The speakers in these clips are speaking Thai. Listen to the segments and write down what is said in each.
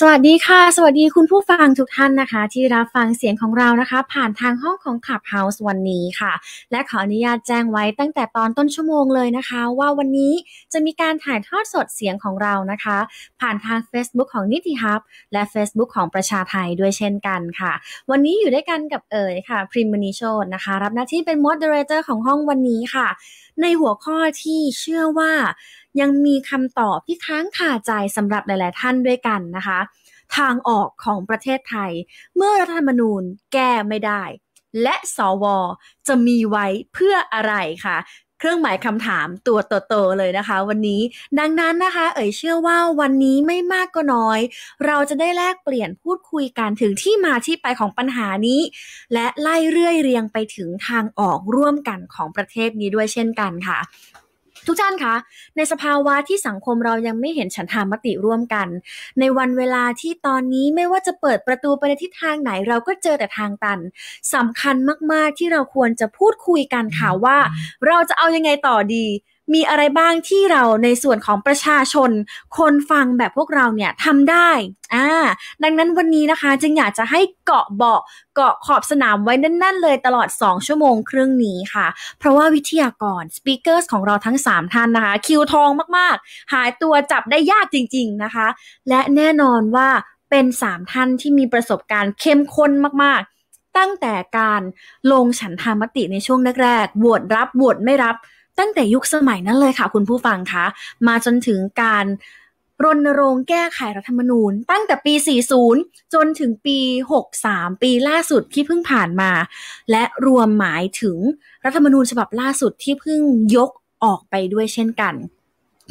สวัสดีค่ะสวัสดีคุณผู้ฟังทุกท่านนะคะ ที่รับฟังเสียงของเรานะคะ ผ่านทางห้องของขับเฮาส์วันนี้ค่ะและขออนุญาตแจ้งไว้ตั้งแต่ตอนต้นชั่วโมงเลยนะคะ ว่าวันนี้จะมีการถ่ายทอดสดเสียงของเรานะคะ ผ่านทาง Facebook ของนิติฮับและ Facebook ของประชาไทยด้วยเช่นกันค่ะ วันนี้อยู่ด้วยกันกับเอ๋ยค่ะพริมมณีโชตนะคะรับหน้าที่เป็นมอดเดเรเตอร์ของห้องวันนี้ค่ะ ในหัวข้อที่เชื่อว่ายังมีคำตอบที่ค้างคาใจสำหรับหลาย ๆ ท่านด้วยกันนะคะ ทางออกของประเทศไทย เมื่อรัฐธรรมนูญแก้ไม่ได้ และสว จะมีไว้เพื่ออะไรคะเครื่องหมายคำถามตัวโต ๆ เลยนะคะ วันนี้ดังนั้นนะคะ เอ๋ยเชื่อว่าวันนี้ไม่มากก็น้อย เราจะได้แลกเปลี่ยนพูดคุยกันถึงที่มาที่ไปของปัญหานี้ และไล่เรื่อยเรียงไปถึงทางออกร่วมกันของประเทศนี้ด้วยเช่นกันค่ะทุกท่านคะในสภาวะที่สังคมเรายังไม่เห็นฉันทามติร่วมกัน ในวันเวลาที่ตอนนี้ไม่ว่าจะเปิดประตูไปในทิศทางไหนเราก็เจอแต่ทางตันสำคัญมาก ๆ ที่เราควรจะพูดคุยกันค่ะว่าเราจะเอายังไงต่อดีมีอะไรบ้างที่เราในส่วนของประชาชนคนฟังแบบพวกเราเนี่ยทำได้ อ่า ดังนั้นวันนี้นะคะจึงอยากจะให้เกาะเบาะเกาะขอบสนามไว้นั่น ๆ เลยตลอด 2 ชั่วโมงครึ่งนี้ค่ะ เพราะว่าวิทยากรสปีกเกอร์ของเราทั้ง 3ท่านนะคะ คิวทองมาก ๆ หายตัวจับได้ยากจริงๆนะคะ และแน่นอนว่าเป็น 3ท่านที่มีประสบการณ์เข้มข้นมากๆ ตั้งแต่การลงฉันทามติในช่วงแรกๆโหวตรับโหวตไม่รับตั้งแต่ยุคสมัยนั้นเลยค่ะคุณผู้ฟังคะมาจนถึงการรณรงค์แก้ไขรัฐธรรมนูญ ตั้งแต่ปี 40 จนถึงปี 63 ปีล่าสุดที่เพิ่งผ่านมา และรวมหมายถึงรัฐธรรมนูญฉบับล่าสุดที่เพิ่งยกออกไปด้วยเช่นกัน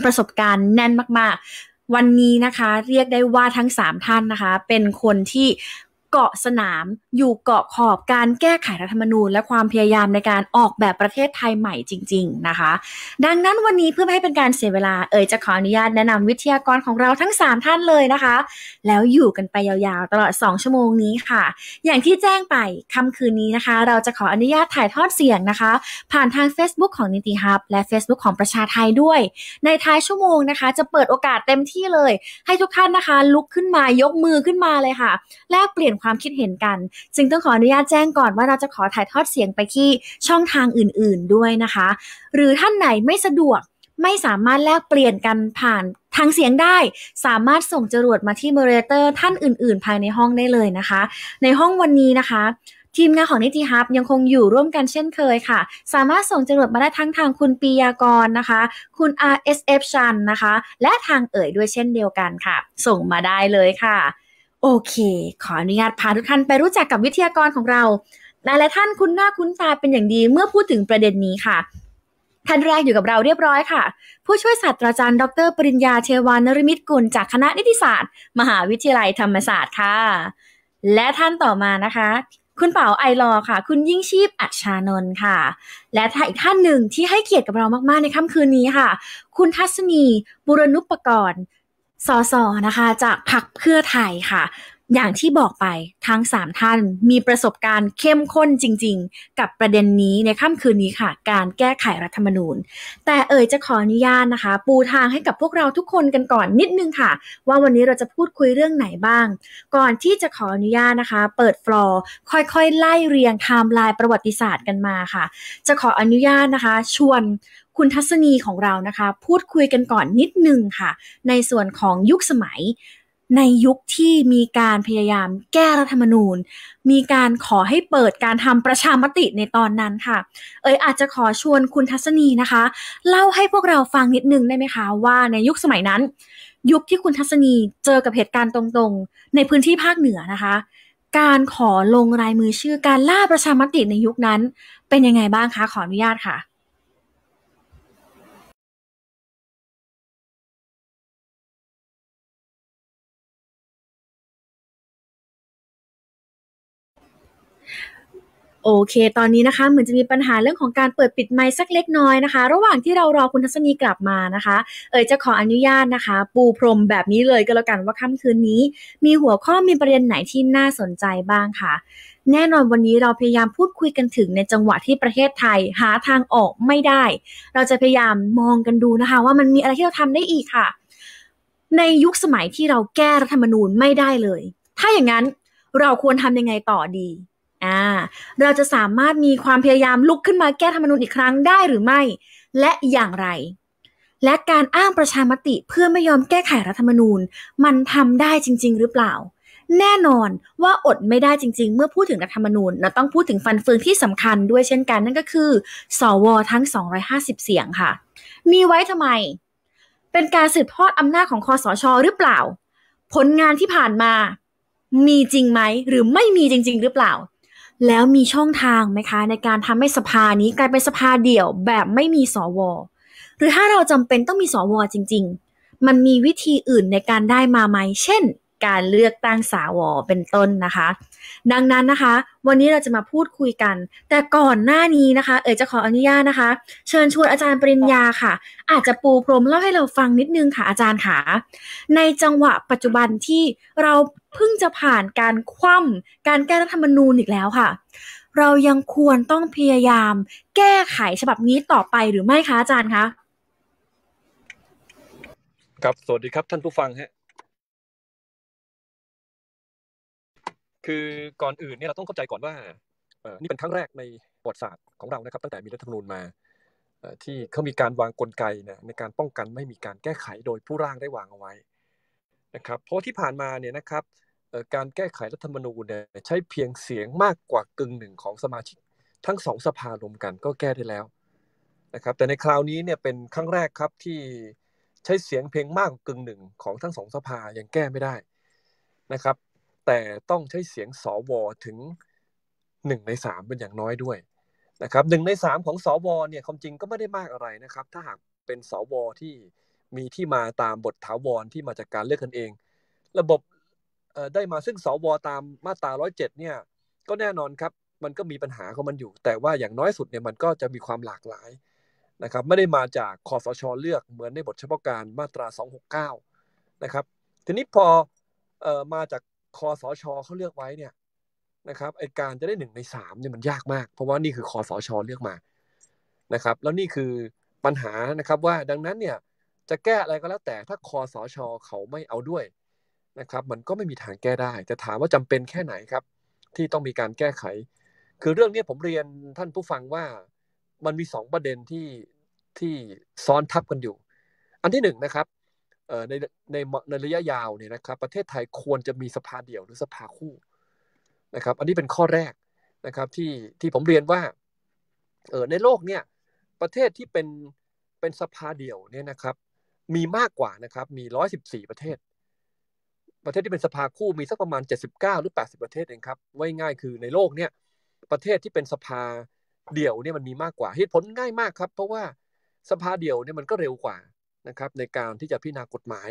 ประสบการณ์แน่นมากๆวันนี้นะคะเรียกได้ว่าทั้ง 3 ท่านนะคะ เป็นคนที่เกาะสนามอยู่เกาะขอบการแก้ไขรัฐธรรมนูญ และความพยายามในการออกแบบประเทศไทยใหม่จริงๆนะคะ ดังนั้นวันนี้เพื่อไม่ให้เป็นการเสียเวลาเอ๋ยจะขออนุญาตแนะนำวิทยากรของเราทั้ง 3 ท่านเลยนะคะ แล้วอยู่กันไปยาวๆตลอด 2 ชั่วโมงนี้ค่ะ อย่างที่แจ้งไปค่ำคืนนี้นะคะ เราจะขออนุญาตถ่ายทอดเสียงนะคะ ผ่านทาง Facebook ของนิติฮับและ Facebook ของประชาไทยด้วย ในท้ายชั่วโมงนะคะ จะเปิดโอกาสเต็มที่เลย ให้ทุกท่านนะคะ ลุกขึ้นมายกมือขึ้นมาเลยค่ะ แลกเปลี่ยนความคิดเห็นกัน จึงต้องขออนุญาตแจ้งก่อนว่าเราจะขอถ่ายทอดเสียงไปที่ช่องทางอื่นๆด้วยนะคะ หรือท่านไหนไม่สะดวก ไม่สามารถแลกเปลี่ยนกันผ่านทางเสียงได้สามารถส่งจรวดมาที่เมเรเตอร์ท่านอื่น ๆ ภายในห้องได้เลยนะคะ ในห้องวันนี้นะคะ ทีมงานของนิติฮับยังคงอยู่ร่วมกันเช่นเคยค่ะ สามารถส่งจรวดมาได้ทั้งทางคุณปียากรนะคะ คุณ RSF ชันนะคะและทางเอ๋ยด้วยเช่นเดียวกันค่ะ ส่งมาได้เลยค่ะโอเค ขออนุญาตพาทุกท่านไปรู้จักกับวิทยากรของเราหลายยท่านคุ้นหน้าคุ้นตาเป็นอย่างดีเมื่อพูดถึงประเด็นนี้ค่ะ ท่านแรกอยู่กับเราเรียบร้อยค่ะ ผู้ช่วยศาสตราจารย์ ดร ปริญญาเชวานนริมิตกุลจากคณะนิติศาสตร์ มหาวิทยาลัยธรรมศาสตร์ค่ะ และท่านต่อมานะคะ คุณเป๋าไอรอค่ะ คุณยิ่งชีพอัชานนท์ค่ะ และถ้าอีกท่านหนึ่งที่ให้เกียรติกับเรามากๆในค่ำคืนนี้ค่ะ คุณทัศนีบุรนุปกรณ์สสนะคะจากพรรคเพื่อไทยค่ะ อย่างที่บอกไป ทั้งสามท่านมีประสบการณ์เข้มข้นจริง ๆ กับประเด็นนี้ในค่ำคืนนี้ค่ะ การแก้ไขรัฐธรรมนูญ แต่เอ่ยจะขออนุญาตนะคะ ปูทางให้กับพวกเราทุกคนกันก่อนนิดนึงค่ะ ว่าวันนี้เราจะพูดคุยเรื่องไหนบ้าง ก่อนที่จะขออนุญาตนะคะ เปิดฟลอร์ค่อยๆ ไล่เรียงไทม์ไลน์ประวัติศาสตร์กันมาค่ะ จะขออนุญาตนะคะชวนคุณทัศนีของเรานะคะ พูดคุยกันก่อนนิดนึงค่ะ ในส่วนของยุคสมัย ในยุคที่มีการพยายามแก้รัฐธรรมนูญ มีการขอให้เปิดการทำประชามติในตอนนั้นค่ะ เอ๋ยอาจจะขอชวนคุณทัศนีนะคะ เล่าให้พวกเราฟังนิดนึงได้ไหมคะว่าในยุคสมัยนั้น ยุคที่คุณทัศนีเจอกับเหตุการณ์ตรงๆ ในพื้นที่ภาคเหนือนะคะ การขอลงรายมือชื่อการล่าประชามติในยุคนั้น เป็นยังไงบ้างคะขออนุญาตค่ะโอเค ตอนนี้นะคะ เหมือนจะมีปัญหาเรื่องของการเปิดปิดไมค์สักเล็กน้อยนะคะ ระหว่างที่เรารอคุณทัศนีกลับมานะคะ เอ๋จะขออนุญาตนะคะ ปูพรมแบบนี้เลยก็แล้วกันว่าค่ำคืนนี้มีหัวข้อมีประเด็นไหนที่น่าสนใจบ้างคะ่ะ แน่นอนวันนี้เราพยายามพูดคุยกันถึงในจังหวะที่ประเทศไทยหาทางออกไม่ได้ เราจะพยายามมองกันดูนะคะ ว่ามันมีอะไรที่เราทำได้อีกค่ะ ในยุคสมัยที่เราแก้รัฐธรรมนูญไม่ได้เลย ถ้าอย่างนั้นเราควรทำยังไงต่อดี่าเราจะสามารถมีความพยายามลุกขึ้นมาแก้ธรรมนูญอีกครั้งได้หรือไม่ และอย่างไร และการอ้างประชามติเพื่อไม่ยอมแก้ไขรัฐธรรมนูญมันทำได้จริง ๆ หรือเปล่า แน่นอนว่าอดไม่ได้จริง ๆ เมื่อพูดถึงรัฐธรรมนูญเราต้องพูดถึงฟันเฟืองที่สำคัญด้วยเช่นกันนั่นก็คือสวทั้ง 250 เสียงค่ะ มีไว้ทำไม เป็นการสืบทอดอำนาจของคอสชหรือเปล่า ผลงานที่ผ่านมา มีจริงไหมหรือไม่มีจริงๆหรือเปล่าแล้วมีช่องทางไหมคะในการทำให้สภานี้กลายเป็นสภาเดี่ยวแบบไม่มีสวหรือถ้าเราจำเป็นต้องมีสวจริง ๆ มันมีวิธีอื่นในการได้มาไหม เช่นการเลือก ตั้งสาวเป็นต้นนะคะ ดังนั้นนะคะ วันนี้เราจะมาพูดคุยกัน แต่ก่อนหน้านี้นะคะเอ๋จะขออนุญาตนะคะ เชิญชวนอาจารย์ปริญญาค่ะอาจจะปูพรมเล่าให้เราฟังนิดนึงค่ะอาจารย์ค่ะในจังหวะปัจจุบันที่เราเพิ่งจะผ่านการคว่ำการแก้รัฐธรรมนูญอีกแล้วค่ะ เรายังควรต้องพยายามแก้ไขฉบับนี้ต่อไปหรือไม่คะ อาจารย์คะครับสวัสดีครับท่านผู้ฟังฮะคือก่อนอื่นเนี่ยเราต้องเข้าใจก่อนว่านี่เป็นครั้งแรกในประวัติศาสตร์ของเรานะครับ ตั้งแต่มีรัฐธรรมนูญมาที่เขามีการวางกลไกนะในการป้องกันไม่มีการแก้ไขโดยผู้ร่างได้วางเอาไว้นะครับเพราะที่ผ่านมาเนี่ยนะครับการแก้ไขรัฐธรรมนูญเนี่ยใช้เพียงเสียงมากกว่ากึ่งหนึ่งของสมาชิก ทั้งสองสภารวมกันก็แก้ได้แล้วนะครับแต่ในคราวนี้เนี่ยเป็นครั้งแรกครับที่ใช้เสียงเพียงมากกว่ากึ่งหนึ่งของทั้งสองสภายังแก้ไม่ได้นะครับแต่ต้องใช้เสียงสว ถึง1ใน3เป็นอย่างน้อยด้วยนะครับหใน 3 ของสวเนี่ยความจริงก็ไม่ได้มากอะไรนะครับถ้าหากเป็นสวที่มีที่มาตามบทถาวรที่มาจากการเลือกกันเอง ระบบได้มาซึ่งสวตามมาตรา 107เนี่ยก็แน่นอนครับมันก็มีปัญหาของมันอยู่ แต่ว่าอย่างน้อยสุดเนี่ยมันก็จะมีความหลากหลายนะครับไม่ได้มาจากคอสช เลือกเหมือนในบทเฉพาะการมาตรา 269นะครับทีนี้พออมาจากคอสชเขาเลือกไว้เนี่ยนะครับไอการจะได้หนึ่งในสามเนี่ยมันยากมากเพราะว่านี่คือคอสชเลือกมานะครับ แล้วนี่คือปัญหานะครับว่าดังนั้นเนี่ยจะแก้อะไรก็แล้วแต่ถ้าคอสช เขาไม่เอาด้วยนะครับ มันก็ไม่มีทางแก้ได้ จะถามว่าจำเป็นแค่ไหนครับ ที่ต้องมีการแก้ไข คือเรื่องนี้ผมเรียนท่านผู้ฟังว่ามันมีสองประเด็นที่ที่ซ้อนทับกันอยู่ อันที่หนึ่งนะครับในในในระยะยาวเนี่ยนะครับ ประเทศไทยควรจะมีสภาเดี่ยวหรือสภาคู่นะครับ อันนี้เป็นข้อแรกนะครับที่ที่ผมเรียนว่าเออในโลกเนี่ยประเทศที่เป็นเป็นสภาเดี่ยวเนี่ยนะครับ มีมากกว่านะครับ มีร้อยสิบสี่ประเทศ ประเทศที่เป็นสภาคู่มีสักประมาณเเจ็สิบก้าหรือแปดสิบประเทศเองครับไว้ง่ายคือในโลกเนี่ยประเทศที่เป็นสภาเดี่ยวเนี่ยมันมีมากกว่าเหตุผลง่ายมากครับ เพราะว่าสภาเดี่ยวเนี่ยมันก็เร็วกว่านะครับในการที่จะพิจารณากฎหมาย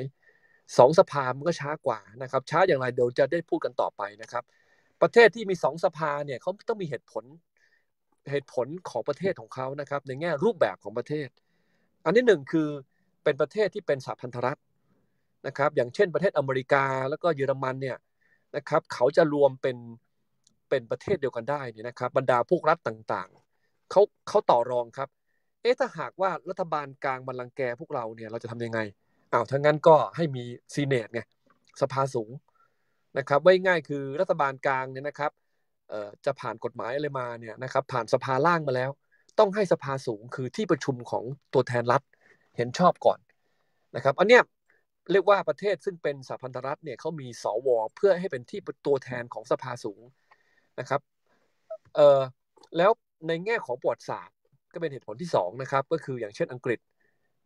สองสภามันก็ช้ากว่านะครับช้าอย่างไรเดี๋ยวจะได้พูดกันต่อไปนะครับ ประเทศที่มีสองสภาเนี่ยเขาต้องมีเหตุผลเหตุผลของประเทศของเขานะครับในแง่รูปแบบของประเทศ อันที่หนึ่งคือเป็นประเทศที่เป็นสหพันธรัฐนะครับอย่างเช่น ประเทศอเมริกาแล้วก็เยอรมันเนี่ยนะครับเขาจะรวมเป็นเป็นประเทศเดียวกันได้นี่นะครับบรรดาพวกรัฐต่างๆเขาเขาต่อรองครับเอ๊ะถ้าหากว่ารัฐบาลกลางมันลังแกพวกเราเนี่ยเราจะทำยังไงอ้าวถ้างั้นก็ให้มีซีเนตไงสภาสูงนะครับไว้ง่ายคือรัฐบาลกลางเนี่ยนะครับจะผ่านกฎหมายอะไรมาเนี่ยนะครับผ่านสภาล่างมาแล้ว ต้องให้สภาสูงคือที่ประชุมของตัวแทนรัฐเห็นชอบก่อนนะครับอันเนี้ยเรียกว่าประเทศซึ่งเป็นสหพันธรัฐเนี่ยเขามีสว เพื่อให้เป็นที่ตัวแทนของสภาสูงนะครับเออแล้วในแง่ของประวัติศาสตร์ก็เป็นเหตุผลที่2นะครับก็คืออย่างเช่นอังกฤษ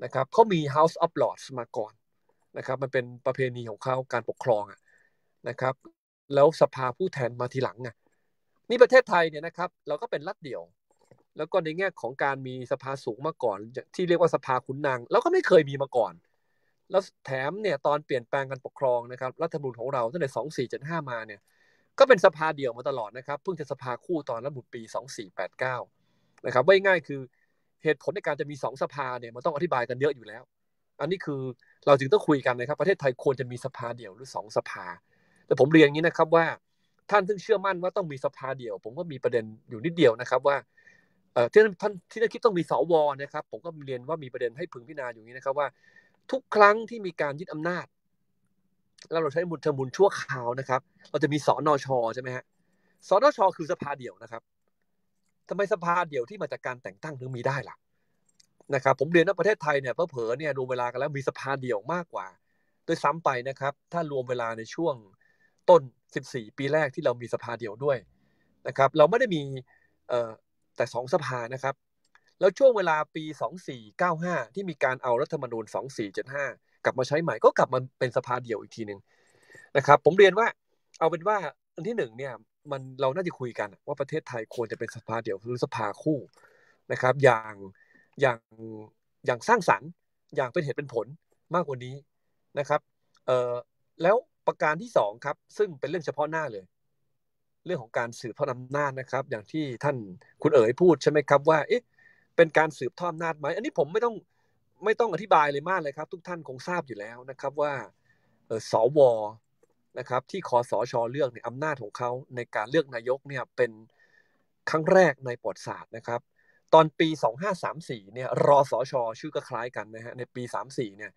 นะครับเขามี House of Lords มาก่อนนะครับมันเป็นประเพณีของเขาการปกครองนะครับแล้วสภาผู้แทนมาทีหลังนี่ประเทศไทยเนี่ยนะครับเราก็เป็นรัฐเดี่ยว แล้วก็ในแง่ของการมีสภาสูงมาก่อน ที่เรียกว่าสภาขุนนางเราก็ไม่เคยมีมาก่อน แล้วแถมเนี่ยตอนเปลี่ยนแปลงการปกครองนะครับรัฐธรรมนูญของเราตั้งแต่2 4้ามาเนี่ยก็เป็นสภาเดี่ยวมาตลอดนะครับเพิ่งจะสภาคู่ตอนรัฐมนตรีปี 2489นะครับไม่ง่ายคือเหตุผลในการจะมีสองสภาเนี่ยมันต้องอธิบายกันเยอะอยู่แล้ว อันนี้คือเราจึงต้องคุยกันนะครับ ประเทศไทยควรจะมีสภาเดียวหรือสองสภาแต่ผมเรียนอย่างนี้นะครับว่าท่านซึ่งเชื่อมั่นว่าต้องมีสภาเดียว ผมก็มีประเด็นอยู่นิดเดียวนะครับ ว่าที่ท่านที่นักคิดต้องมีสวนะครับผมก็เรียนว่ามีประเด็นให้พึงพิจารณาอยู่นี้นะครับว่าทุกครั้งที่มีการยึดอำนาจ เราใช้มุลชมุนชั่วคราวนะครับเราจะมีสอนอชอใช่ไหมฮะสอนอชอคือสภาเดียวนะครับทำไมสภาเดี่ยวที่มาจากการแต่งตั้งถึงมีได้ล่ะนะครับผมเรียนว่าประเทศไทยเนี่ยเพผลอเนี่ยรวมเวลากันแล้วมีสภาเดี่ยวมากกว่า โดยซ้ำไปนะครับ ถ้ารวมเวลาในช่วงต้น 14 ปีแรกที่เรามีสภาเดี่ยวด้วยนะครับ เราไม่ได้มีแต่สองสภานะครับแล้วช่วงเวลาปี 2495 ที่มีการเอารัฐธรรมนูญ2475กลับมาใช้ใหม่ก็กลับมาเป็นสภาเดี่ยวอีกทีหนึ่งนะครับ ผมเรียนว่าเอาเป็นว่าอันที่หนึ่งเนี่ยมันเรา น่าจะคุยกันว่าประเทศไทยควรจะเป็นสภาเดี่ยวหรือสภาคู่นะครับ อย่าง อย่าง อย่างสร้างสรรค์ อย่างเป็นเหตุเป็นผลมากกว่านี้นะครับ เอ่อ แล้วประการที่สองครับ ซึ่งเป็นเรื่องเฉพาะหน้าเลย เรื่องของการสืบทอดอำนาจนะครับ อย่างที่ท่านคุณเอ๋ยพูดใช่ไหมครับว่า เอ๊ะ เป็นการสืบทอดอำนาจไหม อันนี้ผมไม่ต้องไม่ต้องอธิบายเลยมากเลยครับ ทุกท่านคงทราบอยู่แล้วนะครับว่าสวนะครับที่คอสอชอเลือกเนี่ยอำนาจของเขาในการเลือกนายกเนี่ยเป็นครั้งแรกในประวัติศาสตร์นะครับ ตอนปี 2534เนี่ยรอสอชอชื่อก็คล้ายกันนะฮะในปี 34 เนี่ย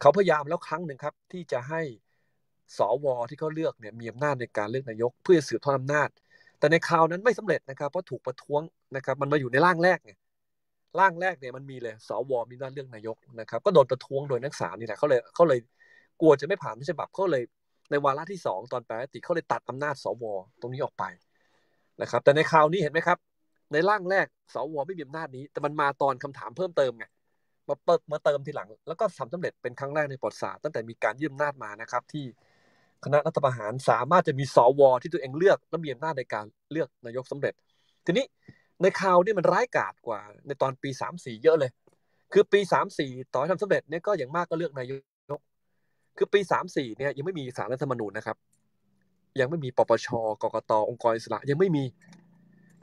เขาพยายามแล้วครั้งหนึ่งครับที่จะให้สวที่เขาเลือกเนี่ยมีอำนาจในการเลือกนายก เพื่อสืบทอดอำนาจ แต่ในคราวนั้นไม่สำเร็จนะครับเพราะถูกประท้วงนะครับมันมาอยู่ในร่างแรกไงร่างแรกเนี่ยมันมีเลยสวมีอำนาจเลือกนายกนะครับ ก็โดนประท้วงโดยนักศึกษานี่แหละเขาเลยเขาเลยกลัวจะไม่ผ่านฉบับเขาเลยในวาระที่สองตอนแปรยติเขาเลยตัดอำนาจสวตรงนี้ออกไปนะครับแต่ในคราวนี้เห็นไหมครับในร่างแรกสวไม่มีอำนาจนี้ แต่มันมาตอนคำถามเพิ่มเติมไงมาเปิดมาเติมทีหลังแล้วก็ทำสำเร็จเป็นครั้งแรกในประวัติศาสตร์ตั้งแต่มีการยืมนาจมานะครับที่คณะรัฐประหารสามารถจะมีสวที่ตัวเองเลือกและมีอำนาจในการเลือกนายกสำเร็จ ทีนี้ในคราวนี้มันร้ายกาจกว่าในตอนปี34 เยอะเลย คือปี34 ต่อทำสำเร็จเนี่ยก็อย่างมากก็เลือกนายคือปีสามสี่เนี่ยยังไม่มีสารรัฐธรรมนูญนะครับยังไม่มีปปช กกต องค์กรอิสระยังไม่มี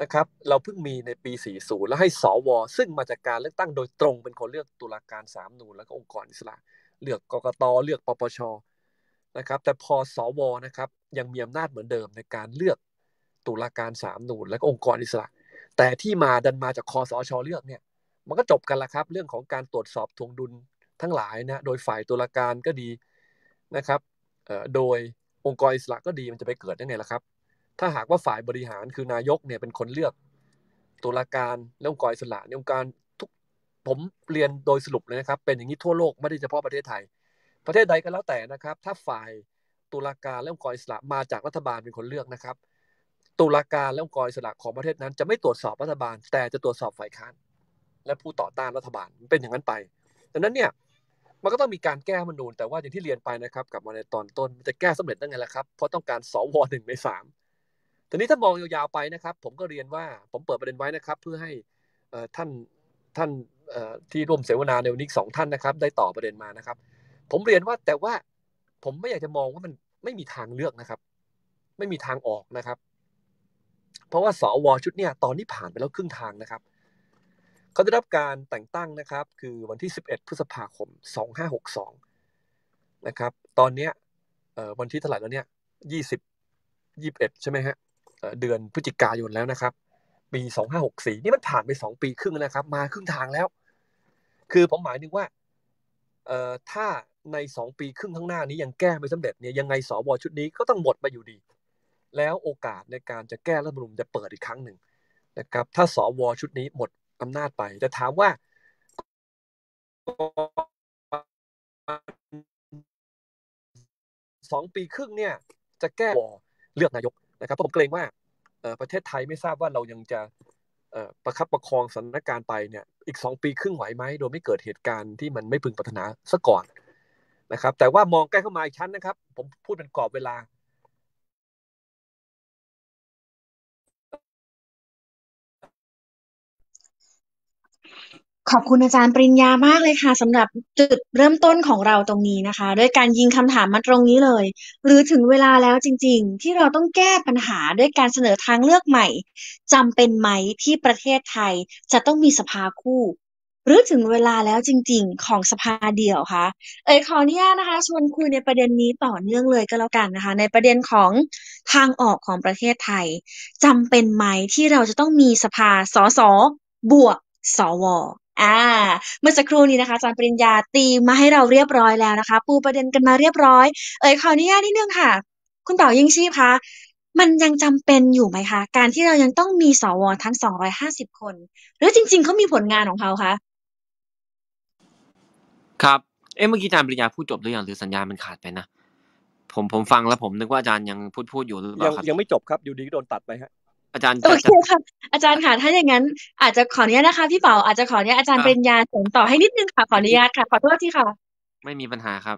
นะครับเราเพิ่งมีในปี 40 แล้วให้สวซึ่งมาจากการเลือกตั้งโดยตรงเป็นคนเลือกตุลาการสามนูนแล้วก็องค์กรอิสระ เลือกกกตเลือกปปชนะครับแต่พอสวนะครับยังมีอำนาจเหมือนเดิมในการเลือกตุลาการสามนูนแล้วก็องค์กรอิสระ แต่ที่มาดันมาจากคอสช เลือกเนี่ยมันก็จบกันละครับเรื่องของการตรวจสอบทวงดุลทั้งหลายนะโดยฝ่ายตุลาการก็ดีนะครับ โดยองค์กรอิสระก็ดีมันจะไปเกิดได้ไงล่ะครับ ถ้าหากว่าฝ่ายบริหารคือนายกเนี่ยเป็นคนเลือก ตุลาการและองค์กรอิสระในองค์การทุก ผมเรียนโดยสรุปเลยนะครับเป็นอย่างนี้ทั่วโลกไม่ได้เฉพาะประเทศไทย ประเทศใดก็แล้วแต่นะครับ ถ้าฝ่ายตุลาการและองค์กรอิสระมาจากรัฐบาลเป็นคนเลือกนะครับตุลาการและองค์กรอิสระของประเทศนั้น จะไม่ตรวจสอบรัฐบาล แต่จะตรวจสอบฝ่ายค้านและผู้ต่อต้านรัฐบาลเป็นอย่างนั้นไป ดังนั้นเนี่ยมันก็ต้องมีการแก้มนูนแต่ว่าอย่างที่เรียนไปนะครับ กับมาในตอนต้นจะแก้สำเร็จได้ไงล่ะครับเพราะต้องการสวหนึ่งในสามทีนี้ถ้ามองยาวๆไปนะครับ ผมก็เรียนว่าผมเปิดประเด็นไว้นะครับ เพื่อให้ท่านท่านที่ร่วมเสวนาในวันนี้สองท่านนะครับ ได้ต่อประเด็นมานะครับ ผมเรียนว่าแต่ว่า ผมไม่อยากจะมองว่ามันไม่มีทางเลือกนะครับ ไม่มีทางออกนะครับ เพราะว่าสวชุดเนี่ยตอนนี้ผ่านไปแล้วครึ่งทางนะครับเขาได้รับการแต่งตั้งนะครับคือวันที่ 11 พฤษภาคม 2562นะครับตอนนี้วันที่เท่าไหร่แล้วเนี่ย20 21 ใช่ไหมฮะเดือนพฤศจิกายนแล้วนะครับปี 2564 นี่มันผ่านไป 2 ปีครึ่งนะครับ มาครึ่งทางแล้ว คือผมหมายถึงว่าถ้าใน 2 ปีครึ่งข้างหน้านี้ยังแก้ไม่สำเร็จเนี่ยยังไงสวชุดนี้ก็ต้องหมดไปอยู่ดี แล้วโอกาสในการจะแก้รัฐธรรมนูญจะเปิดอีกครั้งหนึ่งนะครับถ้าสวชุดนี้หมดอำนาจไปแต่ถามว่าสองปีครึ่งเนี่ย จะแก้เลือกนายกนะครับเพราะผมเกรงว่าประเทศไทยไม่ทราบว่าเรายังจะประคับประคองสถานการณ์ไปเนี่ยอีกสองปีครึ่งไหวไหมโดยไม่เกิดเหตุการณ์ที่มันไม่พึงปรารถนาซะก่อน นะครับ แต่ว่ามองใกล้เข้ามาอีกชั้นนะครับ ผมพูดเป็นกรอบเวลาขอบคุณอาจารย์ปริญญามากเลยค่ะสำหรับจุดเริ่มต้นของเราตรงนี้นะคะด้วยการยิงคำถามมาตรงนี้เลยหรือถึงเวลาแล้วจริง ๆ ที่เราต้องแก้ปัญหาด้วยการเสนอทางเลือกใหม่จำเป็นไหมที่ประเทศไทยจะต้องมีสภาคู่หรือถึงเวลาแล้วจริง ๆ ของสภาเดี่ยวคะเอ๋ขออนุญาตนะคะชวนคุยในประเด็นนี้ต่อเนื่องเลยก็แล้วกันนะคะ ในประเด็นของทางออกของประเทศไทยจำเป็นไหมที่เราจะต้องมีสภาสอสอบวก สวอ่าเมื่อสักครู่นี้นะคะอาจารย์ปริญญาตีมาให้เราเรียบร้อยแล้วนะคะ ปูประเด็นกันมาเรียบร้อย เอ่ยขออนุญาตนิดนึงค่ะ คุณเต่ายิ่งชีพคะมันยังจำเป็นอยู่ไหมคะการที่เรายังต้องมีสวทั้งสอองร้้ยหาสิบคน หรือจริง ๆเขามีผลงานของเขาคะครับ เอ๊ะเมื่อกี้อาจารย์ปริญญาพูดจบหรือยังหรือสัญญาณมันขาดไปนะผมผมฟังแล้วผมนึกว่าอาจารย์ยังพูดพูดอยู่หรือเปล่าครับยังไม่จบครับอยู่ดีก็โดนตัดไปฮะาจารย์โอเคค่ะอาจารย์ค่ะถ้าอย่างนั้น อาจจะขออนุญาตนะคะพี่เป๋าอาจจะขออนุญาตอาจารย์ปริญญาเสริมต่อให้นิดนึงค่ะขออนุญาตค่ะขอโทษที่ค่ะไม่มีปัญหาครับ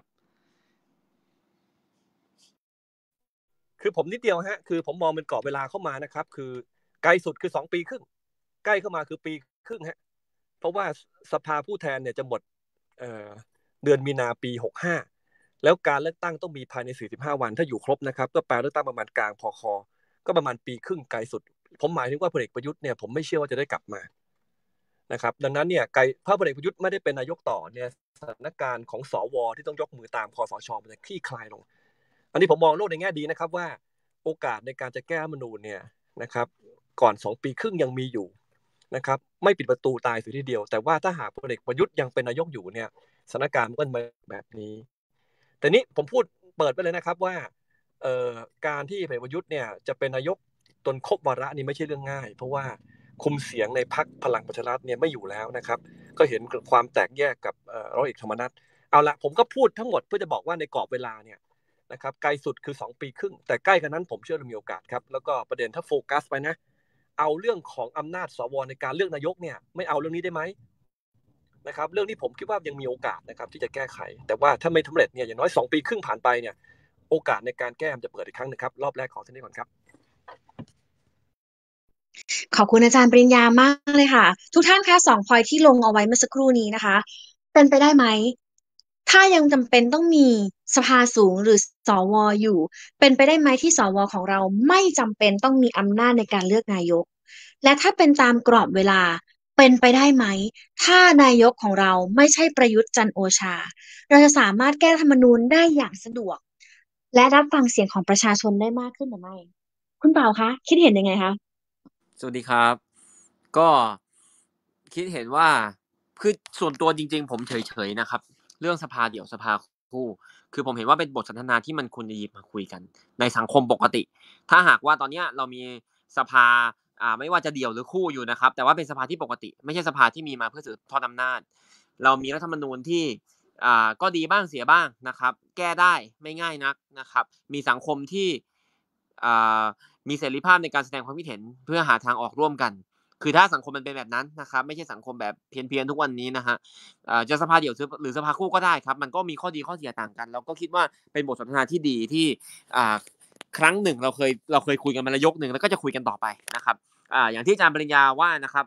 คือผมนิดเดียวฮะ คือ ผมมองเป็นกรอบเวลาเข้ามานะครับ คือไกลสุดคือสองปีครึ่งใกล้เข้ามาคือปีครึ่งฮะ เพราะว่าสภาผู้แทนเนี่ยจะหมดเเดือนมีนาปีหกห้าแล้วการเลือกตั้งต้องมีภายใน45วัน ถ้าอยู่ครบนะครับก็แปลเลือกตั้งประมาณกลางพอคก็ประมาณปีครึ่งไกลสุด ผมหมายถึงว่าพลเอกประยุทธ์เนี่ยผมไม่เชื่อว่าจะได้กลับมานะครับ ดังนั้นเนี่ยไกลถ้าพลเอกประยุทธ์ไม่ได้เป็นนายกต่อเนี่ยสถานการณ์ของสวที่ต้องยกมือตามคอสชมันจะคลี่คลายลง อันนี้ผมมองโลกในแง่ดีนะครับว่าโอกาสในการจะแก้มนูเนี่ยนะครับ ก่อน 2 ปีครึ่งยังมีอยู่นะครับ ไม่ปิดประตูตายสิทีเดียว แต่ว่าถ้าหากพลเอกประยุทธ์ยังเป็นนายกอยู่เนี่ยสถานการณ์มันก็แบบนี้แต่นี้ผมพูดเปิดไปเลยนะครับว่าการที่พลเอกประยุทธ์เนี่ยจะเป็นนายกตนครบวาระนี่ไม่ใช่เรื่องง่าย เพราะว่าคุมเสียงในพักพลังประชารัฐเนี่ยไม่อยู่แล้วนะครับ ก็เห็นความแตกแยกกับร้อยเอกธรรมนัฐเอาละผมก็พูดทั้งหมดเพื่อจะบอกว่าในกรอบเวลาเนี่ยนะครับไกลสุดคือ 2 ปีครึ่ง แต่ใกล้กันนั้นผมเชื่อเรามีโอกาสครับแล้วก็ประเด็นถ้าโฟกัสไปนะเอาเรื่องของอำนาจสวในการเลือกนายกเนี่ยไม่เอาเรื่องนี้ได้ไหมนะครับเรื่องนี้ผมคิดว่ายังมีโอกาสนะครับ ที่จะแก้ไข แต่ว่าถ้าไม่สาเร็จเนี่ยอย่างน้อย2ปีครึ่งผ่านไปเนี่ยโอกาสในการแก้มจะเปิดอีกครั้งนะครับรอบแรกของเท่านี้ก่อนครับ ขอบคุณอาจารย์ปริญญามากเลยค่ะ ทุกท่านคะสองพอยที่ลงเอาไว้เมื่อสักครู่นี้นะคะ เป็นไปได้ไหม ถ้ายังจำเป็นต้องมีสภาสูงหรือสอวออยู่ เป็นไปได้ไหมที่สอวอของเราไม่จำเป็นต้องมีอำนาจในการเลือกนายก และถ้าเป็นตามกรอบเวลาเป็นไปได้ไหมถ้านายกของเราไม่ใช่ประยุทธ์จันโอชา เราจะสามารถแก้ธรรมนูญได้อย่างสะดวกและรับฟังเสียงของประชาชนได้มากขึ้นหรือไม่คุณเปาคะคิดเห็นยังไงคะสวัสดีครับ ก็คิดเห็นว่าคือส่วนตัวจริง ๆ ผมเฉยๆนะครับ เรื่องสภาเดี่ยวสภาคู่ คือผมเห็นว่าเป็นบทสนทนาที่มันควรจะหยิบมาคุยกัน ในสังคมปกติ ถ้าหากว่าตอนนี้เรามีสภา อ่า ไม่ว่าจะเดี่ยวหรือคู่อยู่นะครับ แต่ว่าเป็นสภาที่ปกติ ไม่ใช่สภาที่มีมาเพื่อสืบทอดอำนาจ เรามีรัฐธรรมนูญที่อ่าก็ดีบ้างเสียบ้างนะครับ แก้ได้ไม่ง่ายนักนะครับมีสังคมที่อ่ามีเสรีภาพในการแสดงความคิดเห็น เพื่อหาทางออกร่วมกัน คือถ้าสังคมมันเป็นแบบนั้นนะครับไม่ใช่สังคมแบบเพี้ยนๆทุกวันนี้นะฮะจะสภาเดี่ยวหรือสภาคู่ก็ได้ครับมันก็มีข้อดีข้อเสียต่างกัน เราก็คิดว่าเป็นบทสนทนาที่ดีที่ครั้งหนึ่งเราเคยเราเคยคุยกันมาระยกหนึ่งแล้วก็จะคุยกันต่อไปนะครับออย่างที่อาจารย์ปริญญาว่านะครับ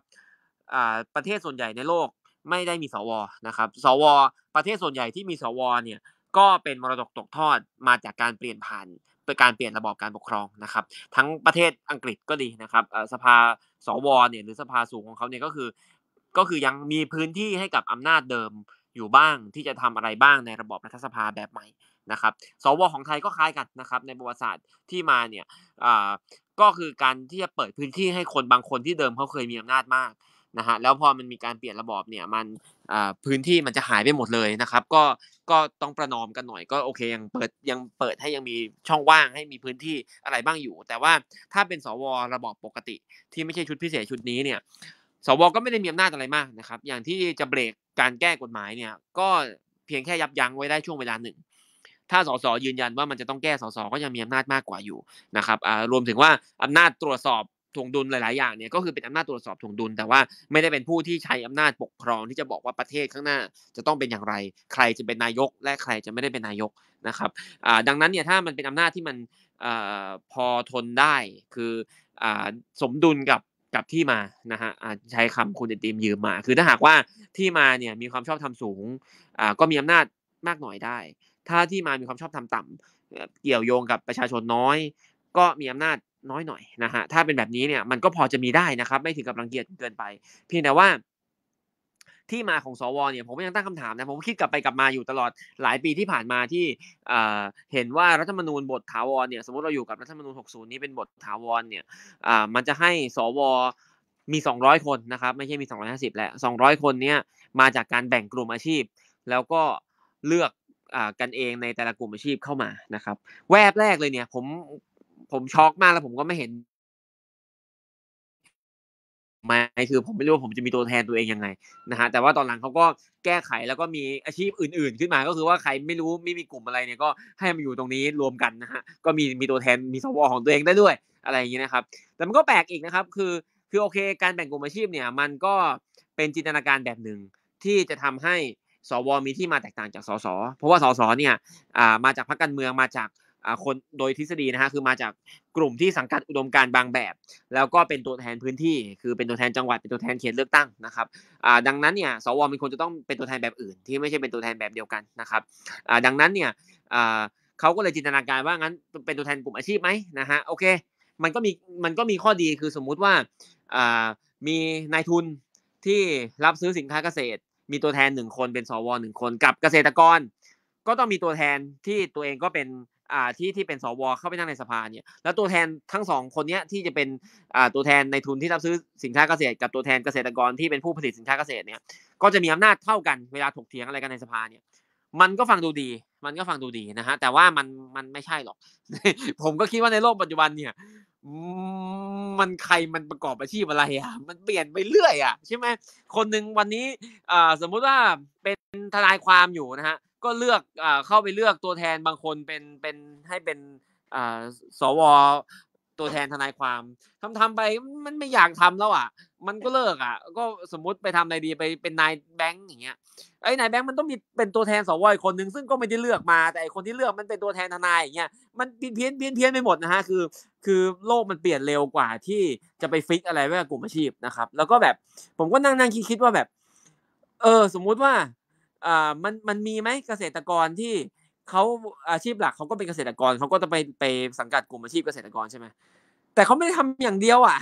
ประเทศส่วนใหญ่ในโลกไม่ได้มีสว นะครับ สว ประเทศส่วนใหญ่ที่มีสว เนี่ยก็เป็นมรดกตกทอดมาจากการเปลี่ยนผ่านเป็นการเปลี่ยนระบอบการปกครองนะครับ ทั้งประเทศอังกฤษก็ดีนะครับสภาสว เนี่ยหรือสภาสูงของเขาเนี่ยก็คือ ก็คือยังมีพื้นที่ให้กับอำนาจเดิมอยู่บ้างที่จะทำอะไรบ้างในระบอบรัฐสภาแบบใหม่นะครับ สว ของไทยก็คล้ายกันนะครับในประวัติศาสตร์ที่มาเนี่ยก็คือการที่จะเปิดพื้นที่ให้คนบางคนที่เดิมเขาเคยมีอำนาจมากนะฮะแล้วพอมันมีการเปลี่ยนระบอบเนี่ยมันพื้นที่มันจะหายไปหมดเลยนะครับ ก็ก็ต้องประนอมกันหน่อยก็โอเคยังเปิดยังเปิดให้ยังมีช่องว่าง ให้มีพื้นที่อะไรบ้างอยู่ แต่ว่าถ้าเป็นสวระบอบปกติ ที่ไม่ใช่ชุดพิเศษชุดนี้เนี่ยสวก็ไม่ได้มีอำนาจอะไรมากนะครับอย่างที่จะเบรกการแก้กฎหมายเนี่ยก็เพียงแค่ยับยั้งไว้ได้ช่วงเวลาหนึ่ง ถ้าสสยืนยันว่ามันจะต้องแก้สสก็ยังมีอำนาจมากกว่าอยู่นะครับรวมถึงว่าอำนาจตรวจสอบทวงดุลหลายๆอย่างเนี่ยก็คือเป็นอำนาจตรวจสอบทวงดุล แต่ว่าไม่ได้เป็นผู้ที่ใช้อำนาจปกครองที่จะบอกว่าประเทศข้างหน้าจะต้องเป็นอย่างไร ใครจะเป็นนายกและใครจะไม่ได้เป็นนายกนะครับดังนั้นเนี่ยถ้ามันเป็นอำนาจที่มันพอทนได้คือสมดุลกับกับที่มานะฮะใช้คำคุณเตตีมยืมมาคือถ้าหากว่าที่มาเนี่ยมีความชอบทำสูงก็มีอำนาจมากหน่อยได้ ถ้าที่มามีความชอบทำต่ำเกี่ยวโยงกับประชาชนน้อย ก็มีอำนาจน้อยหน่อยนะฮะถ้าเป็นแบบนี้เนี่ยมันก็พอจะมีได้นะครับ ไม่ถึงกับรังเกียจเกินไปเพียงแต่ว่าที่มาของสวเนี่ยผมยังตั้งคำถามนะผมคิดกลับไปกลับมาอยู่ตลอดหลายปีที่ผ่านมาที่เห็นว่ารัฐธรรมนูญบทถาวรเนี่ย สมมติเราอยู่กับรัฐธรรมนูญ60 นี้เป็นบทถาวรเนี่ยมันจะให้สวมี 200 คนนะครับ ไม่ใช่มี 250 แหละ 200 คนเนี่ยมาจากการแบ่งกลุ่มอาชีพ แล้วก็เลือกอกันเองในแต่ละกลุ่มอาชีพเข้ามานะครับแวบแรกเลยเนี่ย ผมผมช็อกมากแล้วผมก็ไม่เห็น ไม่คือผมไม่รู้ว่าผมจะมีตัวแทนตัวเองยังไงนะฮะ แต่ว่าตอนหลังเขาก็แก้ไขแล้วก็มีอาชีพอื่นๆ ขึ้นมา ก็คือว่าใครไม่รู้ไม่มีกลุ่มอะไรเนี่ยก็ให้มาอยู่ตรงนี้รวมกันนะฮะ ก็มีมีตัวแทนมีสวของตัวเองได้ด้วยอะไรอย่างงี้นะครับ แต่มันก็แปลกอีกนะครับ คือคือโอเค การแบ่งกลุ่มอาชีพเนี่ย มันก็เป็นจินตนาการแบบหนึ่งที่จะทำให้สวมีที่มาแตกต่างจากสส เพราะว่าสสเนี่ยมาจากพรรคการเมืองมาจากคนโดยทฤษฎีนะฮะคือมาจากกลุ่มที่สังกัดอุดมการบางแบบ แล้วก็เป็นตัวแทนพื้นที่ คือเป็นตัวแทนจังหวัดเป็นตัวแทนเขตเลือกตั้งนะครับดังนั้นเนี่ยสวมีคนจะต้องเป็นตัวแทนแบบอื่น ที่ไม่ใช่เป็นตัวแทนแบบเดียวกันนะครับดังนั้นเนี่ยเขาก็เลยจินตนาการว่างั้นเป็นตัวแทนกลุ่มอาชีพไหมนะฮะโอเคมันก็มีมันก็มีข้อดีคือสมมุติว่ามีนายทุนที่รับซื้อสินค้าเกษตร มีตัวแทนหนึ่งคนเป็นสวหนึ่งคนกับเกษตรกร ก็ต้องมีตัวแทนที่ตัวเองก็เป็นอ่าที่ที่เป็นสวเข้าไปนั่งในสภาเนี่ยแล้วตัวแทนทั้งสองคนเนี้ยที่จะเป็นอ่าตัวแทนในทุนที่รับซื้อสินค้าเกษตรกับตัวแทนเกษตรกรที่เป็นผู้ผลิตสินค้าเกษตรเนี่ยก็จะมีอำนาจเท่ากันเวลาถกเถียงอะไรกันในสภาเนี่ย มันก็ฟังดูดี มันก็ฟังดูดีนะฮะแต่ว่ามันมันไม่ใช่หรอก ผมก็คิดว่าในโลกปัจจุบันเนี่ยมันใครมันประกอบอาชีพอะไรอ่ะมันเปลี่ยนไปเรื่อยอ่ะใช่ไหมคนหนึ่งวันนี้อ่าสมมุติว่าเป็นทนายความอยู่นะฮะก็เลือกอ่าเข้าไปเลือกตัวแทนบางคนเป็น เป็นให้เป็นอ่าสว ตัวแทนทนายความทำทำไป มันไม่อยากทำแล้วอ่ะ มันก็เลิก อ่ะ ก็สมมุติไปทำอะไรดีไปเป็นนายแบงค์อย่างเงี้ยไอ้นายแบงค์มันต้องมีเป็นตัวแทนสวอีกคนหนึ่งซึ่งก็ไม่ได้เลือกมา แต่คนที่เลือกมันเป็นตัวแทนทนายอย่างเงี้ย มันเพี้ยนเพี้ยนเพี้ยนเพี้ยนไปหมดนะฮะ คือ คือโลกมันเปลี่ยนเร็วกว่าที่จะไปฟิกอะไรไว้กับกลุ่มอาชีพนะครับ แล้วก็แบบผมก็นั่งนั่งคิดคิดว่าแบบ เออ สมมุติว่าอ่ามันมันมีไหมเกษตรกรที่เขาอาชีพหลักเขาก็เป็นเกษตรกรเขาก็จะไปไปสังกัดกลุ่มอาชีพเกษตรกรใช่ไหมแต่เขาไม่ได้ทำอย่างเดียวอ่ะ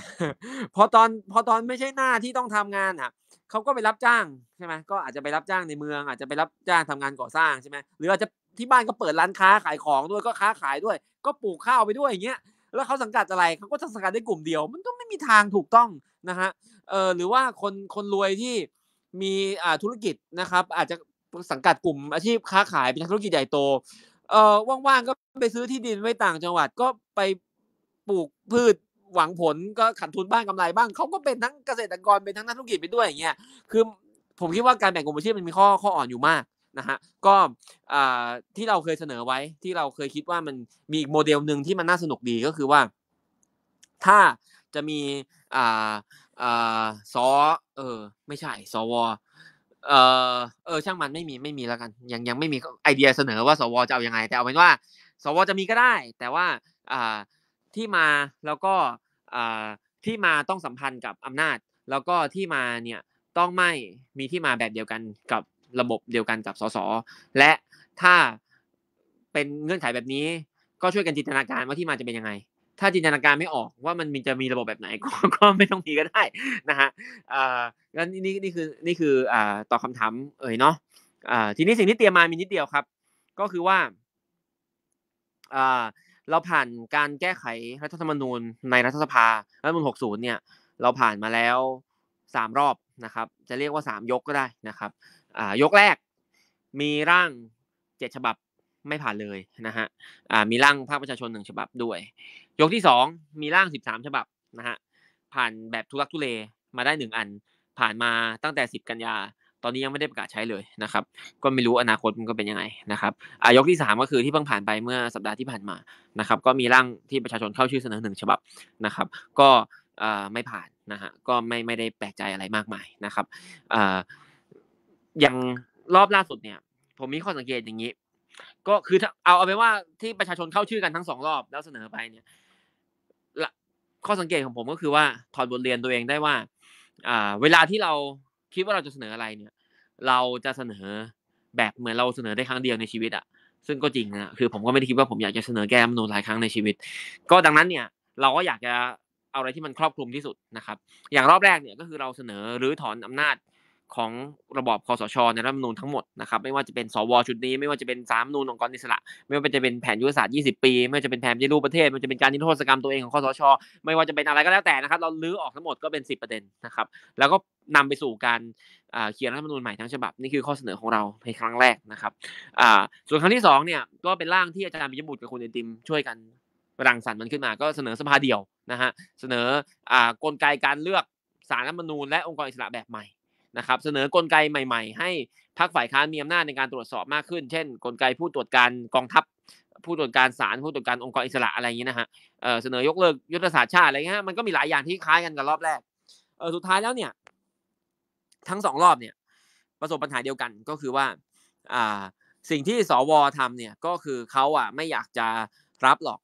พอตอนพอตอนไม่ใช่หน้าที่ต้องทำงานอ่ะเขาก็ไปรับจ้างใช่ไหมก็อาจจะไปรับจ้างในเมือง อาจจะไปรับจ้างทำงานก่อสร้างใช่ไหมหรืออาจจะที่บ้านก็เปิดร้านค้าขายของด้วยก็ค้าขายด้วย ก็ปลูกข้าวไปด้วยอย่างเงี้ยแล้วเขาสังกัดอะไรเขาก็จะสังกัดได้กลุ่มเดียวมันก็ไม่มีทางถูกต้องนะฮะเออหรือว่าคนคนรวยที่มีอ่าธุรกิจนะครับอาจจะสังกัดกลุ่มอาชีพค้าขายเป็นธุรกิจใหญ่โต เอ่อว่างๆก็ไปซื้อที่ดินไว้ต่างจังหวัดก็ไปปลูกพืชหวังผลก็ขันทุนบ้างกำไรบ้าง เขาก็เป็นทั้งเกษตรกรเป็นทั้งนักธุรกิจไปด้วยอย่างเงี้ย คือ ผมคิดว่าการแบ่งกลุ่มอาชีพมันมีข้อข้ออ่อนอยู่มากนะฮะก็ที่เราเคยเสนอไว้ที่เราเคยคิดว่ามันมีอีกโมเดลหนึ่งที่มันน่าสนุกดีก็คือว่า ถ้าจะมีอ่าอ่าสอเออไม่ใช่สวเออเออช่างมันไม่มีไม่มีแล้วกันยังยังไม่มีไอเดียเสนอว่าสวจะเอายังไง แต่เอาเป็นว่า สวจะมีก็ได้ แต่ว่าอ่าที่มาแล้วก็อ่าที่มาต้องสัมพันธ์กับอำนาจ แล้วก็ที่มาเนี่ยต้องไม่มีที่มาแบบเดียวกันกับระบบเดียวกันกับสสและถ้าเป็นเงื่อนไขแบบนี้ ก็ช่วยกันจินตนาการว่าที่มาจะเป็นยังไงถ้าจินตนาการไม่ออกว่ามันมีจะมีระบบแบบไหนก็ไม่ต้องมีก็ได้นะฮะอ่าแล้วนี่นี่คือนี่คืออ่าตอบคาถามเอ่ยเนาะอ่าทีนี้สิ่งที่เตรียมมามีนิดเดียวครับ ก็คือว่าอ่าเราผ่านการแก้ไขรัฐธรรมนูญในรัฐสภารัฐธรรมนูญย์เนี่ย เราผ่านมาแล้วสามรอบนะครับ จะเรียกว่าสามยกก็ได้นะครับอ่ายกแรกมีร่างเจ็ดฉบับไม่ผ่านเลยนะฮะอ่ามีร่างภาคประชาชนหนึ่งฉบับด้วยยกที่สองมีร่างสิบสามฉบับนะฮะผ่านแบบทุรักทุเลมาได้หนึ่งอัน ผ่านมาตั้งแต่สิบกันยา ตอนนี้ยังไม่ได้ประกาศใช้เลยนะครับ ก็ไม่รู้อนาคตมันก็เป็นยังไงนะครับอายกที่3ก็คือที่เพิ่งผ่านไปเมื่อสัปดาห์ที่ผ่านมานะครับ ก็มีร่างที่ประชาชนเข้าชื่อเสนอหนึ่งฉบับนะครับ ก็ไม่ผ่านนะฮะก็ไม่ไม่ได้แปลกใจอะไรมากมายนะครับอย่างรอบล่าสุดเนี่ย ผมมีข้อสังเกตอย่างนี้ ก็คือเอาเอาไปว่าที่ประชาชนเข้าชื่อกันทั้งสองรอบแล้วเสนอไปเนี่ยข้อสังเกตของผมก็คือว่าถอดบทเรียนตัวเองได้ว่าอ่า เวลาที่เราคิดว่าเราจะเสนออะไรเนี่ยเราจะเสนอแบบเหมือนเราเสนอได้ครั้งเดียวในชีวิตอะซึ่งก็จริงนะคือผมก็ไม่ได้คิดว่าผมอยากจะเสนอแก้มโนหลายครั้งในชีวิต ก็ดังนั้นเนี่ยเราก็อยากจะเอาอะไรที่มันครอบคลุมที่สุดนะครับอย่างรอบแรกเนี่ยก็คือเราเสนอหรือถอนอำนาจของระบอบคอสช ในรัฐธรรมนูลทั้งหมดนะครับไม่ว่าจะเป็นสวชุดนี้ ไม่ว่าจะเป็นสามนูนองค์กรอิสระ ไม่ว่าจะเป็นแผนยุทธศาสตร์ 20 ปี ไม่ว่าจะเป็นแผนที่รูปประเทศไม่ว่าจะเป็นการนิรโทษกรรมตัวเองของคอสช ไม่ว่าจะเป็นอะไรก็แล้วแต่นะครับ เราลื้อออกทั้งหมดก็เป็น10ประเด็นนะครับแล้วก็นำไปสู่การเขียนรัฐธรรมนูลใหม่ทั้งฉบับนี่คือข้อเสนอของเราในครั้งแรกนะครับส่วนครั้งที่2เนี่ยก็เป็นร่างที่อาจารย์ปิยบุตรกับคุณเอติมช่วยกันรังสรรค์มันขึ้นมา ก็เสนอสภาเดียวนะฮะเสนอกลไกการเลือกสารรัฐมนูลและองค์กรอิสระแบบใหม่นะครับเสนอกลไกใหม่ๆ ให้พักฝ่ายค้านมีอำนาจในการตรวจสอบมากขึ้น เช่น กลไกผู้ตรวจการกองทัพผู้ตรวจการศาลผู้ตรวจการองค์กรอิสระอะไรอย่างนี้นะฮะเสนอยกเลิกยุทธศาสตร์ชาติอะไรเงี้ยมันก็มีหลายอย่างที่คล้ายกันกับรอบแรกเสุดท้ายแล้วเนี่ย ทั้งสองรอบเนี่ย ประสบปัญหาเดียวกันก็คือว่าอ่าสิ่งที่สวทำเนี่ยก็คือเขาอ่ะไม่อยากจะรับหรอก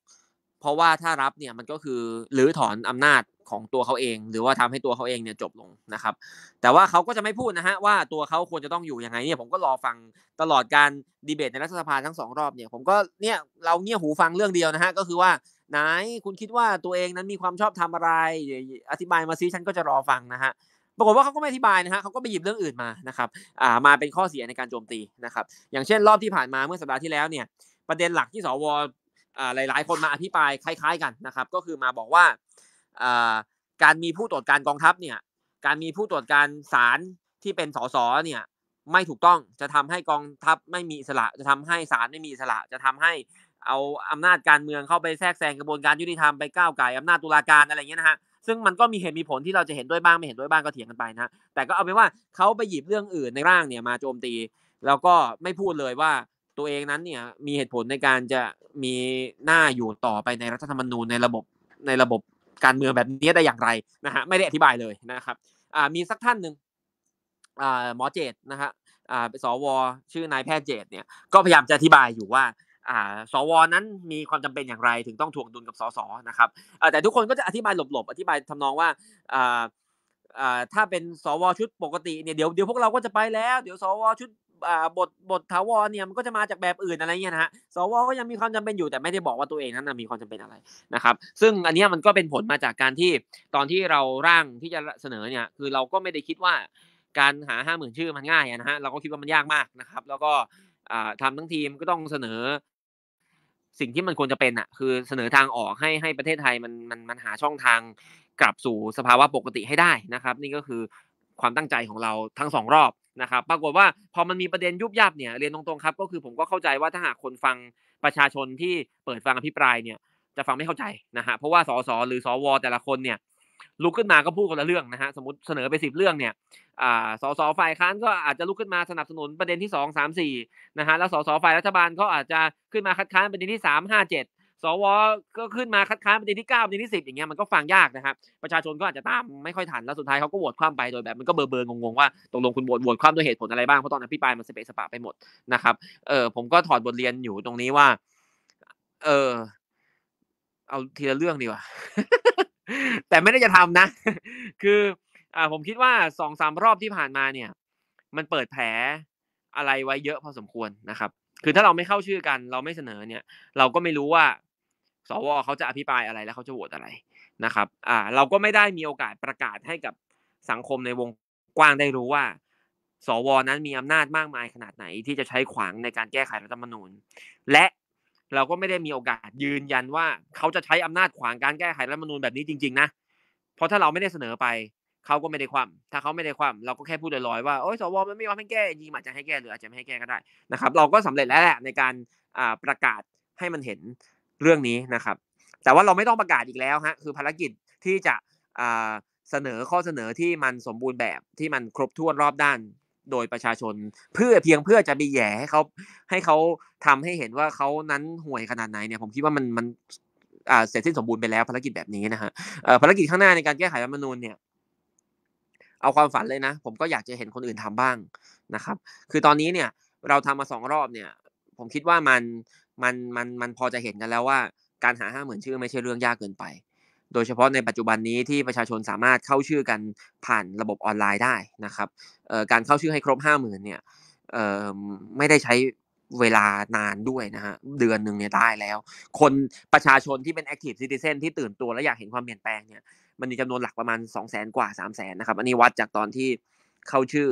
เพราะว่าถ้ารับเนี่ยมันก็คือหรือถอนอำนาจของตัวเขาเองหรือว่าทำให้ตัวเขาเองเนี่ยจบลงนะครับแต่ว่าเขาก็จะไม่พูดนะฮะว่าตัวเขาควรจะต้องอยู่ยังไงเนี่ยผมก็รอฟังตลอดการดีเบตในรัฐสภาทั้งสองรอบเนี่ยผมก็เนี่ยเราเงี่ยหูฟังเรื่องเดียวนะฮะก็คือว่าไหนคุณคิดว่าตัวเองนั้นมีความชอบทำอะไร อธิบายมาซิฉันก็จะรอฟังนะฮะปรากฏว่าเขาก็ไม่อธิบายนะฮะเขาก็ไปหยิบเรื่องอื่นมานะครับอ่ามาเป็นข้อเสียในการโจมตีนะครับอย่างเช่น รอบที่ผ่านมาเมื่อสัปดาห์ที่แล้วเนี่ยประเด็นหลักที่สวอ่าหลาย ๆ คนมาอธิบายคล้ายๆกันนะครับก็คือมาบอกว่าการมีผู้ตรวจการกองทัพเนี่ย การมีผู้ตรวจการศาลที่เป็นสสเนี่ยไม่ถูกต้องจะทำให้กองทัพไม่มีอิสระจะทำให้ศาลไม่มีอิสระจะทำให้เอาอำนาจการเมืองเข้าไปแทรกแซงกระบวนการยุติธรรมไปก้าวไก่อำนาจตุลาการอะไรเงี้ยนะฮะซึ่งมันก็มีเหตุมีผลที่เราจะเห็นด้วยบ้างไม่เห็นด้วยบ้างก็เถียงกันไปนะแต่ก็เอาเป็นว่าเขาไปหยิบเรื่องอื่นในร่างเนี่ยมาโจมตี แล้วก็ไม่พูดเลยว่าตัวเองนั้นเนี่ยมีเหตุผลในการจะมีหน้าอยู่ต่อไปในรัฐธรรมนูญในระบบในระบบการเมืองแบบนี้ได้อย่างไรนะฮะไม่ได้อธิบายเลยนะครับมีสักท่านหนึ่งหมอเจตนะฮะสว ชื่อนายแพทย์เจตเนี่ยก็พยายามจะอธิบายอยู่ว่าสว นั้นมีความจำเป็นอย่างไรถึงต้องถ่วงดุลกับสสนะครับแต่ทุกคนก็จะอธิบายหลบๆ อธิบายทำนองว่าถ้าเป็นสว ชุดปกติเนี่ยเดี๋ยวเดี๋ยวพวกเราก็จะไปแล้ว เดี๋ยวสวชุดบทบทถาวรเนี่ยมันก็จะมาจากแบบอื่นอะไรเงี้ยนะฮะสวก็ยังมีความจำเป็นอยู่แต่ไม่ได้บอกว่าตัวเองนั้นมีความจำเป็นอะไรนะครับ ซึ่งอันนี้มันก็เป็นผลมาจากการที่ตอนที่เราร่างที่จะเสนอเนี่ย คือเราก็ไม่ได้คิดว่าการหาห้าหมื่นชื่อมันง่ายนะฮะเราก็คิดว่ามันยากมากนะครับ แล้วก็ทำทั้งทีมก็ต้องเสนอ สิ่งที่มันควรจะเป็นอ่ะคือเสนอทางออกให้ให้ประเทศไทยมันมันมันหาช่องทางกลับสู่สภาวะปกติให้ได้นะครับ นี่ก็คือความตั้งใจของเราทั้งสองรอบนะครับปรากฏว่าพอมันมีประเด็นยุบยับเนี่ยเรียนตรงๆครับก็คือผมก็เข้าใจว่าถ้าหากคนฟังประชาชนที่เปิดฟังอภิปรายเนี่ยจะฟังไม่เข้าใจนะฮะเพราะว่าสสหรือสวแต่ละคนเนี่ยลุกขึ้นมาก็พูดคนละเรื่องนะฮะสมมติเสนอไปสิบเรื่องเนี่ยสสฝ่ายค้านก็อาจจะลุกขึ้นมาสนับสนุนประเด็นที่สองสามสี่นะฮะแล้วสสฝ่ายรัฐบาลก็อาจจะขึ้นมาคัดค้านประเด็นที่สามห้าเจ็ดสวก็ขึ้นมาคัดค้านประเด็นที่9ประเด็นที่10อย่างเงี้ยมันก็ฟังยากนะครับประชาชนก็อาจจะตามไม่ค่อยทันแล้วสุดท้ายเขาก็โหวตคว่ำไปโดยแบบมันก็เบอร์เบอร์งงๆว่าตกลงคุณโหวตโหวตคว่ำด้วยเหตุผลอะไรบ้างเพราะตอนอภิปรายมันสเปะสปะไปหมดนะครับเออผมก็ถอดบทเรียนอยู่ตรงนี้ว่า เออเอาทีละเรื่องดีกว่าแต่ไม่ได้จะทำนะ คือ อ่า ผมคิดว่าสองสามรอบที่ผ่านมาเนี่ย มันเปิดแผลอะไรไว้เยอะพอสมควรนะครับ คือถ้าเราไม่เข้าชื่อกัน เราไม่เสนอเนี่ย เราก็ไม่รู้ว่าสวเขาจะอภิปรายอะไรแล้วเขาจะโหวตอะไรนะครับอ่าเราก็ไม่ได้มีโอกาสประกาศให้กับสังคมในวงกว้างได้รู้ว่า สวนั้นมีอำนาจมากมายขนาดไหนที่จะใช้ขวางในการแก้ไขรัฐธรรมนูญ และเราก็ไม่ได้มีโอกาสยืนยันว่าเขาจะใช้อำนาจขวางการแก้ไขรัฐธรรมนูญแบบนี้จริงๆนะเพราะถ้าเราไม่ได้เสนอไปเขาก็ไม่ได้ความถ้าเขาไม่ได้ความเราก็แค่พูดลอยๆว่าโอ้ยสวมันไม่ยอมให้แก้ยริงอาจจะให้แก้ หรืออาจจะไม่ให้แก้ก็ได้นะครับเราก็สำเร็จแล้วแหละในการประกาศให้มันเห็นเรื่องนี้นะครับ แต่ว่าเราไม่ต้องประกาศอีกแล้วฮะ คือภารกิจที่จะเสนอข้อเสนอที่มันสมบูรณ์แบบที่มันครบถ้วนรอบด้านโดยประชาชน เพื่อเพียงเพื่อจะมีแย่ให้เขาให้เขาทำให้เห็นว่าเขานั้นห่วยขนาดไหนเนี่ยผมคิดว่ามันมันเสร็จสิ้นสมบูรณ์ไปแล้ว ภารกิจแบบนี้นะฮะภารกิจข้างหน้าในการแก้ไขรัฐมนูญเนี่ยเอาความฝันเลยนะ ผมก็อยากจะเห็นคนอื่นทำบ้างนะครับ คือตอนนี้เนี่ย เราทำมาสองรอบเนี่ย ผมคิดว่ามันมันมันมันพอจะเห็นกันแล้วว่า การหาห้าหมื่นชื่อไม่ใช่เรื่องยากเกินไป โดยเฉพาะในปัจจุบันนี้ที่ประชาชนสามารถเข้าชื่อกันผ่านระบบออนไลน์ได้นะครับการเข้าชื่อให้ครบห้าหมื่นเนี่ยไม่ได้ใช้เวลานานด้วยนะฮะเดือนหนึ่งเนี่ยได้แล้ว คนประชาชนที่เป็นแอคทีฟซิติเซนที่ตื่นตัวและอยากเห็นความเปลี่ยนแปลงเนี่ยมันมีจำนวนหลักประมาณ 2 0 0 0 0 0กว่า3 0 0 0 0 0นะครับอันนี้วัดจากตอนที่เข้าชื่อ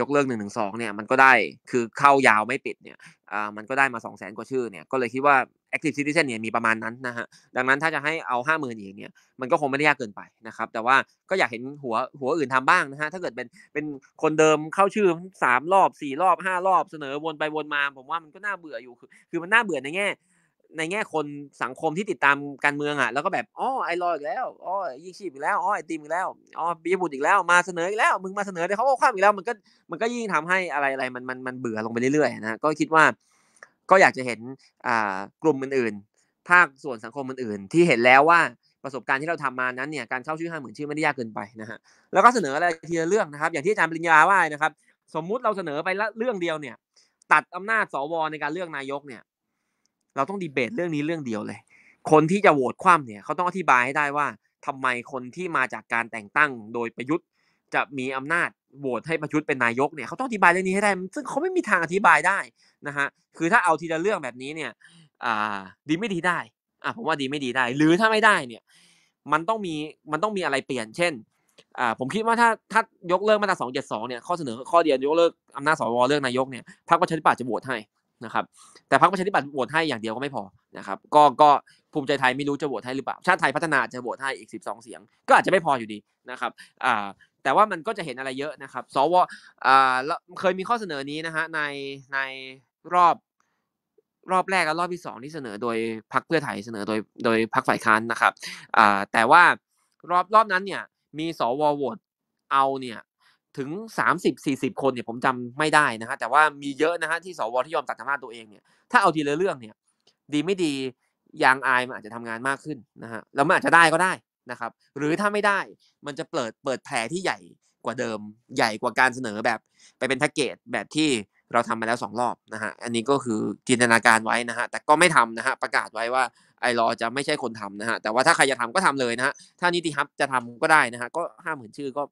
ยกเลิกหนึ่่งงงหนึสอเนี่ยมันก็ได้คือเข้ายาวไม่ปิดเนี่ยอ่ามันก็ได้มาสองแสนกว่าชื่อเนี่ยก็เลยคิดว่า Active Citizen เนี่ยมีประมาณนั้นนะฮะดังนั้นถ้าจะให้เอาห้าหมื่นอีกเนี่ยมันก็คงไม่ได้ยากเกินไปนะครับแต่ว่าก็อยากเห็นหัวหัวอื่นทำบ้างนะฮะถ้าเกิดเป็นเป็นคนเดิมเข้าชื่อสามรอบสี่รอบห้ารอบเสนอวนไปวนมา ผมว่ามันก็น่าเบื่ออยู่ คือคือมันน่าเบื่อในแง่ในแง่คนสังคมที่ติดตามการเมืองอ่ะแล้วก็แบบอ๋อไอรออีกแล้วอ๋อยิ่งชีพอีกแล้วอ๋อไอตีมอีกแล้วอ๋อปีบุตรอีกแล้ว มาเสนออีกแล้วมึงมาเสนอได้เขาก็ข้ามอีกแล้วมันก็มันก็ยิ่งทำให้อะไรอะไรมันมันมันเบื่อลงไปเรื่อยๆนะก็คิดว่า ก็อยากจะเห็นอ่ากลุ่มอื่นๆ ภาคส่วนสังคมอื่นๆ ที่เห็นแล้วว่าประสบการณ์ที่เราทำมานั้นเนี่ยการเข้าชื่อห้าหมื่นชื่อไม่ได้ยากเกินไปนะฮะแล้วก็เสนออะไรทีละเรื่องนะครับอย่างที่อาจารย์ปริญญาว่านะครับ สมมุติเราเสนอไปละเรื่องเดียวเนี่ย ตัดอำนาจสวในการเลือกนายกเนี่ยเราต้องดีเบตเรื่องนี้เรื่องเดียวเลย คนที่จะโหวตคว่ำเนี่ย เขาต้องอธิบายให้ได้ว่า ทำไมคนที่มาจากการแต่งตั้งโดยประยุทธ์ จะมีอำนาจโหวตให้ประยุทธ์เป็นนายกเนี่ยเขาต้องอธิบายเรื่องนี้ให้ได้ ซึ่งเขาไม่มีทางอธิบายได้นะฮะคือถ้าเอาทีละเรื่องแบบนี้เนี่ยดีไม่ดีได้อ่ะผมว่าดีไม่ดีได้ หรือถ้าไม่ได้เนี่ย มันต้องมีมันต้องมีอะไรเปลี่ยน เช่น อ่าผมคิดว่าถ้าถ้ายกเลิกมาตรา 272 เนี่ยข้อเสนอข้อเดียวยกเลิกอำนาจสวเลือกนายกเนี่ยพรรคประชาธิปัตย์จะโหวตให้นะครับแต่พรรคประชาธิปัตย์โหวตให้อย่างเดียวก็ไม่พอนะครับก็ก็ภูมิใจไทยไม่รู้จะโหวตให้หรือเปล่าชาติไทยพัฒนาจะโหวตให้อีก12 เสียง ก็อาจจะไม่พออยู่ดีนะครับอ่าแต่ว่ามันก็จะเห็นอะไรเยอะนะครับ สวอ่าเคยมีข้อเสนอนี้นะฮะในในรอบรอบแรกและรอบที่สองที่เสนอโดยพรรคเพื่อไทยเสนอโดยโดยพรรคฝ่ายค้านนะครับอ่าแต่ว่ารอบรอบนั้นเนี่ยมีสวโหวตเอาเนี่ยถึง 30-40 คนเนี่ยผมจำไม่ได้นะฮะแต่ว่ามีเยอะนะฮะที่สวที่ยอมตัดอำนาจตัวเองเนี่ยถ้าเอาทีละเรื่องเนี่ยดีไม่ดียางอายมันอาจจะทำงานมากขึ้นนะฮะแล้วมันอาจจะได้ก็ได้นะครับหรือถ้าไม่ได้มันจะเปิดเปิดแผลที่ใหญ่กว่าเดิมใหญ่กว่าการเสนอแบบ ไปเป็นแพ็กเกจแบบที่เราทำมาแล้ว 2 รอบนะฮะอันนี้ก็คือจินตนาการไว้นะฮะแต่ก็ไม่ทำนะฮะประกาศไว้ว่าไอรอจะไม่ใช่คนทำนะฮะแต่ว่าถ้าใครจะทำก็ทำเลยนะฮะถ้านิติฮับจะทำก็ได้นะฮะก็ห้าหมื่นชื่อก็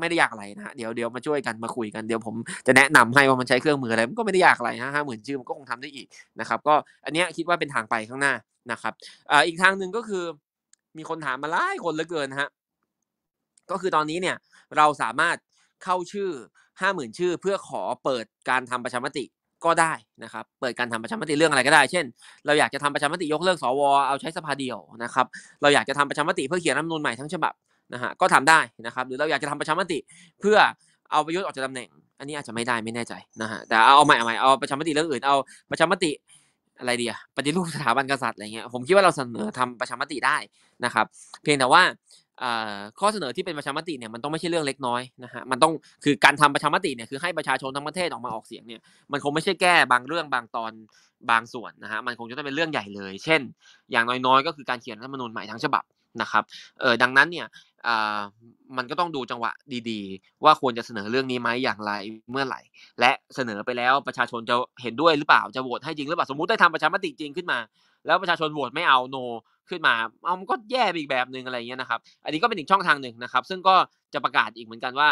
ไม่ได้ยากอะไรนะฮะเดี๋ยวเดี๋ยวมาช่วยกันมาคุยกันเดี๋ยวผมจะแนะนำให้ว่ามันใช้เครื่องมืออะไรมันก็ไม่ได้ยากอะไรนะห้าหมื่นชื่อมันก็คงทำได้อีกนะครับ ก็อันนี้คิดว่าเป็นทางไปข้างหน้านะครับอีกทางหนึ่งก็คือมีคนถามมาหลายคนเหลือเกินฮะก็คือตอนนี้เนี่ยเราสามารถเข้าชื่อห้าหมื่นชื่อ เพื่อขอเปิดการทำประชามติก็ได้นะครับ เปิดการทำประชามติเรื่องอะไรก็ได้เช่น เราอยากจะทำประชามติยกเลิกสว เอาใช้สภาเดียวนะครับ เราอยากจะทำประชามติเพื่อเขียนรัฐมนูลใหม่ทั้งฉบับนะฮะก็ทำได้นะครับหรือเราอยากจะทำประชามติ เพื่อเอาประยุทธ์ออกจากตำแหน่ง อันนี้อาจจะไม่ได้ไม่แน่ใจนะฮะแต่เอาใหม่เอาใหม่เอาประชามติเรื่องอื่นเอาประชามติอะไรดีอะปฏิรูปสถาบันกษัตริย์อะไรเงี้ยผมคิดว่าเราเสนอทำประชามติได้นะครับเพียงแต่ว่าข้อเสนอที่เป็นประชามติเนี่ยมันต้องไม่ใช่เรื่องเล็กน้อยนะฮะมันต้องคือการทำประชามติเนี่ยคือให้ประชาชนทั้งประเทศออกมาออกเสียงเนี่ยมันคงไม่ใช่แก้บางเรื่องบางตอนบางส่วนนะฮะมันคงจะต้องเป็นเรื่องใหญ่เลย เช่น อย่างน้อยๆ ก็คือการเขียนรัฐธรรมนูญใหม่ทั้งฉบับนะครับเออดังนั้นเนี่ยมันก็ต้องดูจังหวะดีๆ ว่าควรจะเสนอเรื่องนี้ไหมอย่างไรเมื่อไหร่ และเสนอไปแล้วประชาชนจะเห็นด้วยหรือเปล่า จะโหวตให้จริงหรือเปล่าสมมติได้ทำประชามติจริงขึ้นมา แล้วประชาชนโหวตไม่เอาโนขึ้นมาเอามันก็แย่อีกแบบหนึ่งอะไรเงี้ยนะครับ อันนี้ก็เป็นอีกช่องทางหนึ่งนะครับ ซึ่งก็จะประกาศอีกเหมือนกันว่า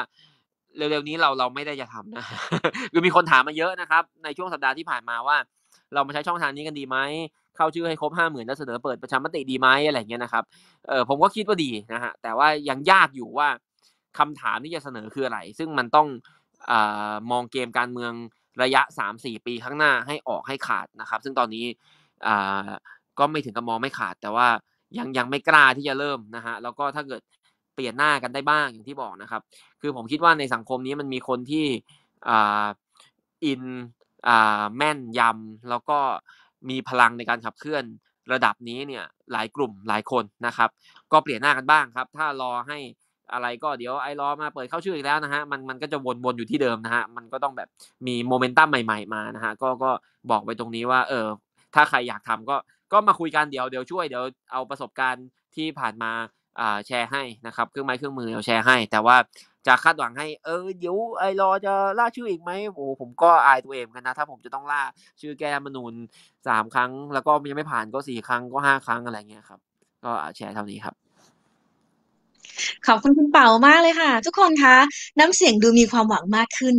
เร็วๆนี้เราเราไม่ได้จะทำนะคือมีคนถามมาเยอะนะครับ ในช่วงสัปดาห์ที่ผ่านมาว่าเรามาใช้ช่องทางนี้กันดีไหมเข้าชื่อให้ครบห้าหมื่นแล้วเสนอเปิดประชามติดีไหมอะไรเงี้ยนะครับ เออผมก็คิดว่าดีนะฮะแต่ว่ายังยากอยู่ว่าคำถามที่จะเสนอคืออะไรซึ่งมันต้องออมองเกมการเมืองระยะ 3-4 ปีข้างหน้าให้ออกให้ขาดนะครับ ซึ่งตอนนี้ก็ไม่ถึงกับมองไม่ขาด แต่ว่ายังยังไม่กล้าที่จะเริ่มนะฮะแล้วก็ถ้าเกิดเปลี่ยนหน้ากันได้บ้างอย่างที่บอกนะครับ คือผมคิดว่าในสังคมนี้มันมีคนที่ออินอแม่นยำแล้วก็มีพลังในการขับเคลื่อนระดับนี้เนี่ยหลายกลุ่มหลายคนนะครับก็เปลี่ยนหน้ากันบ้างครับ ถ้ารอให้อะไรก็เดี๋ยวไอ้รอมาเปิดเข้าชื่ออีกแล้วนะฮะมันมันก็จะวนๆอยู่ที่เดิมนะฮะมันก็ต้องแบบมีโมเมนตัมใหม่ๆมานะฮะก็ก็บอกไปตรงนี้ว่าเออถ้าใครอยากทำก็ก็มาคุยกันเดี๋ยวเดี๋ยวช่วยเดี๋ยวเอาประสบการณ์ที่ผ่านมาอ่าแชร์ให้นะครับเครื่องไม้เครื่องมือเราแชร์ให้ แต่ว่าจะคาดหวังให้เออเดี๋ยวไอรอจะล่าชื่ออีกไหมโอ้ผมก็อายตัวเองกันนะ ถ้าผมจะต้องล่าชื่อแก้มนูนสามครั้ง แล้วก็ยังไม่ผ่านก็สี่ครั้งก็ห้าครั้งอะไรเงี้ยครับ ก็แชร์เท่านี้ครับ ขอบคุณคุณเป่ามากเลยค่ะ ทุกคนคะ น้ำเสียงดูมีความหวังมากขึ้น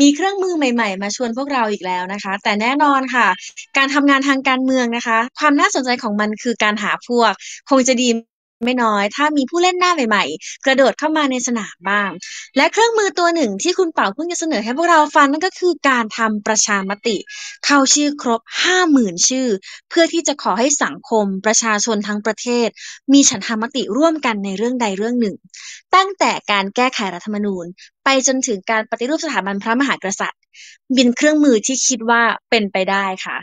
มีเครื่องมือใหม่ ๆ มาชวนพวกเราอีกแล้วนะคะ แต่แน่นอนค่ะ การทำงานทางการเมืองนะคะ ความน่าสนใจของมันคือการหาพวก คงจะดีไม่น้อยถ้ามีผู้เล่นหน้าใหม่ ๆ กระโดดเข้ามาในสนามบ้าง และเครื่องมือตัวหนึ่งที่คุณเป่าเพิ่งจะเสนอให้พวกเราฟังนั่นก็คือการทำประชามติ เข้าชื่อครบ 50,000 ชื่อ เพื่อที่จะขอให้สังคมประชาชนทั้งประเทศ มีฉันทามติร่วมกันในเรื่องใดเรื่องหนึ่ง ตั้งแต่การแก้ไขรัฐธรรมนูญ ไปจนถึงการปฏิรูปสถาบันพระมหากษัตริย์บินเครื่องมือที่คิดว่าเป็นไปได้ค่ะ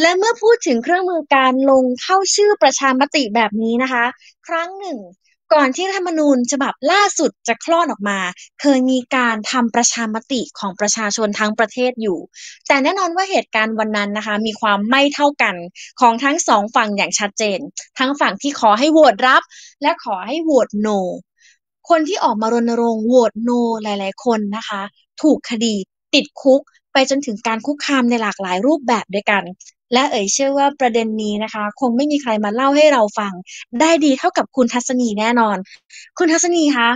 และเมื่อพูดถึงเครื่องมือการลงเข้าชื่อประชามติแบบนี้นะคะ ครั้งหนึ่ง ก่อนที่รัฐธรรมนูญฉบับล่าสุดจะคลอดออกมา เคยมีการทำประชามติของประชาชนทั้งประเทศอยู่ แต่แน่นอนว่าเหตุการณ์วันนั้นนะคะ มีความไม่เท่ากันของทั้งสองฝั่งอย่างชัดเจน ทั้งฝั่งที่ขอให้โหวตรับ และขอให้โหวตโน คนที่ออกมารณรงค์โหวตโน หลายๆ คนนะคะ ถูกคดีติดคุก ไปจนถึงการคุกคามในหลากหลายรูปแบบด้วยกัน และเอ๋ยเชื่อว่าประเด็นนี้นะคะ คงไม่มีใครมาเล่าให้เราฟัง ได้ดีเท่ากับคุณทัศนีแน่นอน คุณทัศนีคะ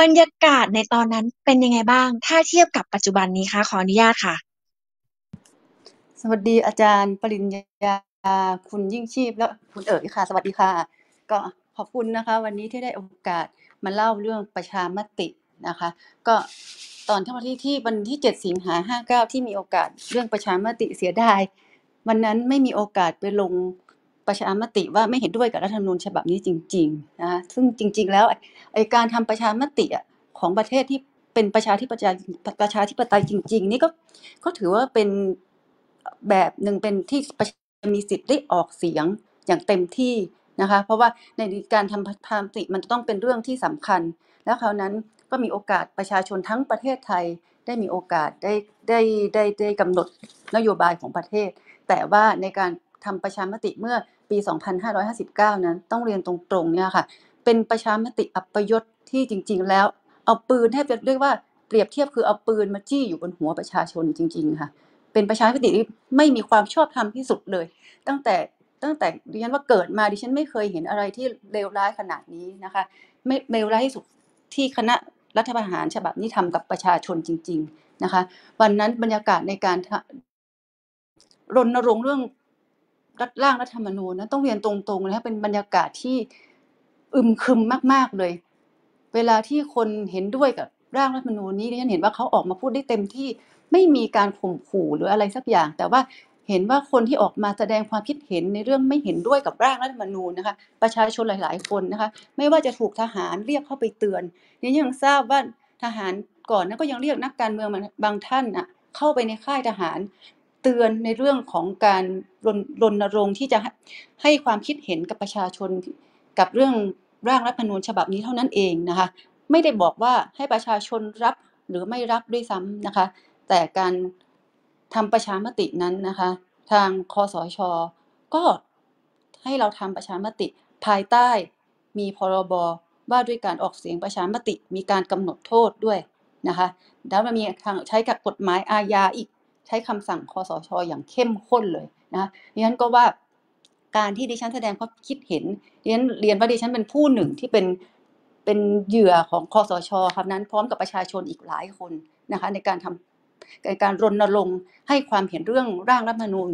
บรรยากาศในตอนนั้นเป็นยังไงบ้าง ถ้าเทียบกับปัจจุบันนี้คะ ขออนุญาตค่ะ สวัสดีอาจารย์ปริญญา คุณยิ่งชีพและคุณเอ๋ยค่ะสวัสดีค่ะ ก็ขอบคุณนะคะ วันนี้ที่ได้โอกาสมาเล่าเรื่องประชามตินะคะก็ตอนที่วันที่ที่วันที่7สิงหาห้าเก้าที่มีโอกาสเรื่องประชามติเสียดาย วันนั้นไม่มีโอกาสไปลงประชามติว่าไม่เห็นด้วยกับรัฐธรรมนูญฉบับนี้จริงๆนะคะซึ่งจริง ๆ แล้วไอการทำประชามติของประเทศที่เป็นประชาธิปไตยประชาธิปไตยจริง ๆ นี่ก็ก็ถือว่าเป็นแบบหนึ่งเป็นที่ประชามีสิทธิ์ได้ออกเสียงอย่างเต็มที่นะคะ เพราะว่าในการทำประชามติมันต้องเป็นเรื่องที่สำคัญ แล้วคราวนั้นก็มีโอกาสประชาชนทั้งประเทศไทย ได้มีโอกาสได้ได้ได้ได้กำหนดนโยบายของประเทศ แต่ว่าในการทำประชามติเมื่อปี 2559 นั้นต้องเรียนตรงๆเนี่ยค่ะเป็นประชามติอัปยศที่จริงๆแล้วเอาปืนแทบจะเรียกว่าเปรียบเทียบคือเอาปืนมาจี้อยู่บนหัวประชาชนจริง ๆค่ะ เป็นประชามติที่ไม่มีความชอบธรรมที่สุดเลย ตั้งแต่ตั้งแต่ดิฉันว่าเกิดมาดิฉัน ไม่เคยเห็นอะไรที่เลวร้ายขนาดนี้นะคะไม่เลวร้ายที่สุดที่คณะรัฐประหารฉบับนี้ทำกับประชาชนจริง ๆนะคะ วันนั้นบรรยากาศในการรณรงค์เรื่องรัฐร่างรัฐธรรมนูญนะต้องเรียนตรงๆนะคะเป็นบรรยากาศที่อึมครึมมาก ๆเลย เวลาที่คนเห็นด้วยกับร่างรัฐธรรมนูญนี้ดิฉันเห็นว่าเขาออกมาพูดได้เต็มที่ไม่มีการข่มขู่หรืออะไรสักอย่าง แต่ว่าเห็นว่าคนที่ออกมาแสดงความคิดเห็นในเรื่องไม่เห็นด้วยกับร่างรัฐธรรมนูญนะคะประชาชนหลายๆ คนนะคะไม่ว่าจะถูกทหารเรียกเข้าไปเตือนนี่ยังทราบว่าทหารก่อนนั้นก็ยังเรียกนักการเมืองบางท่านอะเข้าไปในค่ายทหารเตือนในเรื่องของการรณรงค์ที่จะให้ความคิดเห็นกับประชาชนกับเรื่องร่างรัฐธรรมนูญฉบับนี้เท่านั้นเองนะคะ ไม่ได้บอกว่าให้ประชาชนรับหรือไม่รับด้วยซ้ำนะคะ แต่การทำประชามตินั้นนะคะทางคอสชก็ให้เราทำประชามติภายใต้มีพรบว่าด้วยการออกเสียงประชามติมีการกำหนดโทษด้วยนะคะแล้วมันมีทางใช้กับกฎหมายอาญาอีกใช้คำสั่งคอสชออย่างเข้มข้นเลยนะดิฉันก็ว่าการที่ดิฉันแสดงความคิดเห็นดิฉันเรียนว่าดิฉัน เป็นผู้หนึ่งที่เป็นเป็นเหยื่อของคอสช ครับนั้นพร้อมกับประชาชนอีกหลายคนนะคะในการทำการรณรงค์ให้ความเห็นเรื่องร่างรัฐธรรมนูญ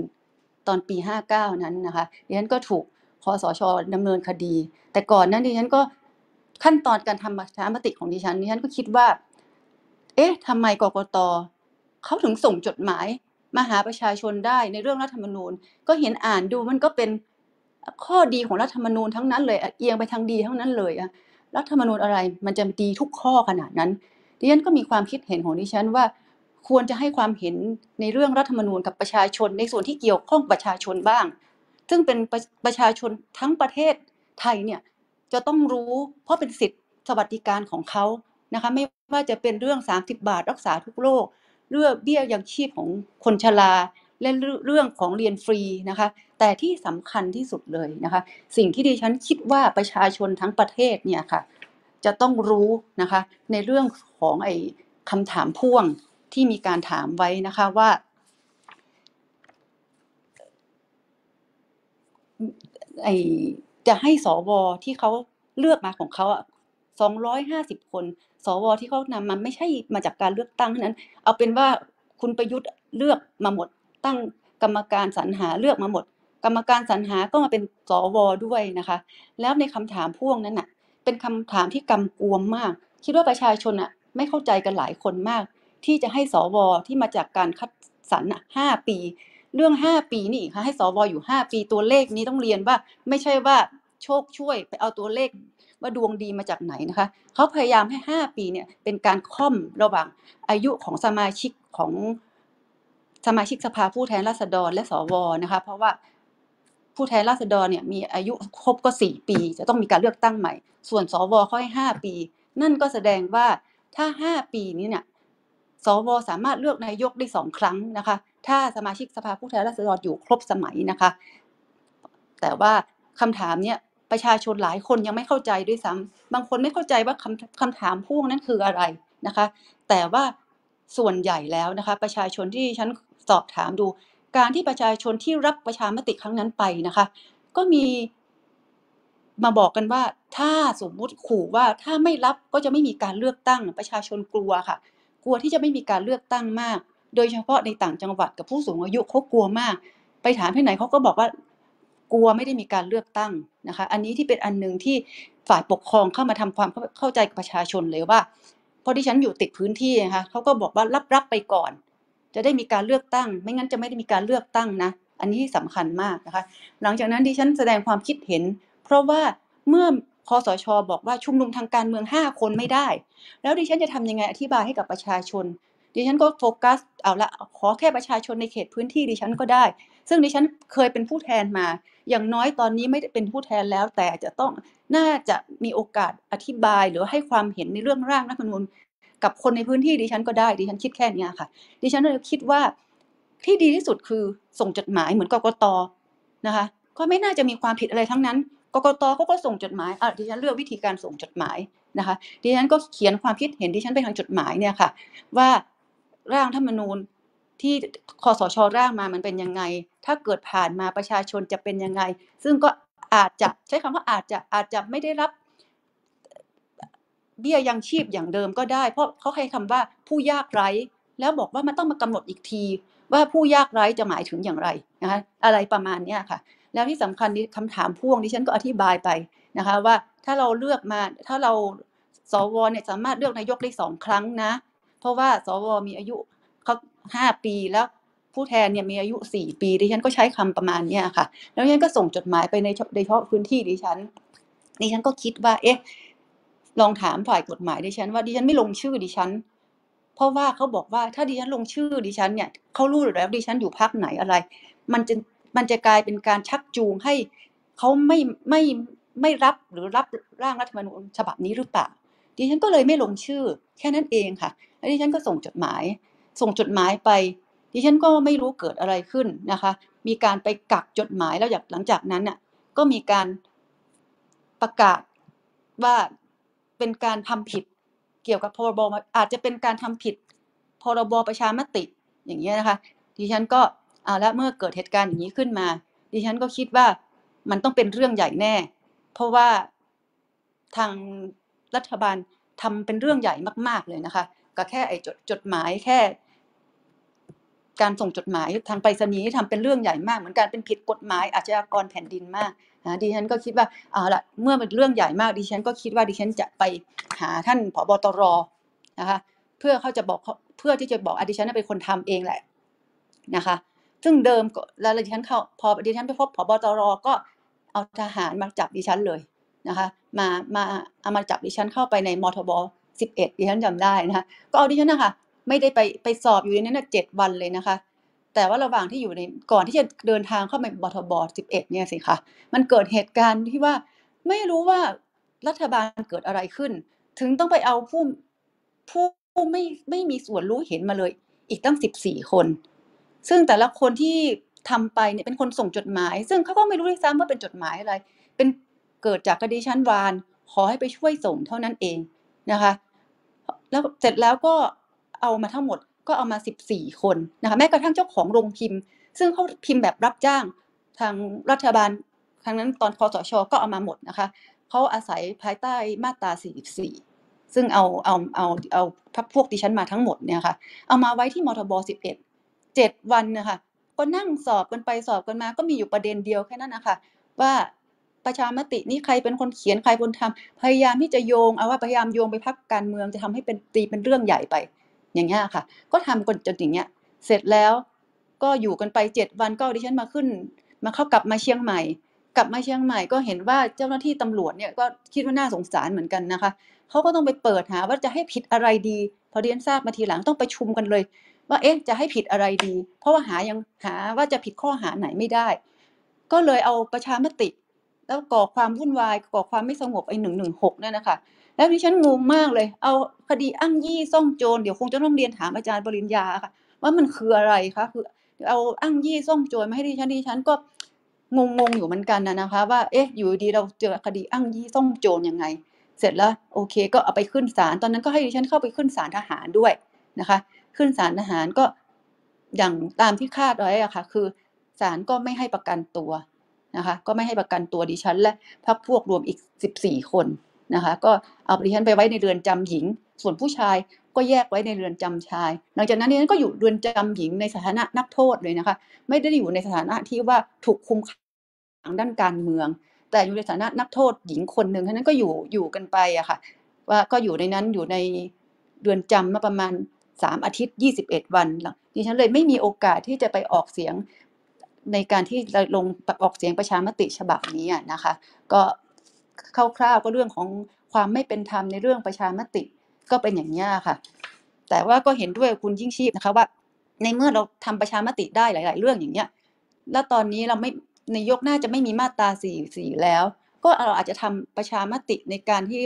ตอนปี 59นั้นนะคะดิฉันก็ถูกคอสชดำเนินคดี แต่ก่อนนั้นดิฉันก็ขั้นตอนการทำประชามติของดิฉันดิฉันก็คิดว่า เอ๊ะทำไมกกตเขาถึงส่งจดหมายมาหาประชาชนได้ในเรื่องรัฐธรรมนูญ ก็เห็นอ่านดูมันก็เป็นข้อดีของรัฐธรรมนูญ ทั้งนั้น เลยเอียงไปทางดีทั้งนั้นเลยอะรัฐธรรมนูญอะไรมันจะดีทุกข้อขนาดนั้นดิฉันก็มีความคิดเห็นของดิฉันว่าควรจะให้ความเห็นในเรื่องรัฐธรรมนูญกับประชาชน ในส่วนที่เกี่ยวข้องประชาชนบ้าง ซึ่งเป็นประประชาชนทั้งประเทศไทยเนี่ยจะต้องรู้เพราะเป็นสิทธิสวัสดิการของเขานะคะ ไม่ว่าจะเป็นเรื่อง30บาท รักษาทุกโรค เรื่องเบี้ยยังชีพของคนชรา และเรื่องของเรียนฟรีนะคะ แต่ที่สำคัญที่สุดเลยนะคะ สิ่งที่ดิฉันคิดว่าประชาชนทั้งประเทศเนี่ยค่ะจะต้องรู้นะคะในเรื่องของไอ้คำถามพ่วงที่มีการถามไว้นะคะว่าไอจะให้สวที่เขาเลือกมาของเขาอ่ะสองร้อยห้าสิบคนสวที่เขานำมาไม่ใช่มาจากการเลือกตั้งนั้น เอาเป็นว่าคุณประยุทธ์เลือกมาหมดตั้งกรรมการสรรหาเลือกมาหมด กรรมการสรรหาก็มาเป็นสวด้วยนะคะ แล้วในคำถามพ่วงนั้นอ่ะ เป็นคำถามที่กำกวมมากคิดว่าประชาชนอ่ะ ไม่เข้าใจกันหลายคนมากที่จะให้สวที่มาจากการคัดสรรห้าปี เรื่องห้าปีนี่ค่ะให้สวอยู่ห้าปีตัวเลขนี้ต้องเรียนว่าไม่ใช่ว่าโชคช่วยไปเอาตัวเลขว่าดวงดีมาจากไหนนะคะเขาพยายามให้ 5 ปีเนี่ยเป็นการค่อมระหว่างอายุของสมาชิกของสมาชิกสภาผู้แทนราษฎรและสวนะคะเพราะว่าผู้แทนราษฎรเนี่ยมีอายุครบก็ 4 ปี จะต้องมีการเลือกตั้งใหม่ ส่วนสวเขาให้5ปี นั่นก็แสดงว่าถ้า 5 ปีนี้เนี่ยสวสามารถเลือกนายกได้สองครั้งนะคะ ถ้าสมาชิกสภาผู้แทนราษฎรอยู่ครบสมัยนะคะ แต่ว่าคำถามเนี่ยประชาชนหลายคนยังไม่เข้าใจด้วยซ้ำบางคนไม่เข้าใจว่าคำคำถามพ่วงนั้นคืออะไรนะคะ แต่ว่าส่วนใหญ่แล้วนะคะ ประชาชนที่ฉันสอบถามดู การที่ประชาชนที่รับประชามติครั้งนั้นไปนะคะ ก็มีมาบอกกันว่าถ้าสมมุติขู่ว่าถ้าไม่รับก็จะไม่มีการเลือกตั้งประชาชนกลัวค่ะกลัวที่จะไม่มีการเลือกตั้งมาก โดยเฉพาะในต่างจังหวัดกับผู้สูงอายุเขากลัวมาก ไปถามที่ไหนเขาก็บอกว่า กลัวไม่ได้มีการเลือกตั้งนะคะ อันนี้ที่เป็นอันหนึ่งที่ฝ่ายปกครองเข้ามาทำความเข้าใจกับประชาชนเลยว่าพราะที่ฉันอยู่ติดพื้นที่นะคะเขาก็บอกว่ารับรับไปก่อน จะได้มีการเลือกตั้ง ไม่งั้นจะไม่ได้มีการเลือกตั้งนะ อันนี้สำคัญมากนะคะ หลังจากนั้นดิฉันแสดงความคิดเห็น เพราะว่าเมื่อคอสชอบอกว่าชุมนุมทางการเมือง5คนไม่ได้ แล้วดิฉันจะทำยังไง อธิบายให้กับประชาชนดิฉันก็โฟกัสเอาละขอแค่ประชาชนในเขตพื้นที่ดิฉันก็ได้ ซึ่งดิฉันเคยเป็นผู้แทนมา อย่างน้อยตอนนี้ไม่เป็นผู้แทนแล้ว แต่จะต้องน่าจะมีโอกาสอธิบายหรือให้ความเห็นในเรื่องร่างรัฐธรรมนูญกับคนในพื้นที่ดิฉันก็ได้ดิฉันคิดแค่นี้ค่ะ ดิฉันเลยคิดว่าที่ดีที่สุดคือส่งจดหมายเหมือนกกตนะคะก็ไม่น่าจะมีความผิดอะไรทั้งนั้นกกตเขาก็ส่งจดหมาย อ่ะดิฉันเลือกวิธีการส่งจดหมายนะคะ ดิฉันก็เขียนความคิดเห็นดิฉันไปทางจดหมายเนี่ยค่ะ ว่าร่างธรรมนูญที่คอสชร่างมา มันเป็นยังไง ถ้าเกิดผ่านมาประชาชนจะเป็นยังไง ซึ่งก็อาจจะใช้คำว่าอาจจะอาจจะไม่ได้รับ เบี้ยยังชีพอย่างเดิมก็ได้ เพราะเขาให้คำว่าผู้ยากไร้ แล้วบอกว่ามันต้องมากำหนดอีกที ว่าผู้ยากไร้จะหมายถึงอย่างไรนะคะอะไรประมาณเนี้ค่ะแล้วที่สำคัญคำถามพ่วงดิฉันก็อธิบายไปนะคะ ว่าถ้าเราเลือกมาถ้าเราสวเนี่ยสามารถเลือกนายกได้สองครั้งนะเพราะว่าสวมีอายุเขาห้าปีแล้ว ผู้แทนเนี่ยมีอายุสี่ปีดิฉันก็ใช้คำประมาณเนี้ยค่ะ แล้วดิฉันก็ส่งจดหมายไปในดยเฉพาะพื้นที่ดิฉัน ดิฉันก็คิดว่า เอ๊ะ ลองถามฝ่ายกฎหมายดิฉัน ว่าดิฉันไม่ลงชื่อดิฉัน เพราะว่าเขาบอกว่าถ้าดิฉันลงชื่อดิฉันเนี่ยเขารู้อยู่แล้วดิฉันอยู่พักไหนอะไร มันจะมันจะกลายเป็นการชักจูงให้เขาไม่ไม่ไม่รับหรือรับร่างรัฐธรรมนูญฉบับนี้หรือเปล่าดิฉันก็เลยไม่ลงชื่อแค่นั้นเองค่ะแล้วดิฉันก็ส่งจดหมาย ส่งจดหมายไป ดิฉันก็ไม่รู้เกิดอะไรขึ้นนะคะ มีการไปกักจดหมายแล้วจากหลังจากนั้นน่ะก็มีการประกาศว่าเป็นการทำผิดเกี่ยวกับพรบอาจจะเป็นการทำผิดพรบประชามติอย่างเงี้ยนะคะ ดิฉันก็เอาละเมื่อเกิดเหตุการณ์อย่างนี้ขึ้นมาดิฉันก็คิดว่ามันต้องเป็นเรื่องใหญ่แน่ เพราะว่าทางรัฐบาลทำเป็นเรื่องใหญ่มากๆเลยนะคะ ก็แค่ไอจดจดหมายแค่การส่งจดหมายทางไปรษณีย์ทำเป็นเรื่องใหญ่มากเหมือนการเป็นผิดกฎหมายอาชญากรแผ่นดินมากนะดิฉันก็คิดว่าเอาละเมื่อเป็นเรื่องใหญ่มากดิฉันก็คิดว่าดิฉันจะไปหาท่านผบตรนะคะเพื่อเขาจะบอกเพื่อที่จะบอกอดิฉันเป็นคนทำเองแหละนะคะซึ่งเดิมแล้วดิฉันเข้าพอดิฉันไปพบผบตรก็เอาทหารมาจับดิฉันเลยนะคะ มามาเอามาจับดิฉันเข้าไปในมทบ 11ดิฉันจำได้นะคะก็เอาดิฉันนะคะไม่ได้ไปไปสอบอยู่ในนั้นเจ็ดวันเลยนะคะ แต่ว่าระหว่างที่อยู่ในก่อนที่จะเดินทางเข้าไปมทบ11 เนี่ยสิคะมันเกิดเหตุการณ์ที่ว่าไม่รู้ว่ารัฐบาลเกิดอะไรขึ้น ถึงต้องไปเอาผู้ผู้ไม่ไม่มีส่วนรู้เห็นมาเลยอีกตั้งสสิบี่คนซึ่งแต่ละคนที่ทำไปเนี่ยเป็นคนส่งจดหมาย ซึ่งเขาก็ไม่รู้ด้วยซ้ำว่าเป็นจดหมายอะไร เป็นเกิดจากคดีชั้นวาน ขอให้ไปช่วยส่งเท่านั้นเองนะคะ แล้วเสร็จแล้วก็เอามาทั้งหมดก็เอามา 14 คนนะคะแม้กระทั่งเจ้าของโรงพิมพ์ ซึ่งเขาพิมพ์แบบรับจ้างทางรัฐบาล ครั้งนั้นตอนคอสช ก็เอามาหมดนะคะ เขาอาศัยภายใต้มาตรา 44 ซึ่งเอาเอาเอาเอาพพวกดิฉันมาทั้งหมดเนี่ยค่ะ เอามาไว้ที่มทบ11เจ็ดวันนะคะก็นั่งสอบกันไปสอบกันมาก็มีอยู่ประเด็นเดียวแค่นั้นนะคะว่าประชามตินี่ใครเป็นคนเขียนใครคนทำ พยายามที่จะโยง เอาว่าพยายามโยงไปพักการเมืองจะทำให้เป็นตีเป็นเรื่องใหญ่ไปอย่างเงี้ยค่ะ ก็ทำกันจนอย่างเงี้ยเสร็จแล้วก็อยู่กันไปเจ็ดวันก็ดิฉัน มาขึ้น มาเข้ากลับมาเชียงใหม่ กลับมาเชียงใหม่ ก็เห็นว่าเจ้าหน้าที่ตำรวจเนี่ยก็คิดว่าน่าสงสารเหมือนกันนะคะ เขาก็ต้องไปเปิดหาว่าจะให้ผิดอะไรดี พอเรียนทราบมาทีหลังต้องประชุมกันเลยว่าเอ๊ะจะให้ผิดอะไรดี เพราะว่าหายังหาว่าจะผิดข้อหาไหนไม่ได้ ก็เลยเอาประชามติ แล้วก่อความวุ่นวายก่อความไม่สงบไอ้หนึ่งหนึ่งหกเนี่ยนะคะ แล้วดิฉันงงมากเลย เอาคดีอ้างยี่ซ่องโจรเดี๋ยวคงจะต้องเรียนถามอาจารย์ปริญญาค่ะ ว่ามันคืออะไรคะคือเอาอ้างยี่ซ่องโจรมาให้ดิฉันดิฉันก็งงงอยู่เหมือนกันนะนะคะ ว่าเอ๊ะอยู่ดีเราเจอคดีอ้างยี่ซ่องโจรยังไง เสร็จแล้วโอเคก็เอาไปขึ้นศาลตอนนั้นก็ให้ดิฉันเข้าไปขึ้นศาลทหารด้วยนะคะขึ้นศาลทหารก็อย่างตามที่คาดไว้อะค่ะคือศาลก็ไม่ให้ประกันตัวนะคะ ก็ไม่ให้ประกันตัวดิฉัน และพักพวกรวมอีก 14 คนนะคะ ก็เอาดิฉันไปไว้ในเรือนจำหญิง ส่วนผู้ชายก็แยกไว้ในเรือนจำชาย หลังจากนั้นดิฉันก็อยู่เรือนจำหญิง ในสถานะนักโทษเลยนะคะ ไม่ได้อยู่ในสถานะที่ว่าถูกคุมขังด้านการเมือง แต่อยู่ในสถานะนักโทษหญิงคนหนึ่งฉะนั้นก็อยู่อยู่กันไปอะค่ะว่าก็อยู่ในนั้นอยู่ในเรือนจำมาประมาณสามอาทิตย์ยี่สิบเอ็ดวันดิฉันเลยไม่มีโอกาสที่จะไปออกเสียงในการที่จะลงออกเสียงประชามติฉบับนี้นะคะ ก็คร่าวๆก็เรื่องของความไม่เป็นธรรมในเรื่องประชามติก็เป็นอย่างนี้ค่ะ แต่ว่าก็เห็นด้วยคุณยิ่งชีพนะคะว่า ในเมื่อเราทำประชามติได้หลายๆเรื่องอย่างเนี้ยแล้วตอนนี้เราไม่ในยกหน้าจะไม่มีมาตราสี่สี่แล้ว ก็เราอาจจะทำประชามติในการที่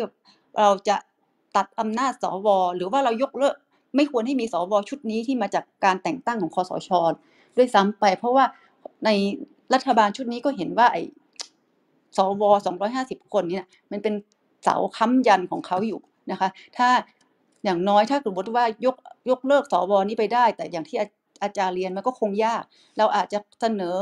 เราจะตัดอำนาจสวหรือว่าเรายกเลิกไม่ควรให้มีสวชุดนี้ ที่มาจากการแต่งตั้งของคอสชด้วยซ้ำไป เพราะว่าในรัฐบาลชุดนี้ก็เห็นว่าไอ้สวสองร้อยห้าสิบคนนี่นะมันเป็นเสาค้ำยันของเขาอยู่นะคะ ถ้าอย่างน้อยถ้าสมมติว่ายกยกเลิกสวนี้ไปได้ แต่อย่างที่อาจารย์เรียนมันก็คงยาก เราอาจจะเสนอ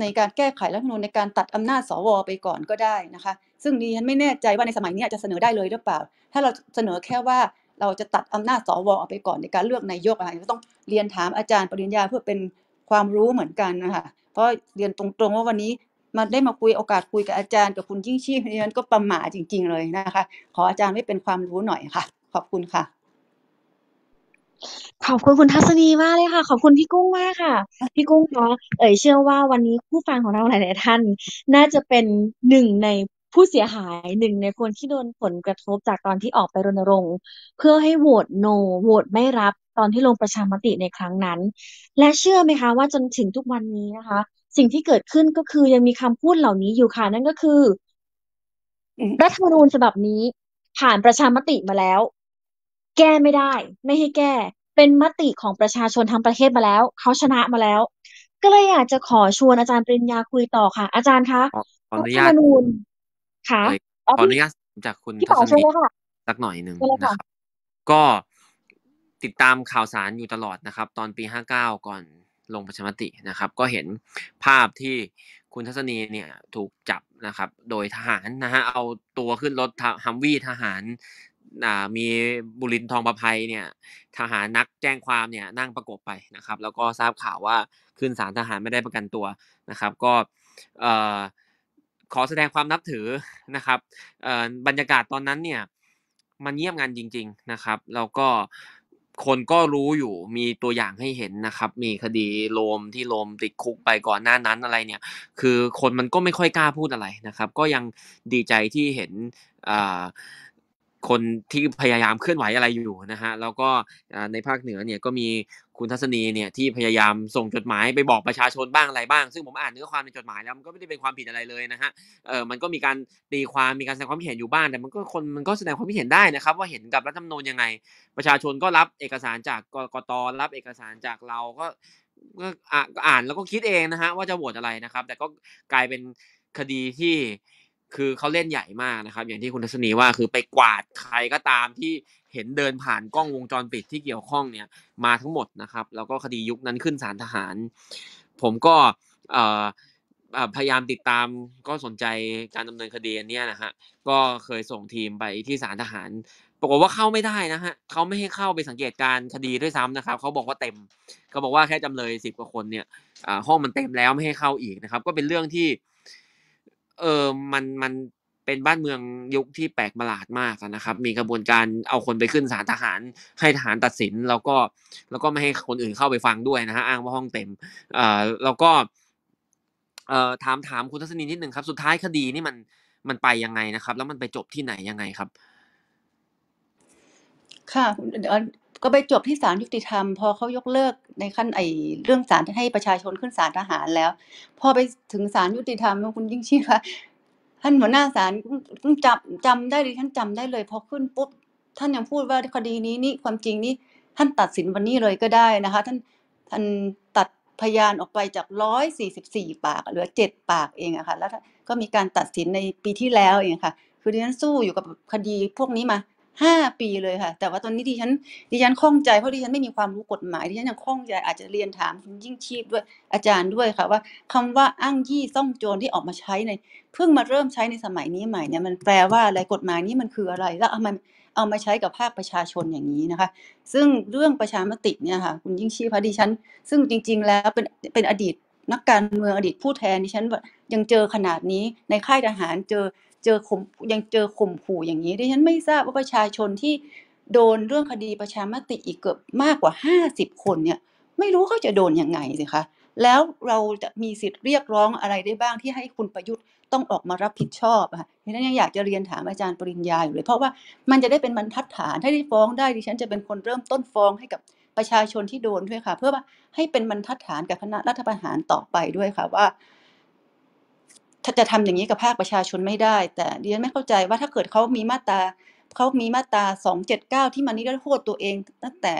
ในการแก้ไขรัฐธรรมนูญในการตัดอำนาจสวไปก่อนก็ได้นะคะ ซึ่งดิฉันไม่แน่ใจว่าในสมัยนี้จะเสนอได้เลยหรือเปล่า ถ้าเราเสนอแค่ว่าเราจะตัดอำนาจสวออกไปก่อนในการเลือกนายกอะไรก็ต้องเรียนถามอาจารย์ปริญญาเพื่อเป็นความรู้เหมือนกันนะคะเพราะเรียนตรงๆว่าวันนี้มาได้มาคุยโอกาสคุยกับอาจารย์กับคุณยิ่งชีพนี่ันก็ประหม่าจริงๆเลยนะคะ ขออาจารย์ไม่เป็นความรู้หน่อยค่ะ ขอบคุณค่ะ ขอบคุณคุณทัศนีมากเลยค่ะ ขอบคุณพี่กุ้งมากค่ะพี่กุ้งเนาะเอ๋ยเชื่อว่าวันนี้ผู้ฟังของเราหลายๆท่านน่าจะเป็นหนึ่งในผู้เสียหายหนึ่งในคนที่โดนผลกระทบจากตอนที่ออกไปรณรงค์ เพื่อให้โหวตโนโหวตไม่รับตอนที่ลงประชามติในครั้งนั้น และเชื่อไหมคะว่าจนถึงทุกวันนี้นะคะ สิ่งที่เกิดขึ้นก็คือยังมีคำพูดเหล่านี้อยู่ค่ะนั่นก็คือ รัฐธรรมนูญฉบับนี้ ผ่านประชามติมาแล้ว แก้ไม่ได้ ไม่ให้แก้ เป็นมติของประชาชนทั้งประเทศมาแล้ว เขาชนะมาแล้ว ก็เลยอยากจะขอชวนอาจารย์ปริญญาคุยต่อค่ะ อาจารย์คะรัฐธรรมนูญค่ะขออนุญาตจากคุณทัศนีสักหน่อยหนึ่งนะครับก็ติดตามข่าวสารอยู่ตลอดนะครับ ตอนปีห้าเก้าก่อนลงประชามตินะครับ ก็เห็นภาพที่คุณทัศนีเนี่ยถูกจับนะครับ โดยทหารนะฮะเอาตัวขึ้นรถฮัมวีทหารมีบุรินทองประภัยเนี่ย ทหารนักแจ้งความเนี่ย นั่งประกบไปนะครับ แล้วก็ทราบข่าวว่าขึ้นศาลทหารไม่ได้ประกันตัวนะครับ ก็ เออขอแสดงความนับถือนะครับบรรยากาศตอนนั้นเนี่ยมันเงียบงันจริง ๆนะครับแล้วก็คนก็รู้อยู่มีตัวอย่างให้เห็นนะครับ มีคดีโลมที่โลมติดคุกไปก่อนหน้านั้นอะไรเนี่ยคือคนมันก็ไม่ค่อยกล้าพูดอะไรนะครับ ก็ยังดีใจที่เห็นอ่าคนที่พยายามเคลื่อนไหวอะไรอยู่นะฮะแล้วก็ในภาคเหนือเนี่ยก็มีคุณทัศนีเนี่ยที่พยายามส่งจดหมายไปบอกประชาชนบ้างอะไรบ้าง ซึ่งผมอ่านเนื้อความในจดหมายแล้วมันก็ไม่ได้เป็นความผิดอะไรเลยนะฮะเออมันก็มีการตีความมีการแสดงความเห็นอยู่บ้างแต่มันก็คนมันก็แสดงความเห็นได้นะครับ ว่าเห็นกับรัฐธรรมนูญยังไง ประชาชนก็รับเอกสารจากกกตรับเอกสารจากเราก็อ่านแล้วก็คิดเองนะฮะว่าจะโหวตอะไรนะครับ แต่ก็กลายเป็นคดีที่คือเขาเล่นใหญ่มากนะครับ อย่างที่คุณทัศนีว่าคือไปกวาดใครก็ตามที่เห็นเดินผ่านกล้องวงจรปิดที่เกี่ยวข้องเนี่ยมาทั้งหมดนะครับแล้วก็คดียุคนั้นขึ้นศาลทหาร ผมก็พยายามติดตามก็สนใจการดำเนินคดีนี้นะฮะก็เคยส่งทีมไปที่ศาลทหาร ปรากฏว่าเข้าไม่ได้นะฮะเขาไม่ให้เข้าไปสังเกตการคดีด้วยซ้ำนะครับเขาบอกว่าเต็มเขาบอกว่าแค่จำเลยสิบกว่าคนเนี่ยห้องมันเต็มแล้วไม่ให้เข้าอีกนะครับ ก็เป็นเรื่องที่เออ มัน มัน เป็นบ้านเมืองยุคที่แปลกประหลาดมากนะครับ มีกระบวนการเอาคนไปขึ้นศาลทหาร ให้ทหารตัดสิน แล้วก็ แล้วก็ไม่ให้คนอื่นเข้าไปฟังด้วยนะฮะ อ้างว่าห้องเต็ม เอ่อ แล้วก็ เอ่อ ถามถามคุณทัศนีนิดหนึ่งครับ สุดท้ายคดีนี่มัน มันไปยังไงนะครับ แล้วมันไปจบที่ไหนยังไงครับ ค่ะก็ไปจบที่ศาลยุติธรรมพอเขายกเลิกในขั้นไอ้เรื่องศาลให้ประชาชนขึ้นศาลทหารแล้ว พอไปถึงศาลยุติธรรมคุณยิ่งชีพว่าท่านหัวหน้าศาลจำจำได้ลยท่านจำได้เลยพอขึ้นปุ๊บท่านยังพูดว่าคดีนี้นี่ความจริงนี้ ท่านตัดสินวันนี้เลยก็ได้นะคะ ท่านท่านตัดพยานออกไปจากร้อยสี่สิบสี่ปากเหลือเจ็ดปากเองอะค่ะ แล้วก็มีการตัดสินในปีที่แล้วเองค่ะ คือดิฉันสู้อยู่กับคดีพวกนี้มาห้าปีเลยค่ะแต่ว่าตอนนี้ดิฉันดิฉันคล่องใจเพราะดิฉันไม่มีความรู้กฎหมายดิฉันยังคล่องใจ อาจจะเรียนถาม คุณยิ่งชีพด้วย อาจารย์ด้วยค่ะว่าคำว่าอ้างยี่ซ่องโจรที่ออกมาใช้ในเพิ่งมาเริ่มใช้ในสมัยนี้ใหม่เนี่ยมันแปลว่าอะไรกฎหมายนี้มันคืออะไร แล้วเอามันเอามาใช้กับภาคประชาชนอย่างนี้นะคะ ซึ่งเรื่องประชามติเนี่ยค่ะคุณยิ่งชีพดิฉันซึ่งจริง ๆ แล้วเป็นเป็นอดีตนักการเมืองอดีตผู้แทนดิฉันยังเจอขนาดนี้ในค่ายทหารเจอเจอขมยังเจอข่มขู่อย่างนี้ดิฉันไม่ทราบว่าประชาชนที่โดนเรื่องคดีประชามติอีกเกือบมากกว่า 50 คนเนี่ยไม่รู้เขาจะโดนยังไงสิคะแล้วเราจะมีสิทธิ์เรียกร้องอะไรได้บ้างที่ให้คุณประยุทธ์ต้องออกมารับผิดชอบค่ะดิฉันยังอยากจะเรียนถามอาจารย์ปริญญาอยู่เลยเพราะว่ามันจะได้เป็นบรรทัดฐานถ้าได้ฟ้องได้ดิฉันจะเป็นคนเริ่มต้นฟ้องให้กับประชาชนที่โดนด้วยค่ะ เพื่อว่าให้เป็นบรรทัดฐานกับคณะรัฐประหารต่อไปด้วยค่ะว่าจะทำอย่างนี้กับภาคประชาชนไม่ได้ แต่ดิฉันไม่เข้าใจว่าถ้าเกิดเขามีมาตราเขามีมาตรา279ที่มันนด้โทษตัวเอง ตั้งแต่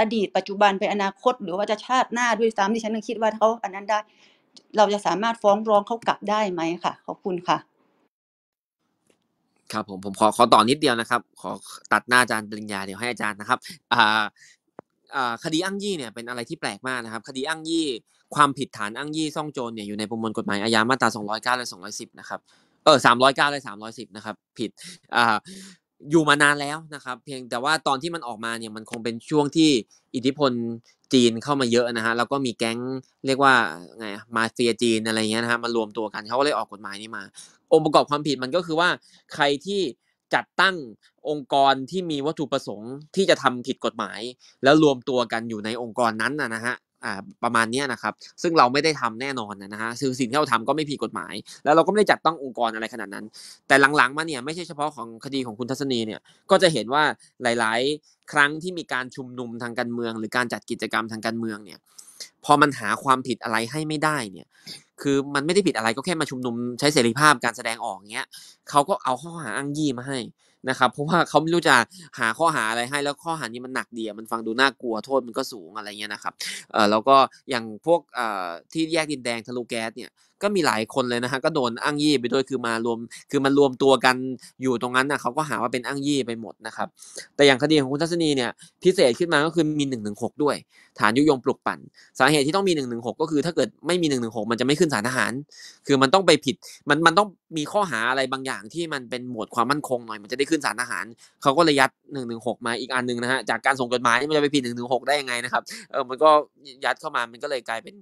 อดีตปัจจุบันไปอนาคต หรือว่าจะชาติหน้าด้วยซ้ำดิฉันนึกคิดว่าเขาอันนั้นได้ เราจะสามารถฟ้องร้องเขากลับได้ไหมค่ะขอบคุณค่ะครับผมผมขอขอต่อนิดเดียวนะครับ ขอตัดหน้าอาจารย์ปริญญาเดี๋ยวให้อาจารย์นะครับอ่าคดีอ้างยี่เนี่ย เป็นอะไรที่แปลกมากนะครับ คดีอ้างยี่ความผิดฐานอ้างยี่ซ่องโจรเนี่ยอยู่ในประมวลกฎหมาย อาญามาตรา209และ210นะครับเออ309และ310นะครับผิดอ่าอยู่มานานแล้วนะครับเพียงแต่ว่าตอนที่มันออกมาเนี่ยมันคงเป็นช่วงที่อิทธิพลจีนเข้ามาเยอะนะฮะแล้วก็มีแก๊งเรียกว่าไงมาเฟียจีนอะไรเงี้ยนะฮะมารวมตัวกันเขาก็เลยออกกฎหมายนี้มาองค์ประกอบความผิดมันก็คือว่า ใครที่จัดตั้งองค์กรที่มีวัตถุประสงค์ที่จะทำผิดกฎหมาย แล้วรวมตัวกันอยู่ในองค์กรนั้นนะฮะอ่าประมาณนี้นะครับซึ่งเราไม่ได้ทำแน่นอนนะฮะึือสิ่งที่เราทำก็ไม่ผิดกฎหมาย แล้วเราก็ไม่ได้จัดต้ององค์กรอะไรขนาดนั้น แต่หลังๆมาเนี่ยไม่ใช่เฉพาะของคดีของคุณทัศนีเนี่ย ก็จะเห็นว่าหลาย ๆ ครั้งที่มีการชุมนุมทางการเมือง หรือการจัดกิจกรรมทางการเมืองเนี่ย พอมันหาความผิดอะไรให้ไม่ได้เนี่ยคือมันไม่ได้ผิดอะไรก็แค่มาชุมนุมใช้เสรีภาพการแสดงออกเงี้ยเขาก็เอาข้อหาอ้างยี่มาให้นะครับ เพราะว่าเขาไม่รู้จะหาข้อหาอะไรให้ แล้วข้อหานี้มันหนักดีมันฟังดูน่ากลัวโทษมันก็สูงอะไรเงี้ยนะครับ เออแล้วก็อย่างพวก เอ่อ ที่แยกดินแดงทะลุแก๊สเนี่ยก็มีหลายคนเลยนะฮะก็โดนอ้างยี่ไปด้วยคือมารวม คือมันรวมตัวกันอยู่ตรงนั้นนะเขาก็หาว่าเป็นอ้างยี่ไปหมดนะครับ แต่อย่างคดีของคุณทัศนีเนี่ยพิเศษขึ้นมาก็คือมี1นึด้วยฐานยุยงปลุกปั่น สาเหตุที่ต้องมี1นึก็คือถ้าเกิดไม่มี1นึมันจะไม่ขึ้นสารทหาร คือมันต้องไปผิดมันมันต้องมีข้อหาอะไรบางอย่างที่มันเป็นหมวดความมั่นคงหน่อยมันจะได้ขึ้นสารทหาร เขาก็เลยยัด1นึมาอีกอันหนึ่งนะฮะจากการส่งจดหมายมันจะไปผิด1นึได้ยังไงนะครับเออมันก็ยัดเข้ามามันก็เลยกลายเป็น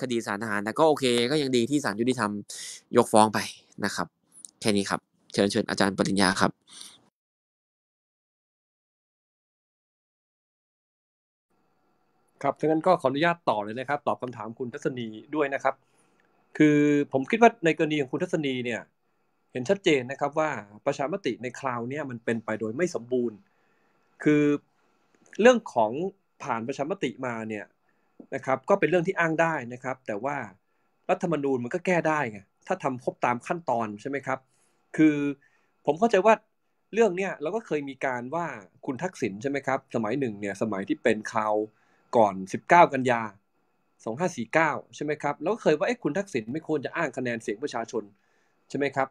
คดีสารทหารแต่ก็โอเคก็ยังดีที่ศาลยุติธรรมยกฟ้องไปนะครับแค่นี้ครับเชิญเชิญอาจารย์ปริญญาครับ ครับดังนั้นก็ขออนุญาตต่อเลยนะครับตอบคำถามคุณทัศนีด้วยนะครับคือผมคิดว่าในกรณีของคุณทัศนีเนี่ยเห็นชัดเจนนะครับว่าประชามติในคราวนี้มันเป็นไปโดยไม่สมบูรณ์คือเรื่องของผ่านประชามติมาเนี่ยนะครับ ก็เป็นเรื่องที่อ้างได้นะครับ แต่ว่ารัฐธรรมนูญมันก็แก้ได้ไงถ้าทำครบตามขั้นตอนใช่ไหมครับคือผมเข้าใจว่าเรื่องเนี้ยเราก็เคยมีการว่าคุณทักษิณใช่ไหมครับสมัยหนึ่งเนี่ยสมัยที่เป็นข่าวก่อน 19 กันยา 2549ใช่ไหมครับแล้วก็เคยว่าเอ้คุณทักษิณไม่ควรจะอ้างคะแนนเสียงประชาชนใช่ไหมครับ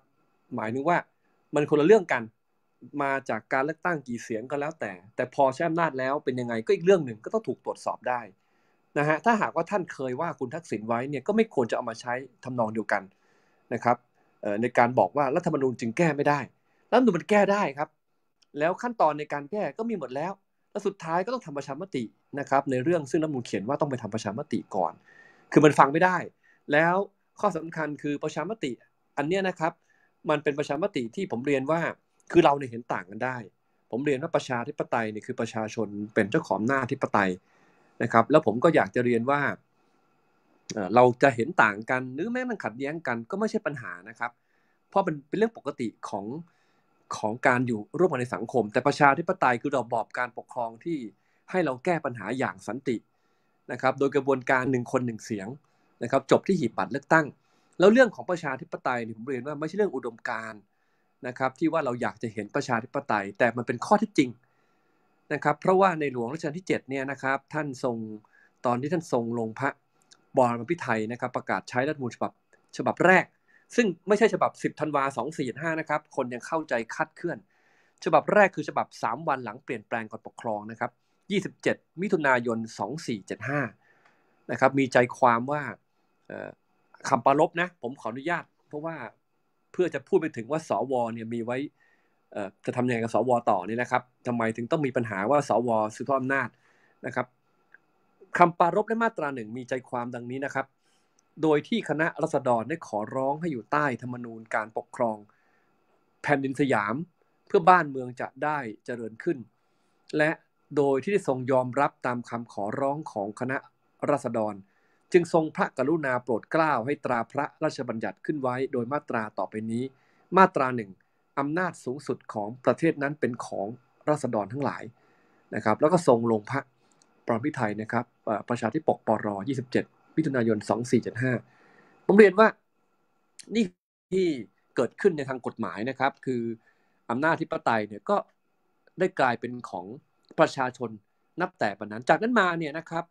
หมายถึงว่ามันคนละเรื่องกันมาจากการเลือกตั้งกี่เสียงก็แล้วแต่ แต่พอใช้อำนาจแล้วเป็นยังไงก็อีกเรื่องหนึ่งก็ต้องถูกตรวจสอบได้นะฮะถ้าหากว่าท่านเคยว่าคุณทักษิณไว้เนี่ยก็ไม่ควรจะเอามาใช้ทำนองเดียวกันนะครับในการบอกว่ารัฐธรรมนูญจึงแก้ไม่ได้รัฐธรรมนูญมันแก้ได้ครับ แล้วขั้นตอนในการแก้ก็มีหมดแล้วและสุดท้ายก็ต้องทำประชามตินะครับในเรื่องซึ่งรัฐธรรมนูญเขียนว่าต้องไปทำประชามติก่อน คือมันฟังไม่ได้ แล้วข้อสำคัญคือประชามติ อันเนี้ยนะครับมันเป็นประชามติที่ผมเรียนว่าคือเราเนี่ยเห็นต่างกันได้ ผมเรียนว่าประชาธิปไตยเนี่ยคือประชาชนเป็นเจ้าของหน้าธิปไตยนะครับแล้วผมก็อยากจะเรียนว่าเราจะเห็นต่างกันหรือแม้มันขัดแย้งกัน ก็ไม่ใช่ปัญหานะครับเพราะป็นเป็นเรื่องปกติของของการอยู่ร่วมกันในสังคม แต่ประชาธิปไตยคือระบอบการปกครองที่ให้เราแก้ปัญหาอย่างสันตินะครับโดยกระบวนการหนึ่งคนหนึ่งเสียงนะครับจบที่หีบบัตรเลือกตั้ง แล้วเรื่องของประชาธิปไตยผมเรียนว่าไม่ใช่เรื่องอุดมการนะครับที่ว่าเราอยากจะเห็นประชาธิปไตยแต่มันเป็นข้อที่จริงนะครับเพราะว่าในหลวงรัชกาลที่7เนี่ยนะครับท่านทรงตอนที่ท่านทรงลงพระบรมพิไทยนะครับประกาศใช้รัฐมนูญฉบับฉบับแรก ซึ่งไม่ใช่ฉบับ 10ธันวา 2 4้5นะครับคนยังเข้าใจคาดเคลื่อน ฉบับแรกคือฉบับ 3 วันหลังเปลี่ยนแปลงกฎปกครองนะครับ27 มิถุนายน 2475นะครับมีใจความว่าคำปรลบนะผมขออนุญาตเพราะว่าเพื่อจะพูดไปถึงว่า สวเนี่ยมีไว้จะทำยังไงกับสวต่อนี่นะครับทำไมถึงต้องมีปัญหาว่าสวสืบทอดอำนาจนะครับคำปารและมาตราหนึ่งมีใจความดังนี้นะครับ โดยที่คณะรัษฎรได้ขอร้องให้อยู่ใต้ธรรมนูญการปกครองแผ่นดินสยาม เพื่อบ้านเมืองจะได้เจริญขึ้น และโดยที่ได้ทรงยอมรับตามคำขอร้องของคณะรัษฎร จึงทรงพระกรุณาโปรดเกล้าให้ตราพระราชบัญญัติขึ้นไว้โดยมาตราต่อไปนี้มาตราหนึ่งอำนาจสูงสุดของประเทศนั้นเป็นของราษฎรทั้งหลายนะครับ แล้วก็ทรงลงพระปรมิไทยนะครับ ประชาธิปกปร27มิถุนายน2475ผมเรียนว่า นี่ที่เกิดขึ้นในทางกฎหมายนะครับ คืออำนาจีิปไตยเนี่ยก็ได้กลายเป็นของประชาชนนับแต่ปัจนั้น จากนั้นมาเนี่ยนะครับ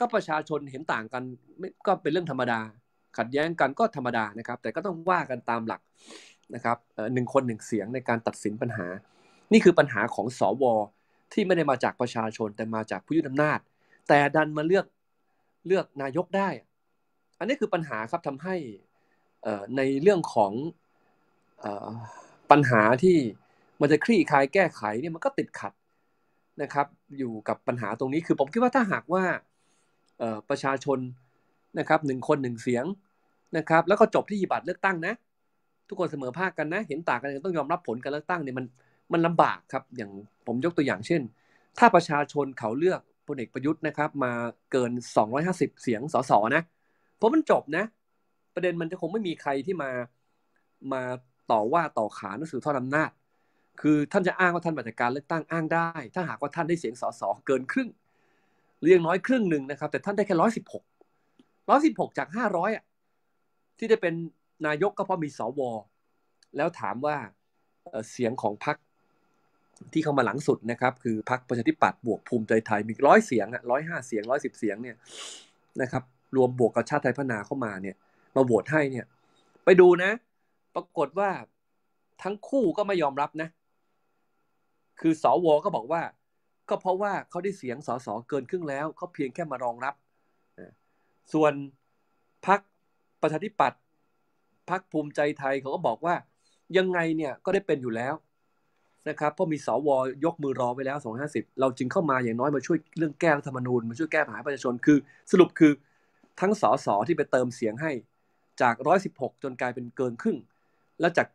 ก็ประชาชนเห็นต่างกันก็เป็นเรื่องธรรมดา ขัดแย้งกันก็ธรรมดานะครับ แต่ก็ต้องว่ากันตามหลักนะครับหนึ่งคนหนึ่งเสียงในการตัดสินปัญหานี่คือปัญหาของสอวอที่ไม่ได้มาจากประชาชนแต่มาจากผู้ยึดอำนาจ แต่ดันมาเลือกเลือกนายกได้ อันนี้คือปัญหาครับทำให้ในเรื่องของปัญหาที่มันจะคลี่คลายแก้ไขเนี่ยมันก็ติดขัดนะครับอยู่กับปัญหาตรงนี้คือผมคิดว่าถ้าหากว่าประชาชนนะครับหนึ่งคนหนึ่งเสียงนะครับแล้วก็จบที่บัตรเลือกตั้งนะทุกคนเสมอภาคกันนะเห็นต่างกันต้องยอมรับผลการเลือกตั้งเนี่ยมันมันลำบากครับอย่างผมยกตัวอย่างเช่น ถ้าประชาชนเขาเลือกพลเอกประยุทธ์นะครับ มาเกิน 250 เสียงสสนะเพราะมันจบนะ ประเด็นมันจะคงไม่มีใครที่มามาต่อว่าต่อขานหนังสือทอดอำนาจ คือ ท่านจะอ้างว่าท่านมาจากการเลือกตั้งอ้างได้ ถ้าหากว่าท่านได้เสียงสสเกินครึ่งเรียงน้อยครึ่งหนึ่งนะครับแต่ท่านได้แค่ร้อยสิบหกร้อยสิบหกจากห้าร้อยอ่ะที่ได้เป็นนายกก็เพราะมีสวแล้วถามว่าเสียงของพรรคที่เข้ามาหลังสุดนะครับ คือพรรคประชาธิปัตย์บวกภูมิใจไทย มีร้อยเสียงอ่ะร้อยห้าเสียงร้อยสิบเสียงเนี่ยนะครับ รวมบวกกับชาติไทยพัฒนาเข้ามาเนี่ย มาโหวตให้เนี่ย ไปดูนะ ปรากฏว่าทั้งคู่ก็ไม่ยอมรับนะ คือสอวอก็บอกว่า ก็เพราะว่าเขาได้เสียงสอสอเกินครึ่งแล้วเขาเพียงแค่มารองรับ ส่วนพรรคประชาธิปัตย์พักภูมิใจไทยเขาก็บอกว่ายังไงเนี่ยก็ได้เป็นอยู่แล้วนะครับเพราะมีสวยกมือรอไว้แล้ว250เราจึงเข้ามาอย่างน้อยมาช่วยเรื่องแก้รัฐธรรมนูญ มาช่วยแก้ปัญหาประชาชนคือ สรุปคือทั้งสสที่ไปเติมเสียงให้จาก116จนกลายเป็นเกินครึ่งและจาก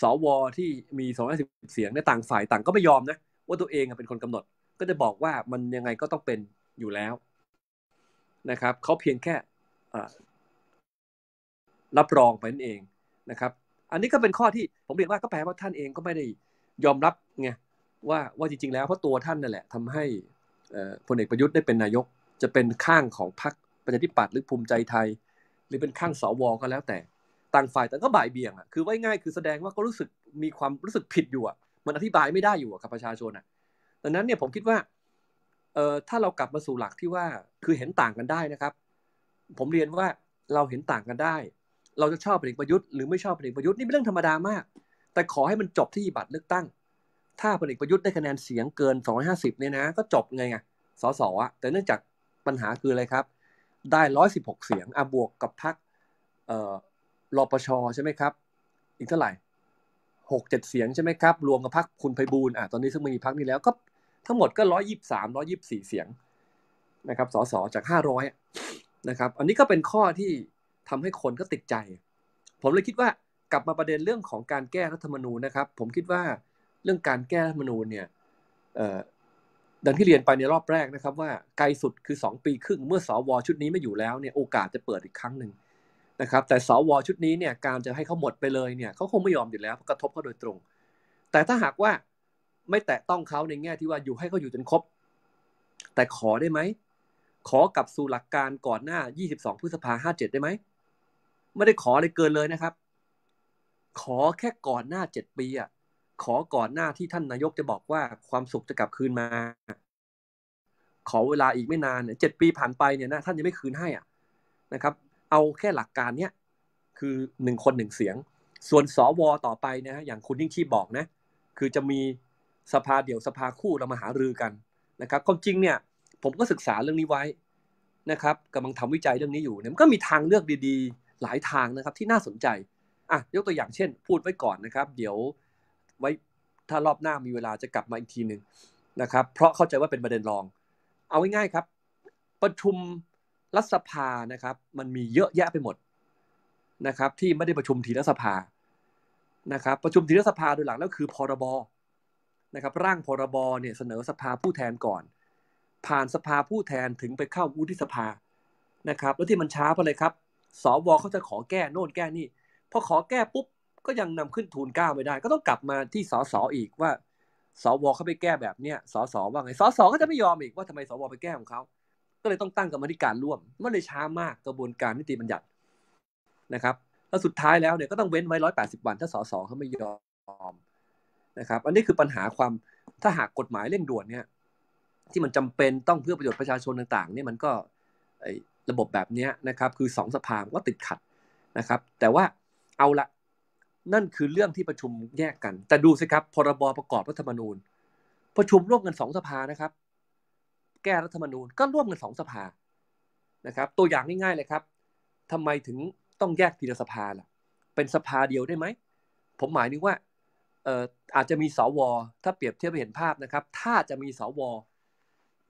สวที่มี250เสียงในต่างฝ่ายต่างก็ไม่ยอมนะว่าตัวเองเป็นคนกำหนด ก็จะบอกว่ามันยังไงก็ต้องเป็นอยู่แล้วนะครับเขาเพียงแค่รับรองไปนั่นเองนะครับ อันนี้ก็เป็นข้อที่ผมเรียนว่าก็แปลว่าท่านเองก็ไม่ได้ยอมรับไงว่าว่าจริงๆ แล้วเพราะตัวท่านนั่นแหละทำให้พลเอกประยุทธ์ได้เป็นนายก จะเป็นข้างของพรรคประชาธิปัตย์หรือภูมิใจไทย หรือเป็นข้างสวก็แล้วแต่ ต่างฝ่ายแต่ก็บ่ายเบี่ยงอ่ะคือว่าง่ายคือแสดงว่าก็รู้สึกมีความรู้สึกผิดอยู่อ่ะมันอธิบายไม่ได้อยู่กับประชาชนอ่ะดังนั้นเนี่ยผมคิดว่าเอ่อถ้าเรากลับมาสู่หลักที่ว่าคือเห็นต่างกันได้นะครับ ผมเรียนว่าเราเห็นต่างกันได้เราจะชอบพลเอกประยุทธ์หรือไม่ชอบพลเอกประยุทธ์นี่เป็นเรื่องธรรมดามาก แต่ขอให้มันจบที่บัตรเลือกตั้ง ถ้าพลเอกประยุทธ์ได้คะแนนเสียงเกิน 250เนี่ยนะ ก็จบไงไงสสอ่ะแต่เนื่องจากปัญหาคืออะไรครับได้116เสียงอ่ะบวกกับพักเออรอปชใช่ไหมครับอีกเท่าไหร่หกเจ็ดเสียงใช่ไหมครับรวมกับพักคุณไพบูลอ่ะตอนนี้ซึ่งไม่มีพักนี้แล้ว ก็ทั้งหมดก็ร้อยยี่สามร้อยี่สี่เสียงนะครับสสจากห้าร้อยนะครับอันนี้ก็เป็นข้อที่ทำให้คนก็ติดใจ ผมเลยคิดว่ากลับมาประเด็นเรื่องของการแก้รัฐธรรมนูญนะครับ ผมคิดว่าเรื่องการแก้รัฐธรรมนูญเนี่ยดังที่เรียนไปในรอบแรกนะครับ ว่าไกลสุดคือ2ปีครึ่ง เมื่อสอวชุดนี้ไม่อยู่แล้วเนี่ยโอกาสจะเปิดอีกครั้งหนึ่งนะครับ แต่สวชุดนี้เนี่ยการจะให้เขาหมดไปเลยเนี่ยเขาคงไม่ยอมอยู่แล้วกระทบเขาโดยตรง แต่ถ้าหากว่าไม่แตะต้องเขาในแง่ที่ว่าอยู่ให้เขาอยู่จนครบ แต่ขอได้ไหมขอกลับสู่หลักการก่อนหน้า22พฤษภา57ได้ไหมไม่ได้ขออะไรเกินเลยนะครับ ขอแค่ก่อนหน้าเจ็ดปีอ่ะ ขอก่อนหน้าที่ท่านนายกจะบอกว่าความสุขจะกลับคืนมา ขอเวลาอีกไม่นานเนี่ยเจ็ดปีผ่านไปเนี่ยนะท่านยังไม่คืนให้อ่ะนะครับ เอาแค่หลักการเนี้ยคือหนึ่งคนหนึ่งเสียง ส่วนสวต่อไปนะอย่างคุณยิ่งชีพบอกนะคือจะมีสภาเดี่ยวสภาคู่เรามาหารือกันนะครับความจริงเนี่ย ผมก็ศึกษาเรื่องนี้ไว้นะครับกำลังทำวิจัยเรื่องนี้อยู่ เนี่ยมันก็มีทางเลือกดี ๆหลายทางนะครับที่น่าสนใจอ่ะยกตัวอย่างเช่น พูดไว้ก่อนนะครับ เดี๋ยวไว้ถ้ารอบหน้ามีเวลาจะกลับมาอีกทีหนึ่งนะครับ เพราะเข้าใจว่าเป็นประเด็นรอง เอาง่ายๆครับ ประชุมรัฐสภานะครับ มันมีเยอะแยะไปหมดนะครับ ที่ไม่ได้ประชุมทีรัฐสภานะครับ ประชุมทีรัฐสภาโดยหลักแล้วคือพรบนะครับ ร่างพรบเนี่ยเสนอสภาผู้แทนก่อน ผ่านสภาผู้แทนถึงไปเข้าวุฒิสภานะครับ แล้วที่มันช้าเพราะอะไรครับสวเขาจะขอแก้โน่นแก้นี่พอขอแก้ปุ๊บก็ยังนำขึ้นทูลก้าไม่ได้ ก็ต้องกลับมาที่สส อีกว่าสวเขาไปแก้แบบเนี้ยสส ว่าไงสส ก็จะไม่ยอมอีกว่าทำไมสว ไปแก้ของเขาก็เลยต้องตั้งกรรมธิการร่วม มันเลยช้ามากกระบวนการนิติบัญญัตินะครับ แล้วสุดท้ายแล้วเนี่ยก็ต้องเว้นไว้ร้อยแปดสิบวันถ้าสสเขาไม่ยอมนะครับ อันนี้คือปัญหาความถ้าหากกฎหมายเร่งด่วนเนี่ยที่มันจำเป็นต้องเพื่อประโยชน์ประชาชนต่าง ๆ เนี่ยมันก็ระบบแบบนี้นะครับคือสองสภาก็ติดขัดนะครับ แต่ว่าเอาละนั่นคือเรื่องที่ประชุมแยกกัน แต่ดูสิครับ พรบประกอบรัฐธรรมนูญ ประชุมร่วมกันสองสภานะครับ แก้รัฐธรรมนูญก็ร่วมกันสองสภานะครับตัวอย่างง่ายๆเลยครับ ทำไมถึงต้องแยกทีละสภาล่ะเป็นสภาเดียวได้ไหม ผมหมายนึงว่าเอ่ออาจจะมีสวถ้าเปรียบเทียบไปเห็นภาพนะครับ ถ้าจะมีสว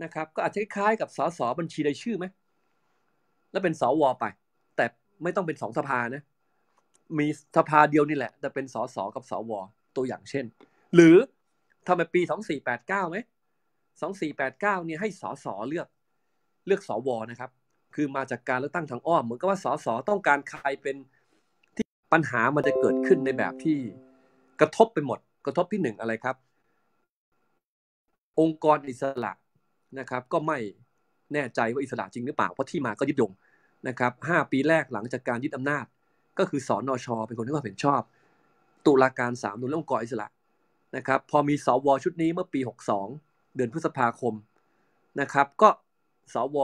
นะครับก็อาจจะคล้ายกับสสบัญชีรายชื่อไหมแล้วเป็นสวไป แต่ไม่ต้องเป็นสองสภานะ มีสภาเดียวนี่แหละ แต่เป็นสอสอกับสวตัวอย่างเช่น หรือทำไมปีสองสี่แปดเก้าไหมสองสี่แปดเก้าเนี่ยให้สอสอเลือกเลือกสวนะครับ คือมาจากการเลือกตั้งทางอ้อมเหมือนกับว่าสอสอต้องการใครเป็นที่ปัญหามันจะเกิดขึ้นในแบบที่กระทบไปหมด กระทบที่หนึ่งอะไรครับ องค์กรอิสระนะครับ ก็ไม่แน่ใจว่าอิสระจริงหรือเปล่า เพราะที่มาก็ยึดโยงนะครับห้าปีแรกหลังจากการยึดอำนาจ ก็คือสอนนอชอเป็นคนที่ความเห็นชอบตุลาการสามนุนแล่องก่อิสระนะครับ พอมีสวชุดนี้เมื่อปี62 เดือนพฤษภาคมนะครับ ก็สว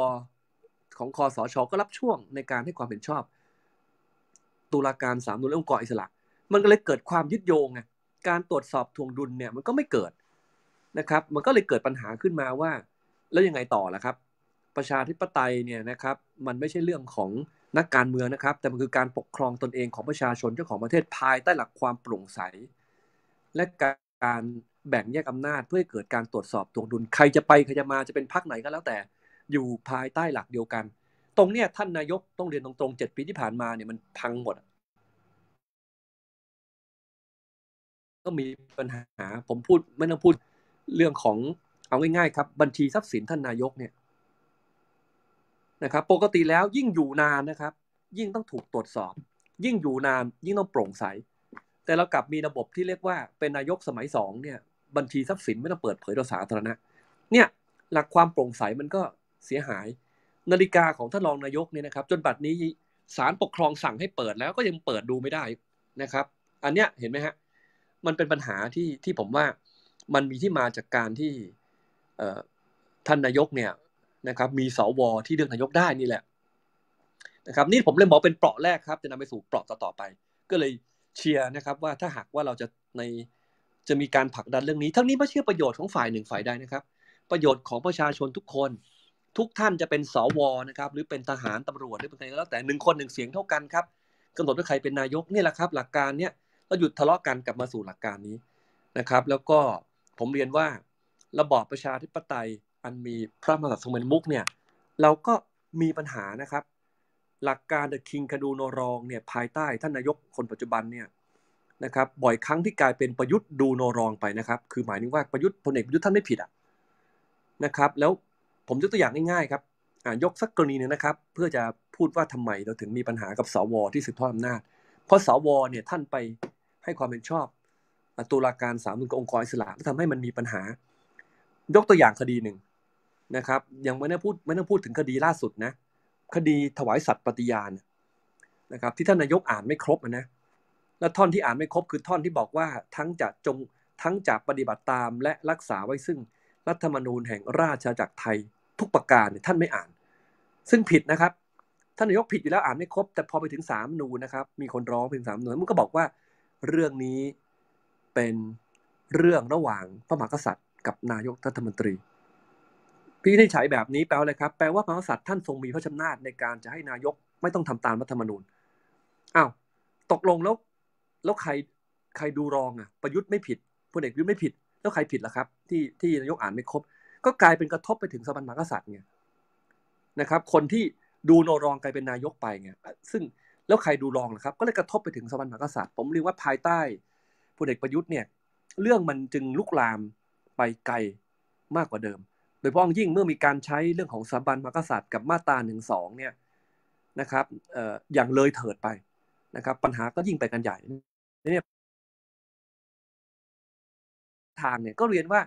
ของคอสอชก็รับช่วงในการให้ความเห็นชอบตุลาการสามนุนแล่องค์กอิสระ มันก็เลยเกิดความยึดโยงไงการตรวจสอบทวงดุลเนี่ยมันก็ไม่เกิดนะครับ มันก็เลยเกิดปัญหาขึ้นมาว่าแล้วยังไงต่อล่ะครับประชาธิปไตยเนี่ยนะครับมันไม่ใช่เรื่องของนักการเมืองนะครับ แต่มันคือการปกครองตนเองของประชาชนเจ้าของประเทศภายใต้หลักความโปร่งใส และการแบ่งแยกอำนาจเพื่อเกิดการตรวจสอบตวงดุลใครจะไปใครจะมาจะเป็นพรรคไหนก็แล้วแต่อยู่ภายใต้หลักเดียวกัน ตรงเนี้ยท่านนายกต้องเรียนตรงๆเจ็ดปีที่ผ่านมาเนี่ยมันพังหมดก็มีปัญหาผมพูดไม่ต้องพูดเรื่องของเอาง่ายๆครับบัญชีทรัพย์สินท่านนายกเนี่ยนะครับปกติแล้วยิ่งอยู่นานนะครับ ยิ่งต้องถูกตรวจสอบ ยิ่งอยู่นานยิ่งต้องโปร่งใส แต่เรากลับมีระบบที่เรียกว่าเป็นนายกสมัยสองเนี่ยบัญชีทรัพย์สินไม่ต้องเปิดเผยต่อสาธารณะเนี่ยหลักความโปร่งใสมันก็เสียหาย นาฬิกาของท่านรองนายกเนี่ยนะครับจนบัดนี้สารปกครองสั่งให้เปิดแล้ว ก็ยังเปิดดูไม่ได้นะครับ อันเนี้ยเห็นไหมฮะมันเป็นปัญหาที่ที่ผมว่ามันมีที่มาจากการที่ท่านนายกเนี่ยนะครับมีสวที่เลือกนายกได้นี่แหละ นะครับนี่ผมเลยบอกเป็นเปราะแรกครับ จะนำไปสู่เปราะต่อไป ก็เลยเชียร์นะครับ ว่าถ้าหากว่าเราจะในจะมีการผลักดันเรื่องนี้ทั้งนี้ไม่เชื่อประโยชน์ของฝ่ายหนึ่งฝ่ายใดนะครับ ประโยชน์ของประชาชนทุกคน ทุกท่านจะเป็นสวนะครับหรือเป็นทหารตำรวจหรือเป็นใครก็แล้วแต่หนึ่งคนหนึ่งเสียงเท่ากันครับกำหนดว่าใครเป็นนายกนี่แหละครับ หลักการเนี้ยเราหยุดทะเลาะกันกลับมาสู่หลักการนี้นะครับ แล้วก็ผมเรียนว่า ระบอบประชาธิปไตยอันมีพระมหากษัตริย์ทรงเป็นมุกเนี่ยเราก็มีปัญหานะครับ หลักการเดอะคิงคดูโนรองเนี่ยภายใต้ท่านนายกคนปัจจุบันเนี่ยนะครับบ่อยครั้งที่กลายเป็นประยุทธ์ดูโนรองไปนะครับคือหมายถึงว่าประยุทธ์พลเอกประยุทธ์ท่านไม่ผิดอ่ะนะครับแล้วผมยกตัวอย่างง่ายๆครับยกสักกรณีหนึ่งนะครับเพื่อจะพูดว่าทำไมเราถึงมีปัญหากับสวที่สืบทอดอำนาจเพราะสวเนี่ยท่านไปให้ความเป็นชอบตุลาการสามนุนกับองค์กรอิสระก็ทำให้มันมีปัญหายกตัวอย่างคดีหนึ่งนะครับยังไม่ได้พูดไม่ต้องพูดถึงคดีล่าสุดนะคดีถวายสัตย์ปฏิญาณนะครับที่ท่านนายกอ่านไม่ครบนะและท่อนที่อ่านไม่ครบคือท่อนที่บอกว่าทั้งจะจงทั้งจะปฏิบัติตามและรักษาไว้ซึ่งรัฐธรรมนูญแห่งราชอาณาจักรไทยทุกประการท่านไม่อ่าน ซึ่งผิดนะครับท่านนายกผิดอยู่แล้วอ่านไม่ครบ แต่พอไปถึงสามนูนะครับมีคนร้องเป็นสามนูมันก็บอกว่าเรื่องนี้เป็นเรื่องระหว่างพระมหากษัตริย์กับนายกรัฐมนตรีพี่ได้ใช้แบบนี้แปลว่าอะไรครับแปลว่าพระมหากษัตริย์ท่านทรงมีพระชำนาจในการจะให้นายกไม่ต้องทำตามรัฐธรรมนูญอ้าวตกลงแล้วแล้วใครใครดูรองอ่ะประยุทธ์ไม่ผิดพลเอกประยุทธ์ไม่ผิด แล้วใครผิดล่ะครับที่ที่นายกอ่านไม่ครบก็กลายเป็นกระทบไปถึงสถาบันมหากษัตริย์ไงนะครับ คนที่ดูโนรองกลายเป็นนายกไปไงซึ่งแล้วใครดูรองล่ะครับก็เลยกระทบไปถึงสถาบันมหากษัตริย์ ผมเรียกว่าภายใต้พลเอกประยุทธ์เนี่ยเรื่องมันจึงลุกลามไปไกลมากกว่าเดิมโดยพ้องยิ่งเมื่อมีการใช้เรื่องของสถาบันมกษัตริย์กับมาตราหนึ่งสองเนี่ยนะครับอย่างเลยเถิดไปนะครับ ปัญหาก็ยิ่งไปกันใหญ่เนี่ยทางเนี่ยก็เรียนว่า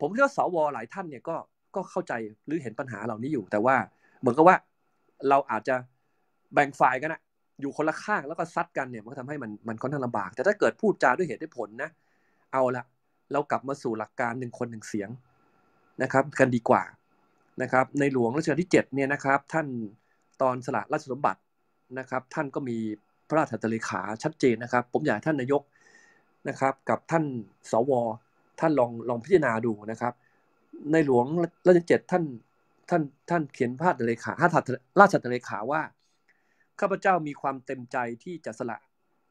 ผมเชื่อสวหลายท่านเนี่ยก็ก็เข้าใจหรือเห็นปัญหาเหล่านี้อยู่ แต่ว่าเหมือนกับว่าเราอาจจะแบ่งฝ่ายกันอะอยู่คนละข้างแล้วก็ซัดกันเนี่ยมันก็ทำให้มันมันค่อนข้างลำบาก แต่ถ้าเกิดพูดจาด้วยเหตุด้วยผลนะ เอาละเรากลับมาสู่หลักการหนึ่งคนหนึ่งเสียงนะครับกันดีกว่านะครับในหลวงรัชกาลที่7เนี่ยนะครับ ท่านตอนสละราชสมบัตินะครับท่านก็มีพระราชตรีขาชัดเจนนะครับ ผมอยากท่านนายกนะครับกับท่านสวท่านลองลองพิจารณาดูนะครับ ในหลวงรัชกาลที่ดท่านท่านท่านเขียนพระราชตรีขา ราชตรีขาว่าข้าพเจ้ามีความเต็มใจที่จะสละ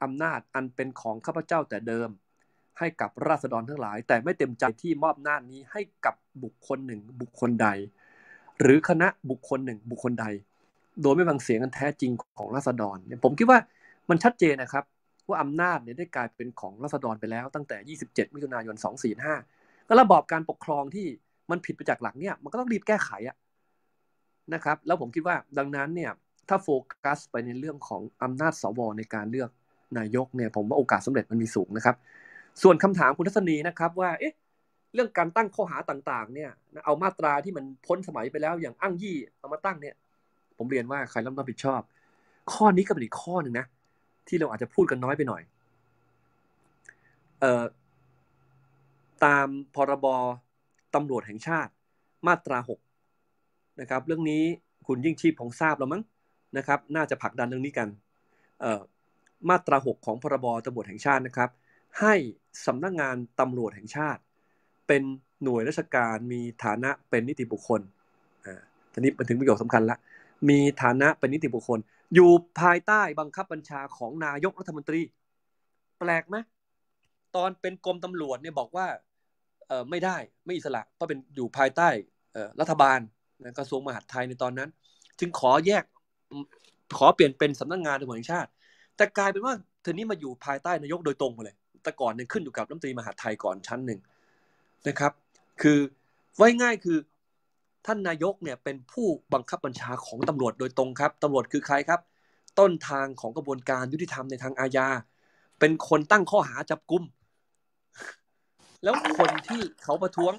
อำนาจอันเป็นของข้าพเจ้าแต่เดิมให้กับราษฎรทั้งหลาย แต่ไม่เต็มใจที่มอบหน้านี้ให้กับบุคคลหนึ่งบุคคลใดหรือคณะบุคคลหนึ่งบุคคลใด โดยไม่ฟังเสียงกันแท้จริงของราษฎรเนี่ยผมคิดว่ามันชัดเจนนะครับ ว่าอำนาจเนี่ยได้กลายเป็นของราษฎรไปแล้วตั้งแต่ 27 มิถุนายน245แล้วระบอบการปกครองที่มันผิดไปจากหลักเนี่ยมันก็ต้องรีบแก้ไขอะนะครับแล้วผมคิดว่าดังนั้นเนี่ยถ้าโฟกัสไปในเรื่องของอำนาจสวในการเลือกนายกเนี่ยผมว่าโอกาสสาเร็จมันมีสูงนะครับส่วนคำถามคุณทัศนีนะครับว่า เอ๊ะ เรื่องการตั้งข้อหาต่างๆเนี่ย เอามาตราที่มันพ้นสมัยไปแล้ว อย่างอ้างยี่เอามาตั้งเนี่ย ผมเรียนว่าใครรับผิดชอบ ข้อนี้ก็เป็นอีกข้อหนึ่งนะ ที่เราอาจจะพูดกันน้อยไปหน่อย เอ่อ ตามพรบตำรวจแห่งชาติ มาตรา6นะครับ เรื่องนี้คุณยิ่งชีพของทราบแล้วมั้ง นะครับ น่าจะผลักดันเรื่องนี้กัน เอ่อ มาตรา6ของพรบตำรวจแห่งชาตินะครับให้สำนักงงานตำรวจแห่งชาติ เป็นหน่วยราชการมีฐานะเป็นนิติบุคคล อ่า ทีนี้มันถึงประโยคสำคัญละ มีฐานะเป็นนิติบุคคลอยู่ภายใต้บังคับบัญชาของนายกรัฐมนตรี แปลกไหมตอนเป็นกรมตำรวจเนี่ยบอกว่าเออไม่ได้ไม่อิสระเพราะเป็นอยู่ภายใต้รัฐบาลกระทรวงมหาดไทยในตอนนั้นจึงขอแยกขอเปลี่ยนเป็นสำนักงงานตำรวจแห่งชาติ แต่กลายเป็นว่าเธอนี้มาอยู่ภายใต้นายกโดยตรงเลยแต่ก่อนเนี่ยขึ้นอยู่กับรัฐมนตรีมหาไทยก่อนชั้นหนึ่งนะครับ คือไว้ง่ายคือท่านนายกเนี่ยเป็นผู้บังคับบัญชาของตำรวจโดยตรงครับ ตำรวจคือใครครับ ต้นทางของกระบวนการยุติธรรมในทางอาญา เป็นคนตั้งข้อหาจับกุมแล้วคนที่เขาประท้วง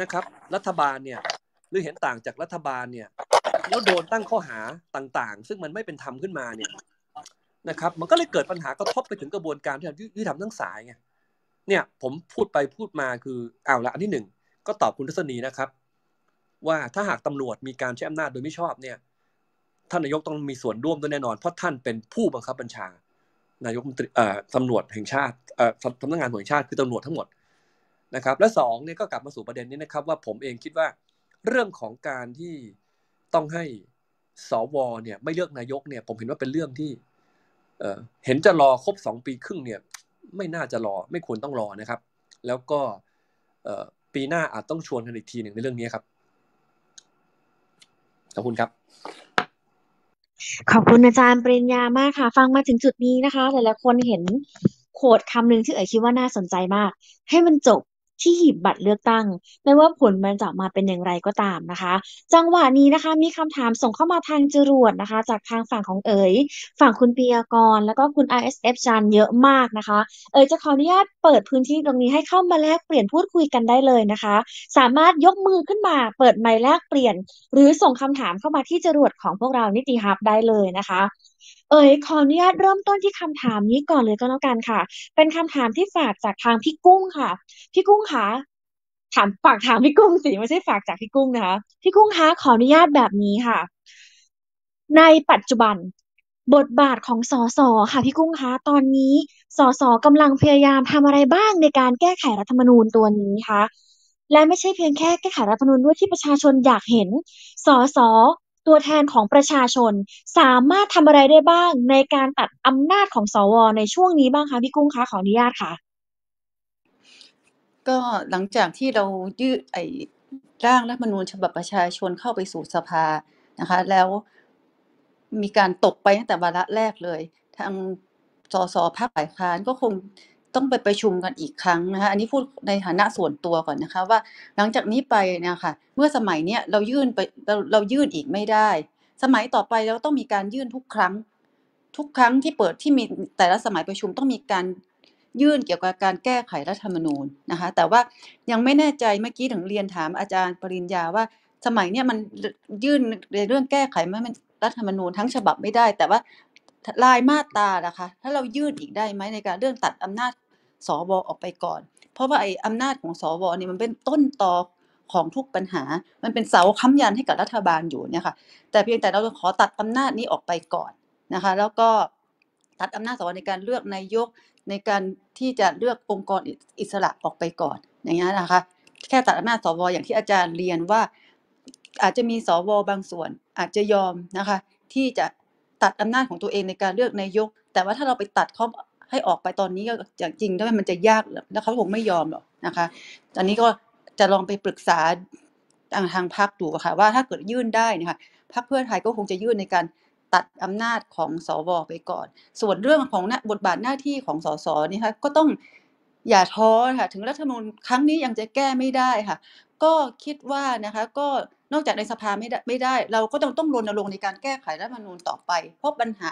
นะครับรัฐบาลเนี่ยหรือเห็นต่างจากรัฐบาลเนี่ยแล้วโดนตั้งข้อหาต่างๆ ซึ่งมันไม่เป็นธรรมขึ้นมาเนี่ยนะครับ มันก็เลยเกิดปัญหากระทบไปถึงกระบวนการยุติธรรมทั้งสายไง เนี่ยผมพูดไปพูดมาคือเอาละอันที่หนึ่งก็ตอบคุณทัศนีนะครับ ว่าถ้าหากตำรวจมีการใช้อำนาจโดยไม่ชอบเนี่ยท่านนายกต้องมีส่วนร่วมด้วยแน่นอน เพราะท่านเป็นผู้บังคับบัญชานายกตำรวจแห่งชาติสำนักงานหน่วยชาติคือตำรวจทั้งหมดนะครับและสองเนี่ยก็กลับมาสู่ประเด็นนี้นะครับว่าผมเองคิดว่า เรื่องของการที่ต้องให้สวเนี่ยไม่เลือกนายกเนี่ยผมเห็นว่าเป็นเรื่องที่เห็นจะรอครบ2ปีครึ่งเนี่ย ไม่น่าจะรอไม่ควรต้องรอนะครับ แล้วก็ปีหน้าอาจต้องชวนกันอีกทีหนึ่งในเรื่องนี้ครับขอบคุณครับ ขอบคุณอาจารย์ปริญญามากค่ะฟังมาถึงจุดนี้นะคะหลายๆคนเห็นโคดคำหนึ่งที่เอ๋ยคิดว่าน่าสนใจมาก ให้มันจบที่หีบบัตรเลือกตั้ง ไม่ว่าผลมันจะมาเป็นอย่างไรก็ตามนะคะ จังหวะนี้นะคะ มีคำถามส่งเข้ามาทางจรวดนะคะ จากทางฝั่งของเอ๋ย ฝั่งคุณปียกรแล้วก็คุณ ISF จันเยอะมากนะคะ เอ๋ยจะขออนุญาตเปิดพื้นที่ตรงนี้ให้เข้ามาแลกเปลี่ยนพูดคุยกันได้เลยนะคะ สามารถยกมือขึ้นมา เปิดไมค์แลกเปลี่ยน หรือส่งคำถามเข้ามาที่จรวดของพวกเรานิติฮับได้เลยนะคะเอ๋ยขออนุญาตเริ่มต้นที่คำถามนี้ก่อนเลยก็แล้วกันค่ะ เป็นคำถามที่ฝากจากทางพี่กุ้งค่ะ พี่กุ้งคะถามฝากถามพี่กุ้งสิไม่ใช่ฝากจากพี่กุ้งนะคะพี่กุ้งคะขออนุญาตแบบนี้ค่ะ ในปัจจุบัน บทบาทของสสค่ะพี่กุ้งคะตอนนี้สสกำลังพยายามทำอะไรบ้างในการแก้ไขรัฐธรรมนูญตัวนี้คะและไม่ใช่เพียงแค่แก้ไขรัฐธรรมนูญด้วยที่ประชาชนอยากเห็นสสตัวแทนของประชาชนสามารถทำอะไรได้บ้างในการตัดอำนาจของสว ในช่วงนี้บ้างคะพี่กุ้งคะขออนุญาตค่ะ ก็หลังจากที่เรายืดไอ้ร่างรัฐมนูญฉบับประชาชนเข้าไปสู่สภานะคะ แล้วมีการตกไปตั้งแต่วาระแรกเลยทางสสพรรคฝ่ายค้านก็คงต้องไปประชุมกันอีกครั้งนะคะอันนี้พูดในฐานะส่วนตัวก่อนนะคะว่าหลังจากนี้ไปเนะค่ะเมื่อสมัยเนี้ยเรายื่นไปเราเรายื่นอีกไม่ได้ สมัยต่อไปเราต้องมีการยื่นทุกครั้ง ทุกครั้งที่เปิดที่มีแต่ละสมัยประชุมต้องมีการยื่นเกี่ยวกับการแก้ไขรัฐธรรมนูญนะคะแต่ว่ายังไม่แน่ใจเมื่อกี้ถึงเรียนถามอาจารย์ปริญญาว่า สมัยเนี้ยมันยื่นในเรื่องแก้ไขไม่นรัฐธรรมนูญทั้งฉบับไม่ได้ แต่ว่าลายมาตรานะคะ ถ้าเรายื่นอีกได้ไหมในการเรื่องตัดอำนาจสวออกไปก่อน เพราะว่าไอ้อำนาจของสวเนี่ยมันเป็นต้นตอของทุกปัญหา มันเป็นเสาค้ำยันให้กับรัฐบาลอยู่เนี่ยค่ะแต่เพียงแต่เราขอตัดอำนาจนี้ออกไปก่อนนะคะแล้วก็ตัดอำนาจสวในการเลือกนายกในการที่จะเลือกองค์กรอิสระออกไปก่อนอย่างนี้นะคะแค่ตัดอำนาจสวอย่างที่อาจารย์เรียนว่าอาจจะมีสว บางส่วนอาจจะยอมนะคะ ที่จะตัดอำนาจของตัวเองในการเลือกนายก แต่ว่าถ้าเราไปตัดเขาให้ออกไปตอนนี้ก็จริงด้ยมันจะยากแล้วเขาคงไม่ยอมหรอกนะคะตอนนี้ก็จะลองไปปรึกษาทางทางพักดูค่ะว่าถ้าเกิดยื่นได้นะคะพักเพื่อไทยก็คงจะยื่นในการตัดอำนาจของสวไปก่อน ส่วนเรื่องของบทบาทหน้าที่ของสสนี่ค่ะก็ต้องอย่าท้อค่ะถึงรัฐธรรมนูญครั้งนี้ยังจะแก้ไม่ได้ค่ะ ก็คิดว่านะคะก็นอกจากในสภาไม่ได้ไม่ได้เราก็ต้องต้องรณรงค์ในการแก้ไขรัฐธรรมนูญต่อไปเพราะปัญหา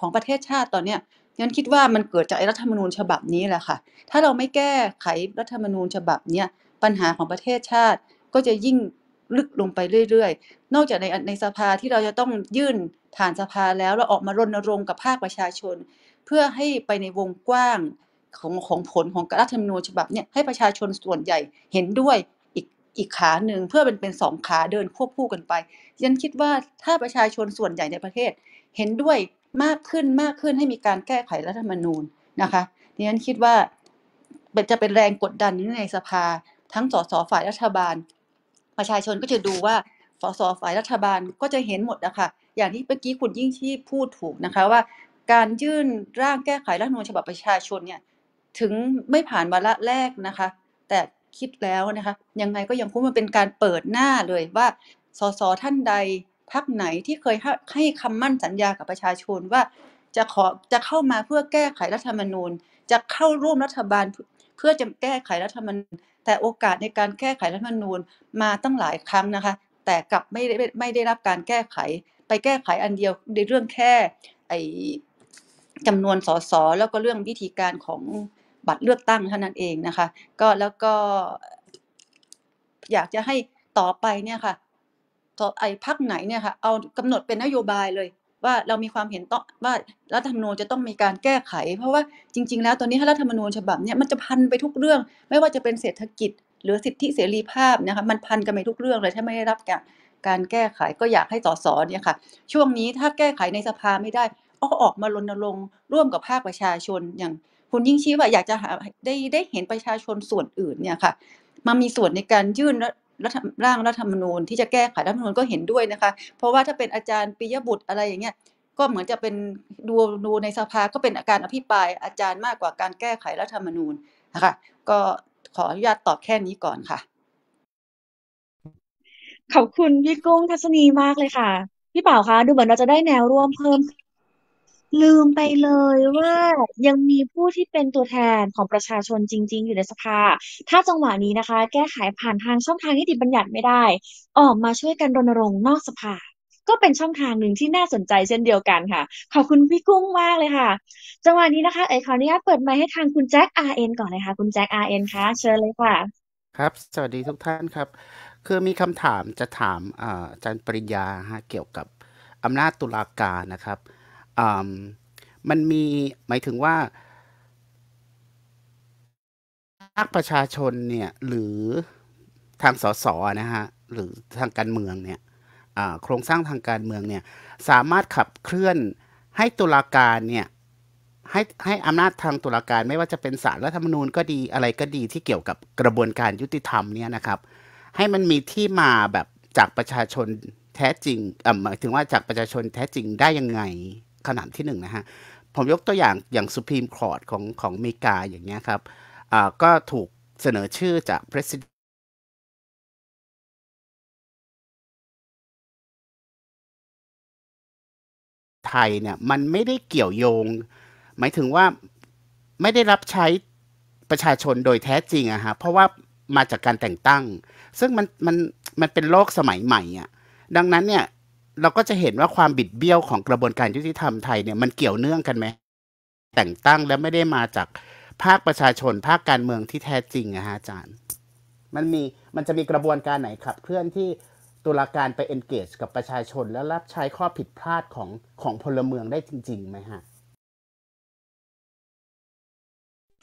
ของประเทศชาติตอนเนี้ยันคิดว่ามันเกิดจากไอ้รัฐธรรมนูญฉบับนี้แหละค่ะ ถ้าเราไม่แก้ไขรัฐธรรมนูญฉบับเนี้ยปัญหาของประเทศชาติ ก็จะยิ่งลึกลงไปเรื่อยๆ นอกจากในในสภาที่เราจะต้องยื่น ผ่านสภาแล้ว เราออกมารณรงค์กับภาคประชาชน เพื่อให้ไปในวงกว้างของของผลของรัฐธรรมนูญฉบับเนี้ยให้ประชาชนส่วนใหญ่เห็นด้วยอีกอีกขาหนึ่งเพื่อเป็นเป็นสองขาเดินควบคู่กันไปยันคิดว่าถ้าประชาชนส่วนใหญ่ในประเทศเห็นด้วยมากขึ้นมากขึ้นให้มีการแก้ไขรัฐธรรมนูญนะคะดงฉันคิดว่าจะเป็นแรงกดดันในสภา ทั้งสสฝ่ายรัฐบาล ประชาชนก็จะดูว่าสสฝ่ายรัฐบาลก็จะเห็นหมดนะคะ อย่างที่เมื่อกี้คุณยิ่งชีพพูดถูกนะคะว่า การยื่นร่างแก้ไขรัฐธรรมนูญฉบับประชาชนเนี่ยถึงไม่ผ่านวาระแรกนะคะ แต่คิดแล้วนะคะ ยังไงก็ยังคุ้มันเป็นการเปิดหน้าเลยว่าสสท่านใดพักไหนที่เคยให้คำมั่นสัญญากับประชาชนว่า จะขอจะเข้ามาเพื่อแก้ไขรัฐธรรมนูญ จะเข้าร่วมรัฐบาล เพื่อจะแก้ไขรัฐธรรมนูญ แต่โอกาสในการแก้ไขรัฐธรรมนูญมาตั้งหลายครั้งนะคะ แต่กลับไม่ได้ไม่ได้รับการแก้ไข ไปแก้ไขอันเดียวในเรื่องแค่ ไอจำนวนสสแล้วก็เรื่องวิธีการของบัตรเลือกตั้งเท่านั้นเองนะคะ ก็แล้วก็ อยากจะให้ต่อไปเนี่ยค่ะอไอ้พักไหนเนี่ยค่ะ เอากำหนดเป็นนโยบายเลยว่าเรามีความเห็นต้องว่ารัฐธรรมนูญจะต้องมีการแก้ไข เพราะว่าจริง ๆ แล้วตอนนี้ถ้ารัฐธรรมนูญฉบับเนี่ยมันจะพันไปทุกเรื่อง ไม่ว่าจะเป็นเศรษฐกิจ หรือสิทธิเสรีภาพนะคะมันพันกันไปทุกเรื่องเลยถ้าไม่ได้รับการการแก้ไขก็อยากให้สสเนี่ยค่ะ ช่วงนี้ถ้าแก้ไขในสภาไม่ได้ก็ออกมารณรงค์ร่วมกับภาคประชาชนอย่าง คุณยิ่งชี้ว่าอยากจะหาได้ได้เห็นประชาชนส่วนอื่นเนี่ยค่ะมามีส่วนในการยื่นร่างรัฐธรรมนูญ ที่จะแก้ไขรัฐธรรมนูญก็เห็นด้วยนะคะ เพราะว่าถ้าเป็นอาจารย์ปิยบุตรอะไรอย่างเงี้ยก็เหมือนจะเป็นดูดูในสภาก็เป็นอาการอภิปรายอาจารย์มากกว่าการแก้ไขรัฐธรรมนูญนะคะก็ขออนุญาตตอบแค่นี้ก่อนค่ะขอบคุณพี่กุ้งทัศนีมากเลยค่ะ พี่เป่าคะ ดูเหมือนเราจะได้แนวร่วมเพิ่มลืมไปเลยว่ายังมีผู้ที่เป็นตัวแทนของประชาชนจริงๆอยู่ในสภา ถ้าจังหวะนี้นะคะ แก้ไขผ่านทางช่องทางที่ติบัญญัติไม่ได้ ออกมาช่วยกันรณรงค์นอกสภา ก็เป็นช่องทางหนึ่งที่น่าสนใจเช่นเดียวกันค่ะ ขอบคุณพี่กุ้งมากเลยค่ะ จังหวะนี้นะคะเอ๋ขออนุญาตเปิดไมค์ให้ทางคุณแจ็ค RN ก่อนเลยค่ะ คุณแจ็ค RN คะเชิญเลยค่ะ ครับ สวัสดีทุกท่านครับ คือมีคำถามจะถามอาจารย์ปริญญาฮะเกี่ยวกับอำนาจตุลาการนะครับมันมีหมายถึงว่าภาคประชาชนเนี่ยหรือทางสสนะฮะหรือทางการเมืองเนี่ยโครงสร้างทางการเมืองเนี่ย สามารถขับเคลื่อนให้ตุลาการเนี่ย ให้ให้อำนาจทางตุลาการไม่ว่าจะเป็นสารรัฐธรรมนูญก็ดีอะไรก็ดีที่เกี่ยวกับกระบวนการยุติธรรมเนี่ยนะครับ ให้มันมีที่มาแบบจากประชาชนแท้จริงหมายถึงว่าจากประชาชนแท้จริงได้ยังไงขนาดที่หนึ่งนะฮะ ผมยกตัวอย่างอย่างสุพีมคอร์ดของ ของอเมริกาอย่างเงี้ยครับ อ่าก็ถูกเสนอชื่อจากประธานไทยเนี่ย มันไม่ได้เกี่ยวโยง หมายถึงว่าไม่ได้รับใช้ประชาชนโดยแท้จริงอะฮะ เพราะว่ามาจากการแต่งตั้ง ซึ่งมัน มัน มันเป็นโลกสมัยใหม่อะดังนั้นเนี่ยเราก็จะเห็นว่าความบิดเบี้ยวของกระบวนการยุติธรรมไทย เนี่ยมันเกี่ยวเนื่องกันไหมแต่งตั้งแล้วไม่ได้มาจากภาคประชาชน ภาคการเมืองที่แท้จริงอะฮะอาจารย์ มันมีมันจะมีกระบวนการไหนขับเคลื่อนที่ตุลาการไปเอนเกจกับประชาชน แล้วรับใช้ข้อผิดพลาดของของพลเมืองได้จริงๆไหมฮะ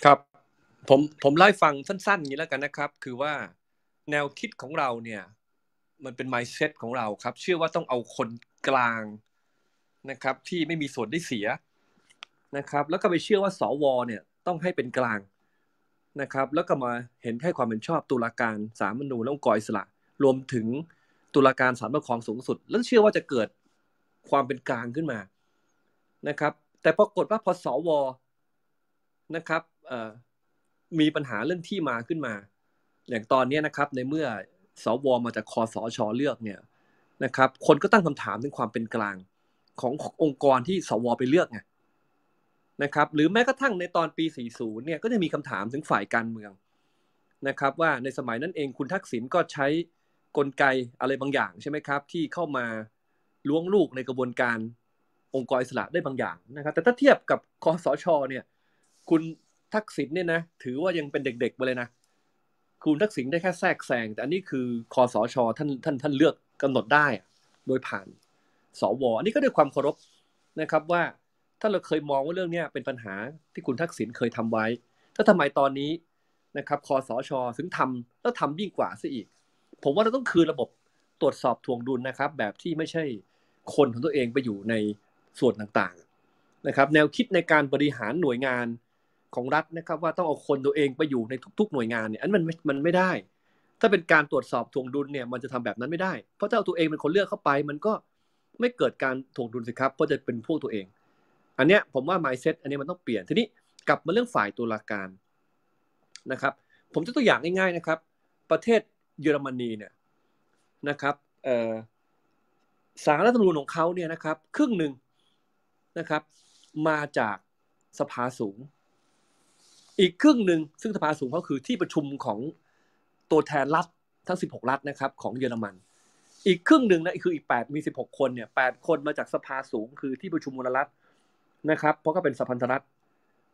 ครับ ผมผมไล่ฟังสั้นๆอย่างนี้แล้วกันนะครับ คือว่าแนวคิดของเราเนี่ยมันเป็นไมซ์เซตของเราครับ เชื่อว่าต้องเอาคนกลางนะครับ ที่ไม่มีส่วนได้เสียนะครับ แล้วก็ไปเชื่อว่าสวเนี่ยต้องให้เป็นกลางนะครับ แล้วก็มาเห็นให้ความเป็นชอบตุลาการสามนูและองค์กรอิสระรวมถึงตุลาการสารปกครองสูงสุด แล้วเชื่อว่าจะเกิดความเป็นกลางขึ้นมานะครับ แต่ปรากฏว่าพอสวนะครับมีปัญหาเรื่องที่มาขึ้นมาอย่างตอนนี้นะครับในเมื่อสวมาจากคอสอชอเลือกเนี่ยนะครับคนก็ตั้งคำถามถึงความเป็นกลางขององค์กรที่สว ไปเลือกไงนะครับหรือแม้กระทั่งในตอนปี40เนี่ยก็จะมีคำถามถึงฝ่ายการเมืองนะครับว่าในสมัยนั้นเอง คุณทักษิณก็ใช้กลไกอะไรบางอย่างใช่ไหมครับที่เข้ามาล้วงลูกในกระบวนการองค์กรอิสระได้บางอย่างนะครับ แต่ถ้าเทียบกับคอสชเนี่ยคุณทักษิณเนี่ยนะถือว่ายังเป็นเด็กๆไปเลยนะคุณทักษิณได้แค่แทรกแซงแต่อันนี้คือคอสชท่านท่านท่านเลือกกำหนดได้โดยผ่านสวอันนี้ก็ด้วยความเคารพนะครับว่าถ้าเราเคยมองว่าเรื่องนี้เป็นปัญหาที่คุณทักษิณเคยทำไว้ถ้าทำไมตอนนี้นะครับคอสชถึงทำแล้วทำยิ่งกว่าซะอีก ผมว่าเราต้องคืนระบบตรวจสอบทวงดุลนะครับ แบบที่ไม่ใช่คนของตัวเองไปอยู่ในส่วนต่างๆนะครับแนวคิดในการบริหารหน่วยงานของรัฐนะครับว่าต้องเอาคนตัวเองไปอยู่ในทุกๆหน่วยงานเนี่ยอันมันมันไม่ได้ ถ้าเป็นการตรวจสอบทวงดุลเนี่ยมันจะทำแบบนั้นไม่ได้ เพราะถ้าเอาตัวเองเป็นคนเลือกเข้าไป มันก็ไม่เกิดการทวงดุลสิครับเพราะจะเป็นพวกตัวเองอันเนี้ยผมว่า mindset อันนี้มันต้องเปลี่ยนทีนี้กลับมาเรื่องฝ่ายตุลาการนะครับผมจะตัวอย่างง่ายๆนะครับประเทศเยอรมนีเนี่ยนะครับสารรัฐธรรมนูญของเขาเนี่ยนะครับครึ่งหนึ่งนะครับมาจากสภาสูงอีกครึ่งหนึ่งซึ่งสภาสูงก็คือที่ประชุมของตัวแทนรัฐทั้ง 16 รัฐนะครับของเยอรมัน อีกครึ่งหนึ่งนะคืออีก 8 มี 16 คนเนี่ย 8 คนมาจากสภาสูง คือที่ประชุมมลรัฐนะครับเพราะก็เป็นสภพันธรัฐ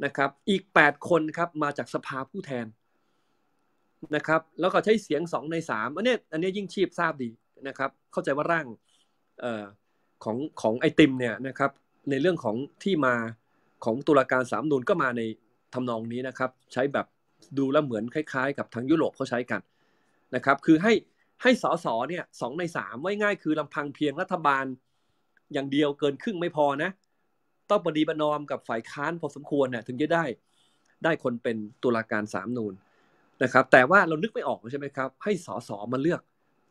นะครับอีก 8 คนครับมาจากสภาผู้แทนนะครับแล้วก็ใช้เสียง 2 ใน 3 อันนี้อันนี้ยิ่งชีพทราบดีนะครับเข้าใจว่าร่างอของของไอติมเนี่ยนะครับในเรื่องของที่มาของตุลาการสามนูนก็มาในทำนองนี้นะครับใช้แบบดูแล้วเหมือนคล้ายๆกับทางยุโรปเขาใช้กันนะครับคือให้ให้สสเนี่ยสองในสามไว้ง่ายคือลำพังเพียงรัฐบาล อย่างเดียวเกินครึ่งไม่พอนะต้องปฏิบัตินอมกับฝ่ายค้านพอสมควรนะ่ยถึงจะได้ได้คนเป็นตุลาการสามนูนนะครับแต่ว่าเรานึกไม่ออกใช่ไหมครับให้สสมาเลือก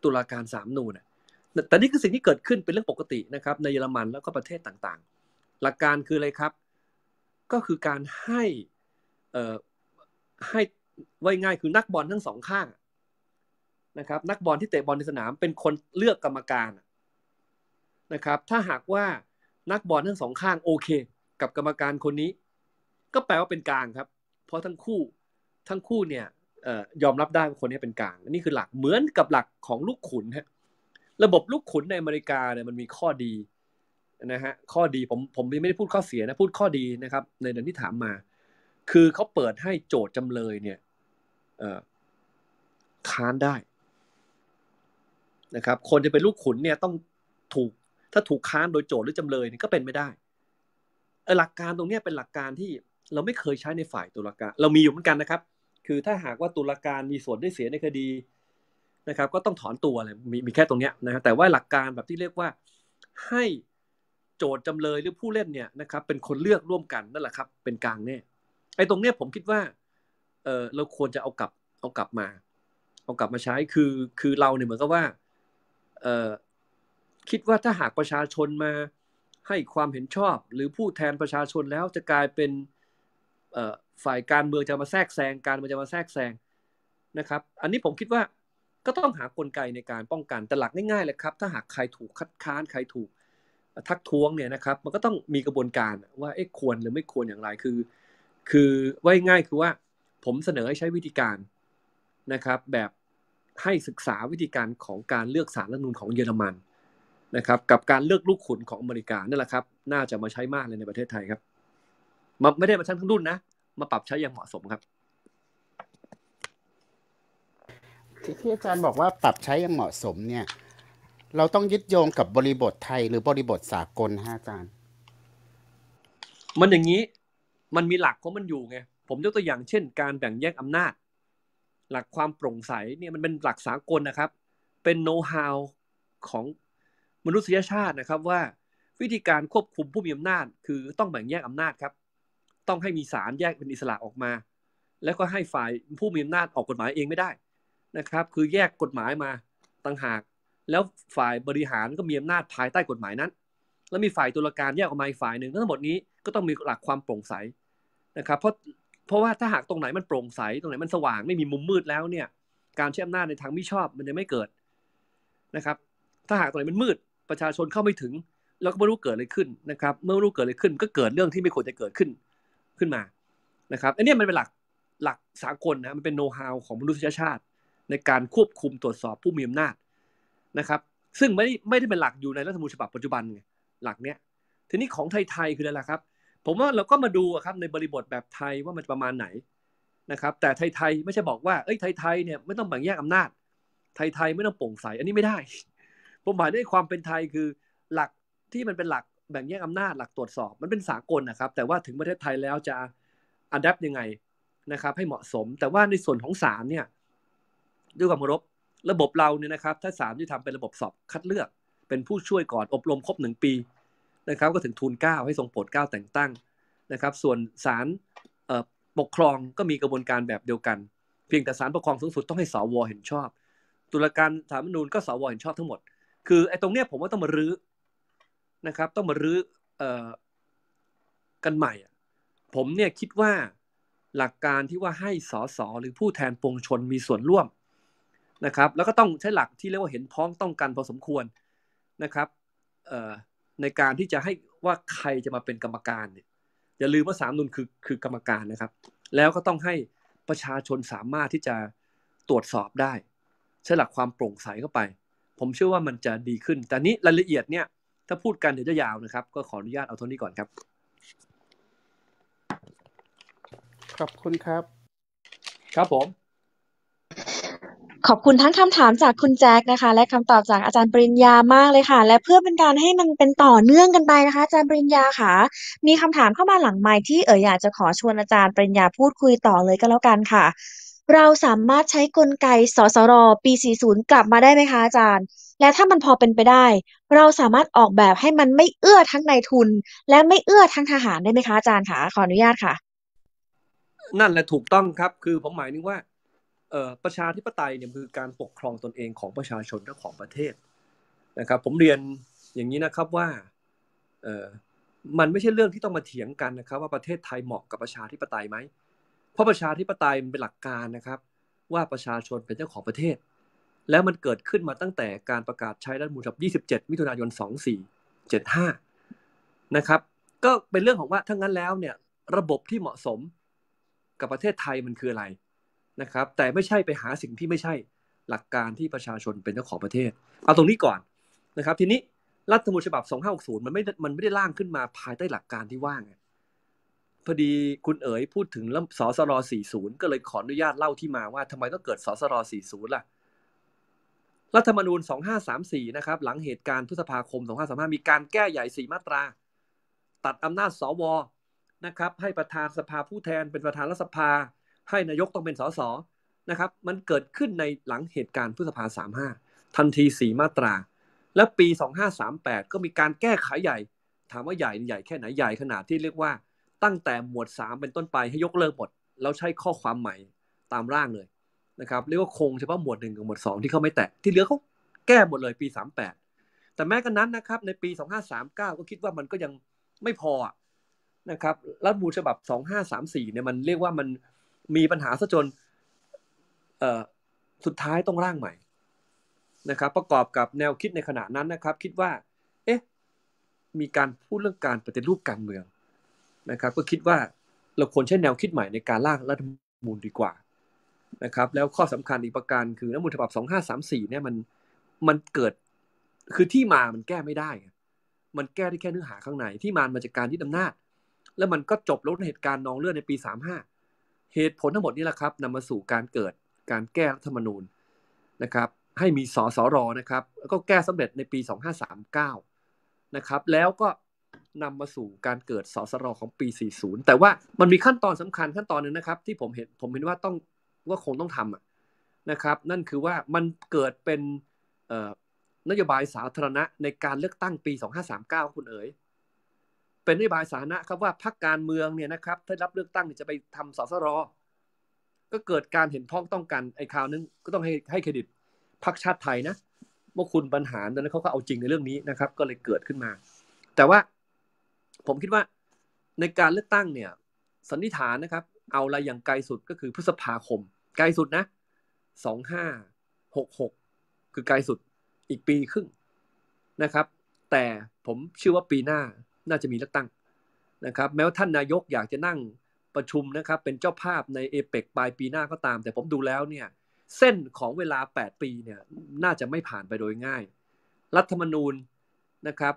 ตุลาการสามนูนนแต่นี่คือสิ่งที่เกิดขึ้นเป็นเรื่องปกตินะครับในเยอรมันแล้วก็ประเทศต่างๆ หลักการคืออะไรครับก็คือการให้เอ่อให้ไว้ง่ายคือนักบอลทั้งสองข้างนะครับนักบอลที่เตะบอลในสนามเป็นคนเลือกกรรมการนะครับ ถ้าหากว่านักบอลทั้งสองข้างโอเค กับกรรมการคนนี้ ก็แปลว่าเป็นกลางครับ เพราะทั้งคู่ทั้งคู่เนี่ยยอมรับได้ว่าคนนี้เป็นกลางนี่คือหลักเหมือนกับหลักของลูกขุนฮะระบบลูกขุนในอเมริกาเนี่ยมันมีข้อดีนะฮะข้อดีผมผมไม่ได้พูดข้อเสียนะพูดข้อดีนะครับ ในเดือนที่ถามมาคือเขาเปิดให้โจทย์จำเลยเนี่ยค้านได้นะครับ คนจะเป็นลูกขุนเนี่ยต้องถูกถ้าถูกค้านโดยโจทย์หรือจำเลยเนี่ยก็เป็นไม่ได้หลักการตรงนี้เป็นหลักการที่เราไม่เคยใช้ในฝ่ายตุลาการ เรามีอยู่เหมือนกันนะครับ คือถ้าหากว่าตุลาการมีส่วนได้เสียในคดีนะครับ ก็ต้องถอนตัวเลยมีมีแค่ตรงนี้นะฮะแต่ว่าหลักการแบบที่เรียกว่า ให้โจทย์จำเลยหรือผู้เล่นเนี่ยนะครับ เป็นคนเลือกร่วมกันนั่นแหละครับเป็นกลางแน่ไอ้ตรงเนี้ยผมคิดว่าเออเราควรจะเอากลับเอากลับมาเอากลับมาใช้คือคือเราเนี่ยเหมือนกับว่าเออคิดว่าถ้าหากประชาชนมาให้ความเห็นชอบ หรือผู้แทนประชาชนแล้วจะกลายเป็นฝ่ายการเมืองจะมาแทรกแซง การมันจะมาแทรกแซงนะครับ อันนี้ผมคิดว่าก็ต้องหากลไกในการป้องกันแต่หลักง่ายๆเลยครับถ้าหากใครถูกคัดค้านใครถูก ทักท้วงเนี่ยนะครับ มันก็ต้องมีกระบวนการว่าเอ๊ะควรหรือไม่ควรอย่างไรคือคือว่าง่ายคือว่าผมเสนอให้ใช้วิธีการนะครับ แบบให้ศึกษาวิธีการของการเลือกสารรัฐนูนของเยอรมันนะครับ กับการเลือกลูกขุนของอเมริกานั่นแหละครับ น่าจะมาใช้มากเลยในประเทศไทยครับมาไม่ได้มาใช้ทั้งรุ่นนะมาปรับใช้อย่างเหมาะสมครับที่อาจารย์บอกว่าปรับใช้อย่างเหมาะสมเนี่ย เราต้องยึดโยงกับบริบทไทยหรือบริบทสากลฮะอาจารย์ มันอย่างนี้มันมีหลักของมันอยู่ไง ผมยกตัวอย่างเช่นการแบ่งแยกอำนาจ หลักความโปร่งใสเนี่ยมันเป็นหลักสากลนะครับ เป็นโน้ตฮาวของมนุษยชาตินะครับว่าวิธีการควบคุมผู้มีอำนาจคือต้องแบ่งแยกอำนาจครับ ต้องให้มีศาลแยกเป็นอิสระออกมา แล้วก็ให้ฝ่ายผู้มีอำนาจออกกฎหมายเองไม่ได้นะครับคือแยกกฎหมายมาต่างหาก แล้วฝ่ายบริหารก็มีอำนาจภายใต้กฎหมายนั้น แล้วมีฝ่ายตุลาการแยกออกมาอีกฝ่ายหนึ่งทั้งหมดนี้ก็ต้องมีหลักความโปร่งใสนะครับ เพราะเพราะว่าถ้าหากตรงไหนมันโปร่งใสตรงไหนมันสว่างไม่มีมุมมืดแล้วเนี่ย การใช้อำนาจในทางมิชอบมันจะไม่เกิดนะครับ ถ้าหากตรงไหนมันมืด ประชาชนเข้าไม่ถึงเราก็ไม่รู้เกิดอะไรขึ้นนะครับ เมื่อรู้เกิดอะไรขึ้น ก็เกิดเรื่องที่ไม่ควรจะเกิดขึ้นขึ้นมานะครับ อันนี้มันเป็นหลักหลักสากลนะมันเป็นโน้ตฮาวของมนุษยชาติในการควบคุมตรวจสอบผู้มีอำนาจนะครับ ซึ่งไม่ไม่ได้เป็นหลักอยู่ในรัฐธรรมนูญฉบับปัจจุบันไงหลักเนี้ยทีนี้ของไทยๆคืออะไรครับผมว่าเราก็มาดูครับในบริบทแบบไทยว่ามันประมาณไหนนะครับแต่ไทยๆไม่ใช่บอกว่าเอ้ยไทยๆเนี่ยไม่ต้องแบ่งแยกอำนาจ ไทยๆไม่ต้องโปร่งใสอันนี้ไม่ได้ผมหมายด้วยความเป็นไทยคือหลักที่มันเป็นหลักแบ่งแยกอำนาจหลักตรวจสอบ มันเป็นสากลนะครับ แต่ว่าถึงประเทศไทยแล้วจะอัดแอปยังไงนะครับให้เหมาะสม แต่ว่าในส่วนของศาลเนี่ยด้วยความเคารพระบบเราเนี่ยนะครับถ้าศาลที่ทำเป็นระบบสอบคัดเลือกเป็นผู้ช่วยก่อนอบรมครบหนึ่งปีนะครับก็ถึงทูลาให้ทรงโปรดเก้าแต่งตั้งนะครับ ส่วนศาลปกครองก็มีกระบวนการแบบเดียวกัน เพียงแต่ศาลปกครองสูงสุดต้องให้สวเห็นชอบ ตุลาการสารมนูญก็สวเห็นชอบทั้งหมดคือไอ้ตรงเนี้ยผมว่าต้องมารื้อนะครับต้องมารื้อกันใหม่ ผมเนี่ยคิดว่าหลักการที่ว่าให้สสหรือผู้แทนปวงชนมีส่วนร่วมนะครับ แล้วก็ต้องใช้หลักที่เรียกว่าเห็นพ้องต้องกันพอสมควรนะครับในการที่จะให้ว่าใครจะมาเป็นกรรมการเนี่ยอย่าลืมว่าสามนุนคือคือกรรมการนะครับ แล้วก็ต้องให้ประชาชนสามารถที่จะตรวจสอบได้ใช้หลักความโปร่งใสเข้าไป ผมเชื่อว่ามันจะดีขึ้นแต่นี้รายละเอียดเนี่ยถ้าพูดกันเดี๋ยวจะยาวนะครับ ก็ขออนุญาตเอาเท่านี้ก่อนครับขอบคุณครับ ครับผมขอบคุณทั้งคำถามจากคุณแจ็คนะคะ และคำตอบจากอาจารย์ปริญญามากเลยค่ะ และเพื่อเป็นการให้มันเป็นต่อเนื่องกันไปนะคะ อาจารย์ปริญญาค่ะมีคำถามเข้ามาหลังไม้ที่เอ๋อยากจะขอชวนอาจารย์ปริญญาพูดคุยต่อเลยก็แล้วกันค่ะ เราสามารถใช้กลไกสสร ปี 40 กลับมาได้ไหมคะอาจารย์ และถ้ามันพอเป็นไปได้ เราสามารถออกแบบให้มันไม่เอื้อทั้งนายทุน และไม่เอื้อทั้งทหารได้ไหมคะอาจารย์คะขออนุญาตค่ะ นั่นแหละถูกต้องครับคือผมหมายนึงว่าประชาธิปไตยเนี่ยคือการปกครองตนเองของประชาชนและของประเทศนะครับผมเรียนอย่างนี้นะครับว่ามันไม่ใช่เรื่องที่ต้องมาเถียงกันนะครับ ว่าประเทศไทยเหมาะกับประชาธิปไตยไหมเพราะประชาธิปไตยมันเป็นหลักการนะครับ ว่าประชาชนเป็นเจ้าของประเทศ แล้วมันเกิดขึ้นมาตั้งแต่การประกาศใช้รัฐมนูลฉบับ27 มิถุนายน2475นะครับก็เป็นเรื่องของว่าถ้างั้นแล้วเนี่ยระบบที่เหมาะสมกับประเทศไทยมันคืออะไรนะครับแต่ไม่ใช่ไปหาสิ่งที่ไม่ใช่หลักการที่ประชาชนเป็นเจ้าของประเทศ เอาตรงนี้ก่อนนะครับทีนี้รัฐธรรมนูญฉบับ 2560 มันไม่มันไม่ได้ร่างขึ้นมาภายใต้หลักการที่ว่างพอดีคุณเอ๋ยพูดถึงสสร40 ก็เลยขออนุญาตเล่าที่มาว่าทำไมต้องเกิดสสร40 ล่ะ รัฐธรรมนูญ 2534 นะครับหลังเหตุการณ์พฤษภาคม 2535 มีการแก้ใหญ่ 4มาตรา ตัดอำนาจสวนะครับให้ประธานสภาผู้แทนเป็นประธานรัฐสภาให้นายกต้องเป็นสสนะครับมันเกิดขึ้นในหลังเหตุการณ์พฤษภาสามห้าทันทีสี่มาตรา และปี 2538 ก็มีการแก้ไขใหญ่ถามว่าใหญ่ใหญ่แค่ไหนใหญ่ขนาดที่เรียกว่าตั้งแต่หมวด 3 เป็นต้นไปให้ยกเลิกหมดเราใช้ข้อความใหม่ตามร่างเลยนะครับเรียกว่าคงเฉพาะหมวด1กับหมวด2 ที่เขาไม่แตะ ที่เหลือเขาแก้หมดเลยปี 38 แต่แม้กันนั้นนะครับในปี 2539 ก็คิดว่ามันก็ยังไม่พอนะครับรัฐมูลฉบับ 2534เนี่ยมันเรียกว่ามันมีปัญหาซะจนสุดท้ายต้องร่างใหม่นะครับ ประกอบกับแนวคิดในขณะนั้นนะครับ คิดว่า เอ๊ะมีการพูดเรื่องการปฏิรูปการเมืองนะครับก็คิดว่าเราควรใช้แนวคิดใหม่ในการร่างรัฐธรรมนูญดีกว่านะครับ แล้วข้อสำคัญอีกประการคือรัฐมนูญฉบับ2534เนี่ยมันมันเกิดคือที่มามันแก้ไม่ได้ มันแก้ได้แค่เนื้อหาข้างในที่มามาจากการยึดอานาจ แล้วมันก็จบลดเหตุการณ์นองเลือดในปี35เหตุผลทั้งหมดนี้แหละครับนำมาสู่การเกิดการแก้รัฐธรรมนูญนะครับให้มีสสร นะครับก็แก้สำเร็จในปี 2539 นะครับแล้วก็นำมาสู่การเกิดสสร ของปี 40 แต่ว่ามันมีขั้นตอนสำคัญขั้นตอนหนึ่งนะครับที่ผมเห็นผมเห็นว่าต้องว่าคงต้องทำนะครับนั่นคือว่ามันเกิดเป็นนโยบายสาธารณะในการเลือกตั้งปี 2539 คุณเอ๋ยเป็นนโยบายสาธารณะครับว่าพรรคการเมืองเนี่ยนะครับถ้ารับเลือกตั้งจะไปทำสสรก็เกิดการเห็นพ้องต้องกันไอ้คราวนึงก็ต้องให้ให้เครดิตพรรคชาติไทยนะเมื่อคุณบรรหารตอนนั้นเขาก็เอาจริงในเรื่องนี้นะครับ ก็เลยเกิดขึ้นมา แต่ว่าผมคิดว่าในการเลือกตั้งเนี่ยสันนิษฐานนะครับ เอาอะไรอย่างไกลสุดก็คือพฤษภาคม ไกลสุดนะสองห้าหกหกคือไกลสุดอีกปีครึ่งนะครับ แต่ผมเชื่อว่าปีหน้าน่าจะมีเลือกตั้งนะครับแม้ว่าท่านนายกอยากจะนั่งประชุมนะครับเป็นเจ้าภาพในเอเปกปลายปีหน้าก็ตาม แต่ผมดูแล้วเนี่ยเส้นของเวลา 8 ปีเนี่ยน่าจะไม่ผ่านไปโดยง่าย รัฐธรรมนูญนะครับ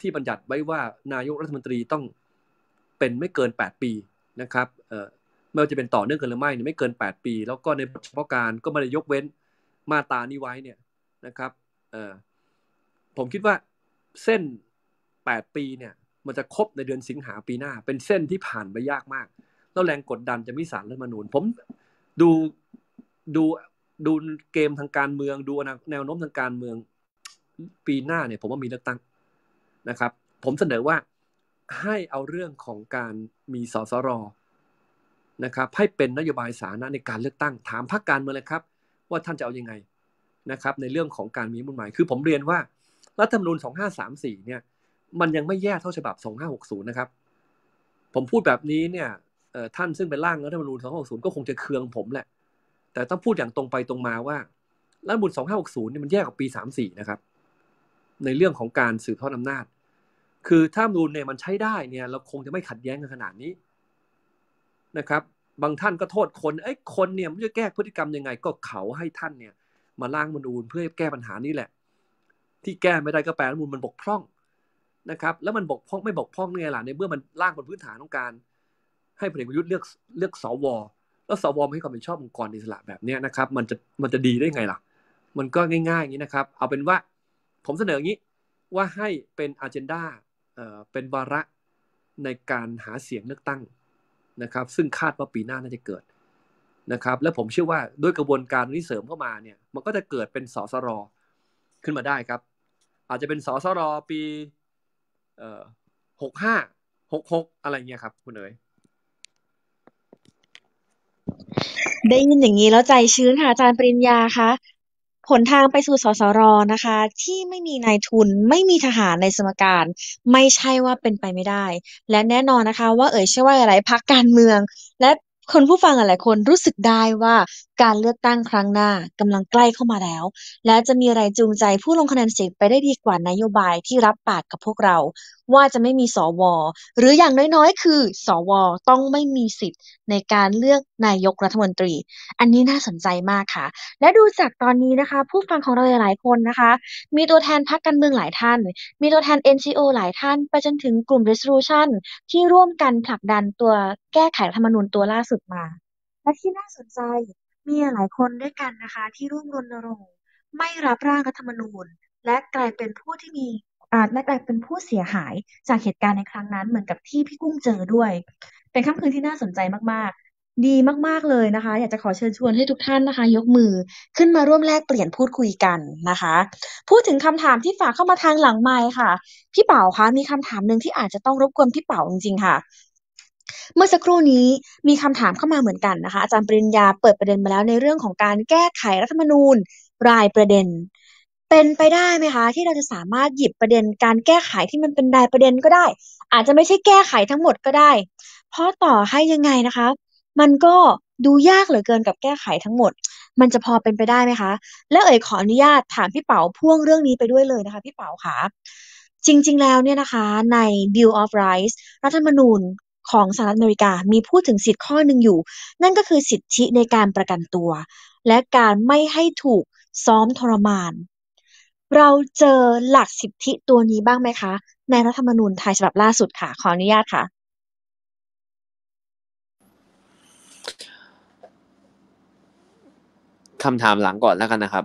ที่บัญญัติไว้ว่านายกรัฐมนตรีต้องเป็นไม่เกิน 8 ปีนะครับไม่ว่าจะเป็นต่อเนื่องกันหรือไม่ไม่เกิน 8 ปี แล้วก็ในบทเฉพาะการก็ไม่ได้ยกเว้นมาตานี้ไว้เนี่ยนะครับผมคิดว่าเส้น8ปีเนี่ยมันจะครบในเดือนสิงหาปีหน้า เป็นเส้นที่ผ่านไปยากมากแล้วแรงกดดันจะมิสารรัฐมนูญผมดูดูดูเกมทางการเมือง ดูแนวโน้มทางการเมืองปีหน้าเนี่ยผมว่ามีเลือกตั้งนะครับผมเสนอว่าให้เอาเรื่องของการมีสสรนะครับให้เป็นนโยบายสาธารณะในการเลือกตั้ง ถามพรรคการเมืองเลยครับ ว่าท่านจะเอายังไงนะครับในเรื่องของการมีมุ่งหมาย คือผมเรียนว่ารัฐธรรมนูญ2534เนี่ยมันยังไม่แย่เท่าฉบับ2560นะครับ ผมพูดแบบนี้เนี่ยท่านซึ่งเป็นร่างรัฐธรรมนูญ2560ก็คงจะเคืองผมแหละ แต่ต้องพูดอย่างตรงไปตรงมาว่ารัฐธรรมนูญ2560เนี่ยมันแย่กว่าปี34นะครับ ในเรื่องของการสืบทอดอำนาจ คือถ้ามูลเนี่ยมันใช้ได้เนี่ย เราคงจะไม่ขัดแย้งกันขนาดนี้นะครับ บางท่านก็โทษคนไอ้คนเนี่ยมันจะแก้พฤติกรรมยังไงก็เขาให้ท่านเนี่ย มาล่างมนูญเพื่อแก้ปัญหานี้แหละ ที่แก้ไม่ได้ก็แปลมนูลมันบกพร่องนะครับแล้วมันบกพร่องไม่บกพร่องเนี่ยล่ะในเมื่อมันร่างบนพื้นฐานของการ ให้พลเอกประยุทธ์เลือกเลือกสวแล้วสวไม่ให้ความเป็นชอบองค์กรอิสระแบบนี้นะครับมันจะมันจะดีได้ไงล่ะ มันก็ง่ายๆอย่างนี้นะครับเอาเป็นว่าผมเสนออย่างนี้ว่าให้เป็นอันเจนดาเป็นวาระในการหาเสียงเลือกตั้งนะครับซึ่งคาดว่าปีหน้าน่าจะเกิดนะครับและผมเชื่อว่าด้วยกระบวนการที่เสริมเข้ามาเนี่ยมันก็จะเกิดเป็นสสรขึ้นมาได้ครับ อาจจะเป็นสสรปีเอ่อหกห้า หกหกอะไรเงี้ยครับ คุณเอ๋ยได้ยินอย่างนี้ แล้วใจชื้นค่ะอาจารย์ปริญญาคะ ผลทางไปสู่สสรนะคะ ที่ไม่มีนายทุนไม่มีทหารในสมการ ไม่ใช่ว่าเป็นไปไม่ได้ และแน่นอนนะคะ ว่าเอ่ยเชื่อว่าหลายพักการเมืองและคนผู้ฟังหลายคนรู้สึกได้ว่าการเลือกตั้งครั้งหน้ากำลังใกล้เข้ามาแล้ว และจะมีอะไรจูงใจผู้ลงคะแนนเสียงไปได้ดีกว่านโยบายที่รับปากกับพวกเราว่าจะไม่มีสว หรืออย่างน้อยๆ คือ สว ต้องไม่มีสิทธิ์ในการเลือกนายกรัฐมนตรี อันนี้น่าสนใจมากค่ะ และดูจากตอนนี้นะคะ ผู้ฟังของเราหลายคนนะคะ มีตัวแทนพรรคการเมืองหลายท่าน มีตัวแทน NGO หลายท่านไปจนถึงกลุ่ม resolution ที่ร่วมกันผลักดันตัวแก้ไขรัฐธรรมนูญตัวล่าสุดมา และที่น่าสนใจมีหลายคนด้วยกันนะคะ ที่ร่วมรณรงค์ไม่รับร่างรัฐธรรมนูญและกลายเป็นผู้ที่มีและกลายเป็นผู้เสียหายจากเหตุการณ์ในครั้งนั้นเหมือนกับที่พี่กุ้งเจอด้วย เป็นค่ำคืนที่น่าสนใจมากๆ ดีมากๆเลยนะคะ อยากจะขอเชิญชวนให้ทุกท่านนะคะ ยกมือ ขึ้นมาร่วมแลกเปลี่ยนพูดคุยกันนะคะ พูดถึงคำถามที่ฝากเข้ามาทางหลังไมค์ค่ะพี่เป๋าคะมีคำถามหนึ่งที่อาจจะต้องรบกวนพี่เป๋าจริง ๆ ค่ะ เมื่อสักครู่นี้มีคำถามเข้ามาเหมือนกันนะคะอาจารย์ปริญญาเปิดประเด็นมาแล้วในเรื่องของการแก้ไขรัฐธรรมนูญ รายประเด็นเป็นไปได้ไหมคะที่เราจะสามารถหยิบประเด็นการแก้ไขที่มันเป็นรายประเด็นก็ได้ อาจจะไม่ใช่แก้ไขทั้งหมดก็ได้เพราะต่อให้ยังไงนะคะ มันก็ดูยากเหลือเกินกับแก้ไขทั้งหมด มันจะพอเป็นไปได้ไหมคะ และเอ๋ยขออนุญาตถามพี่เป๋าพ่วงเรื่องนี้ไปด้วยเลยนะคะพี่เป๋าค่ะ จริงๆแล้วเนี่ยนะคะใน Bill of Rights รัฐธรรมนูญของสหรัฐอเมริกา มีพูดถึงสิทธิข้อหนึ่งอยู่ นั่นก็คือสิทธิในการประกันตัว และการไม่ให้ถูกซ้อมทรมานเราเจอหลักสิทธิตัวนี้บ้างไหมคะ ในรัฐธรรมนูญไทยฉบับล่าสุดค่ะขออนุญาตค่ะคำถามหลังก่อนแล้วกันนะครับ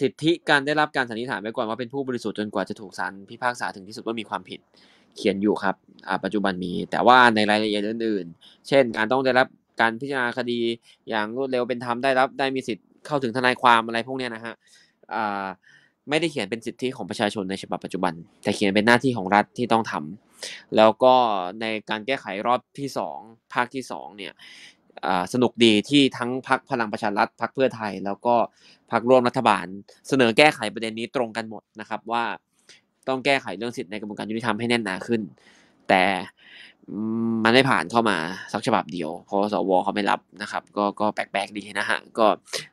สิทธิการได้รับการสันนิษฐานไว้ก่อนว่าเป็นผู้บริสุทธิ์จนกว่าจะถูกศาลพิพากษาถึงที่สุดว่ามีความผิด เขียนอยู่ครับปัจจุบันมีแต่ว่าในรายละเอียดอื่นๆ เช่น การต้องได้รับการพิจารณาคดีอย่างรวดเร็วเป็นธรรมได้รับได้มีสิทธิเข้าถึงทนายความอะไรพวกเนี้ยนะฮะไม่ได้เขียนเป็นสิทธิของประชาชนในฉบับปัจจุบันแต่เขียนเป็นหน้าที่ของรัฐที่ต้องทำ แล้วก็ในการแก้ไขรอบที่สองภาคที่สองเนี่ยสนุกดีที่ทั้งพักพลังประชารัฐพักเพื่อไทย แล้วก็พักร่วมรัฐบาล เสนอแก้ไขประเด็นนี้ตรงกันหมดนะครับว่าต้องแก้ไขเรื่องสิทธิในกระบวนการยุติธรรมให้แน่นหนาขึ้น แต่มันได้ผ่านเข้ามาสักฉบับเดียวเพราะสวเขาไม่รับนะครับ ก็ก็แปลกๆดีนะฮะก็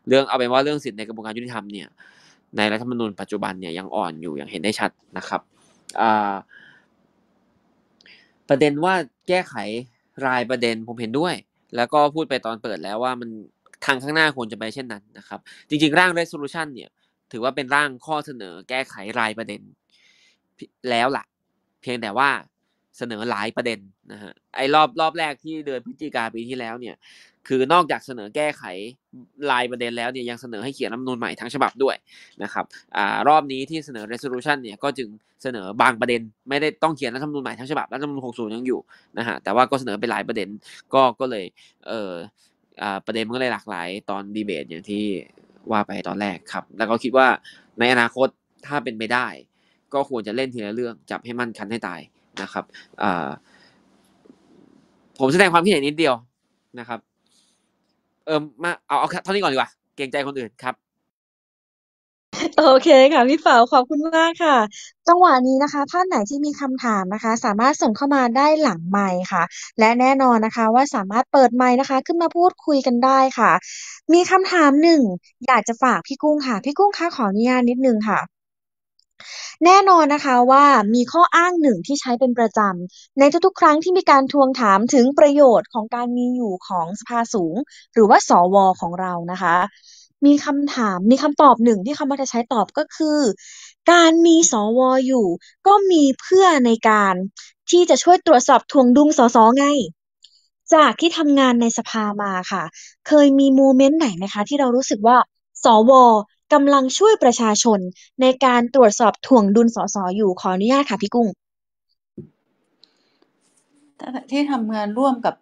เรื่องเอาเป็นว่าเรื่องสิทธิในกระบวนการยุติธรรมเนี่ยในรัฐธรรมนูญปัจจุบันเนี่ยยังอ่อนอยู่อย่างเห็นได้ชัดนะครับ ประเด็นว่าแก้ไขรายประเด็นผมเห็นด้วย แล้วก็พูดไปตอนเปิดแล้วว่ามันทางข้างหน้าควรจะไปเช่นนั้นนะครับ จริงๆร่าง resolution เนี่ย ถือว่าเป็นร่างข้อเสนอ แก้ไขรายประเด็นแล้วล่ะ เพียงแต่ว่าเสนอหลายประเด็นนะฮะไอ้รอบรอบแรกที่เดือนพฤศจิกาปีที่แล้วเนี่ยคือนอกจากเสนอแก้ไขรายประเด็นแล้วเนี่ยยังเสนอให้เขียนรัฐมนูลใหม่ทั้งฉบับด้วยนะครับอ่ารอบนี้ที่เสนอ resolution เนี่ยก็จึงเสนอบางประเด็นไม่ได้ต้องเขียนรัฐมนูลใหม่ทั้งฉบับรัฐมนูล60ยังอยู่นะฮะแต่ว่าก็เสนอไปหลายประเด็นก็ก็เลยเอ่ออ่าประเด็นมันก็เลยหลากหลายตอนดีเบตอย่างที่ว่าไปตอนแรกครับแล้วก็คิดว่าในอนาคตถ้าเป็นไปได้ ก็ควรจะเล่นทีละเรื่องจับให้มั่นคันให้ตายนะครับผมแสดงความคิดเห็นนิดเดียวนะครับ เออมา เอา เอาเท่านี้ก่อนดีกว่า เกรงใจคนอื่นครับ โอเค ค่ะพี่เฝาขอบคุณมากค่ะ จังหวะนี้นะคะท่านไหนที่มีคำถามนะคะ สามารถส่งเข้ามาได้หลังไมค์ค่ะ และแน่นอนนะคะ ว่าสามารถเปิดไมค์นะคะ ขึ้นมาพูดคุยกันได้ค่ะ มีคำถามหนึ่งอยากจะฝากพี่กุ้งค่ะ พี่กุ้งคะขออนุญาตนิดนึงค่ะแน่นอนนะคะว่ามีข้ออ้างหนึ่งที่ใช้เป็นประจำในทุกๆครั้งที่มีการทวงถามถึงประโยชน์ของการมีอยู่ของสภาสูงหรือว่าสวของเรานะคะ มีคำถามมีคำตอบหนึ่งที่เขามักจะใช้ตอบก็คือ การมีสวอยู่ก็มีเพื่อในการที่จะช่วยตรวจสอบทวงดุลสอสอไง จากที่ทำงานในสภามาค่ะ เคยมีโมเมนต์ไหนไหมคะ ที่เรารู้สึกว่าสวกำลังช่วยประชาชนในการตรวจสอบถ่วงดุลสอสอยู่ขออนุญาตค่ะ พี่กุ้งที่ทำงานร่วมกับ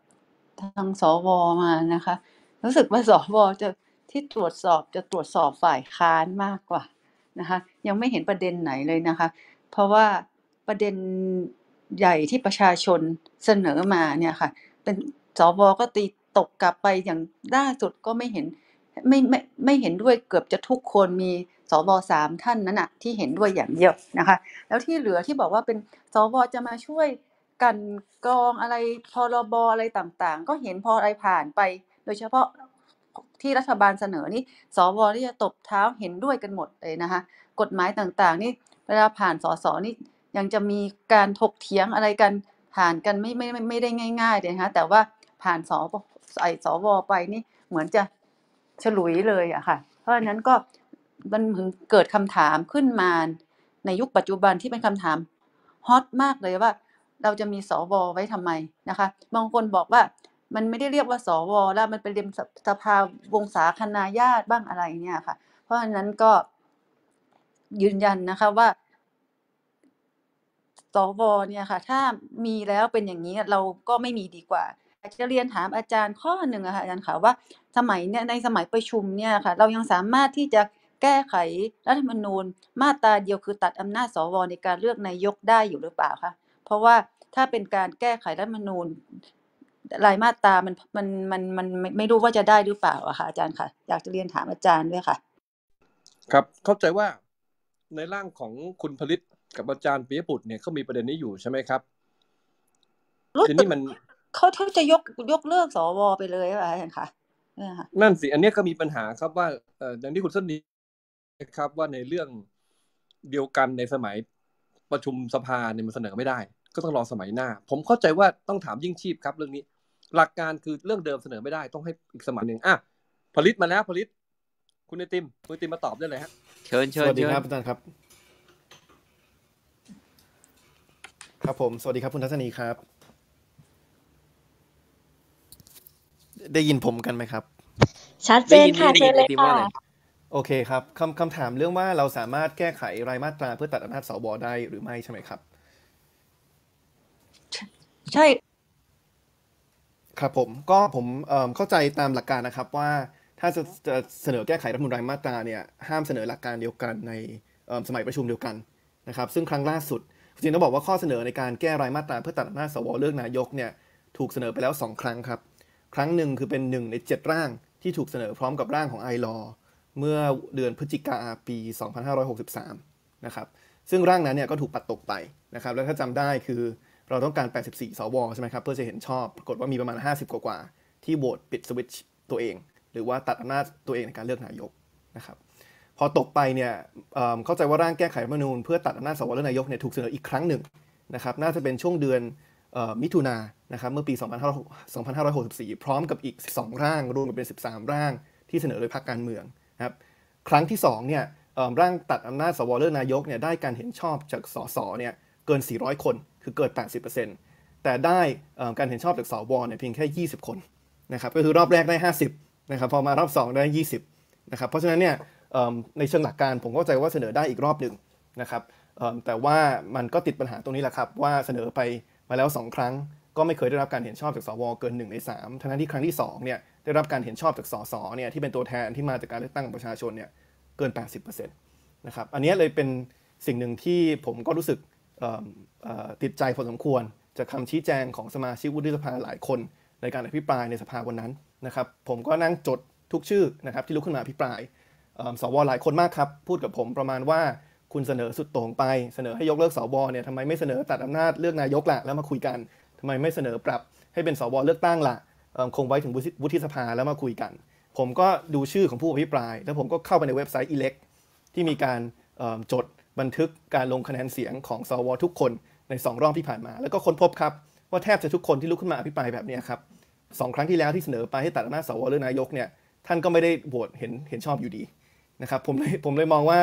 ทาง สวมานะคะ รู้สึกว่าสว จะที่ตรวจสอบจะตรวจสอบฝ่ายค้านมากกว่านะคะ ยังไม่เห็นประเด็นไหนเลยนะคะ เพราะว่าประเด็นใหญ่ที่ประชาชนเสนอมาเนี่ยค่ะ เป็นสว ก็ตีตกกลับไปอย่างล่าสุดก็ไม่เห็นไม่ไม่ไม่เห็นด้วยเกือบจะทุกคนมีสวสามท่านนั้นนะที่เห็นด้วยอย่างเดียวนะคะ แล้วที่เหลือที่บอกว่าเป็นสวจะมาช่วยกันกองอะไรพรบอะไรต่าง ๆ ก็เห็นพออะไรผ่านไป โดยเฉพาะที่รัฐบาลเสนอนี่สวที่จะตบเท้าเห็นด้วยกันหมดเลยนะคะกฎหมายต่างๆ นี่เวลาผ่านสสนี่ยังจะมีการถกเถียงอะไรกันผ่านกันไม่ไม่ไม่ได้ง่ายๆเลยนะคะแต่ว่าผ่านสไอสวไปนี่เหมือนจะฉลุยเลยอะค่ะ เพราะฉะนั้นก็มันเกิดคำถามขึ้นมา ในยุคปัจจุบันที่เป็นคำถามฮอตมากเลยว่า เราจะมีสวไว้ทำไมนะคะบางคนบอกว่ามันไม่ได้เรียกว่าสวแล้วมันเป็นเรียมสภาวงศาคณาญาติบ้างอะไรเนี่ยค่ะ เพราะฉะนั้นก็ยืนยันนะคะว่าสวเนี่ยค่ะ ถ้ามีแล้วเป็นอย่างนี้เราก็ไม่มีดีกว่าากจะเรียนถามอาจารย์ข้อหนึ่งอะค่ะอาจารย์ค่ะว่าสมัยเนี่ยในสมัยประชุมเนี่ยค่ะ เรายังสามารถที่จะแก้ไขรัฐธรรมนูญ มาตราเดียวคือ ตัดอำนาจสวในการเลือกนายกได้อยู่หรือเปล่าคะเพราะว่าถ้าเป็นการแก้ไขรัฐธรรมนูญรายมาตรามันมันมันมันไม่รู้ว่าจะได้หรือเปล่าอะค่ะอาจารย์ค่ะอยากจะเรียนถามอาจารย์ด้วยค่ะ ครับ เข้าใจว่าในร่างของคุณผลิตกับอาจารย์ปิยบุตรเนี่ยเขามีประเด็นนี้อยู่ใช่ไหมครับทีนี้มันเขาเขาจะยกยกเลิกสวไปเลยย่ะคะนั่นสิอันนี้ก็มีปัญหาครับว่าอย่างที่คุณส้นดีนะครับ ว่าในเรื่องเดียวกันในสมัยประชุมสภาเนี่ยมันเสนอไม่ได้ ก็ต้องรอสมัยหน้า ผมเข้าใจว่าต้องถามยิ่งชีพครับ เรื่องนี้ หลักการคือเรื่องเดิมเสนอไม่ได้ ต้องให้อีกสมัยหนึ่งอ่ะผลิตมาแล้วผลิต คุณไอติมคุณไอติมมาตอบได้เลยฮะเชิญเชิญสวัสดีครับอาจารย์ครับ ครับผมสวัสดีครับ คุณทัศนีครับได้ยินผมกันไหมครับชัดเจนค่ะเจนเลยค่ะโอเคครับคำคำถามเรื่องว่าเราสามารถแก้ไขรายมาตราเพื่อตัดอำนาจสวได้หรือไม่ใช่ไหมครับ ใช่ ครับผมก็ผมเข้าใจตามหลักการนะครับว่าถ้าจะเสนอแก้ไขรัฐมนตรีมาตราเนี่ย ห้ามเสนอหลักการเดียวกันในสมัยประชุมเดียวกันนะครับ ซึ่งครั้งล่าสุดจริงต้องบอกว่าข้อเสนอในการแก้รายมาตราเพื่อตัดอำนาจสวเลือกนายก เนี่ยถูกเสนอไปแล้ว2ครั้งครับครั้งหนึ่งคือเป็นหนึ่งใน 7 ร่างที่ถูกเสนอพร้อมกับร่างของไอรอเมื่อเดือนพฤศจิกาปี 2563 นะครับซึ่งร่างนั้นเนี่ยก็ถูกปัดตกไปนะครับแล้วถ้าจำได้คือเราต้องการ 84 สว ใช่ไหมครับเพื่อจะเห็นชอบปรากฏว่ามีประมาณ 50 กว่าๆที่โหวตปิดสวิตช์ตัวเอง หรือว่าตัดอำนาจตัวเองในการเลือกนายกนะครับพอตกไปเนี่ยเเข้าใจว่าร่างแก้ไขรัฐมนูญเพื่อตัดอำนาจสวเลือกนายกเนี่ยถูกเสนออีกครั้งหนึ่งนะครับน่าจะเป็นช่วงเดือนมิถุนานะครับ เมื่อปี2564 พร้อมกับอีก 12 ร่าง รวมกันเป็น13 ร่างที่เสนอโดยพรรคการเมืองนะครับครั้งที่2เนี่ยร่างตัดอำนาจสวเลือกนายกเนี่ย ได้การเห็นชอบจากสสเนี่ยเกิน 400 คน คือเกิน80%แต่ได้การเห็นชอบจากสวเนี่ยเพียงแค่ 20 คนนะครับ ก็คือรอบแรกได้ 50นะครับ พอมารอบ 2 ได้ 20นะครับ เพราะฉะนั้นเนี่ยในเชิงหลักการผมเข้าใจว่าเสนอได้อีกรอบหนึ่งนะครับแต่ว่ามันก็ติดปัญหาตรงนี้แหละครับว่าเสนอไปมาแล้ว 2 ครั้งก็ไม่เคยได้รับการ เห็นชอบจากสวเกิน1ใน 3ทั้งที่ครั้งที่2เนี่ยได้รับการเห็นชอบจากสสเนี่ยที่เป็นตัวแทนที่มาจากการเลือกตั้งของประชาชนเนี่ยเกิน 80%นะครับ อันนี้เลยเป็นสิ่งหนึ่งที่ผมก็รู้สึกติดใจพอสมควรจากคำชี้แจงของสมาชิกวุฒิสภาหลายคน ในการอภิปรายในสภาวันนั้นนะครับผมก็นั่งจดทุกชื่อนะครับที่ลุกขึ้นมาอภิปรายสวหลายคนมากครับพูดกับผมประมาณว่าคุณเสนอสุดโต่งไปเสนอให้ยกเลิกสวเนี่ยทำไมไม่เสนอตัดอำนาจเลือกนายกละ แล้วมาคุยกันทำไมไม่เสนอปรับให้เป็นสว เลือกตั้งละคงไว้ถึงวุฒิสภาแล้วมาคุยกัน ผมก็ดูชื่อของผู้อภิปราย แล้วผมก็เข้าไปในเว็บไซต์อิเล็กที่มีการจดบันทึกการลงคะแนนเสียงของสว ทุกคนใน 2รอบที่ผ่านมา แล้วก็ค้นพบครับว่าแทบจะทุกคนที่ลุกขึ้นมาอภิปรายแบบนี้ครับสองครั้งที่แล้วที่เสนอไปให้ตัดอำนาจสวเลือกนายกเนี่ยท่านก็ไม่ได้โหวตเห็นเห็นชอบอยู่ดีนะครับผมเลยผมเลยมองว่า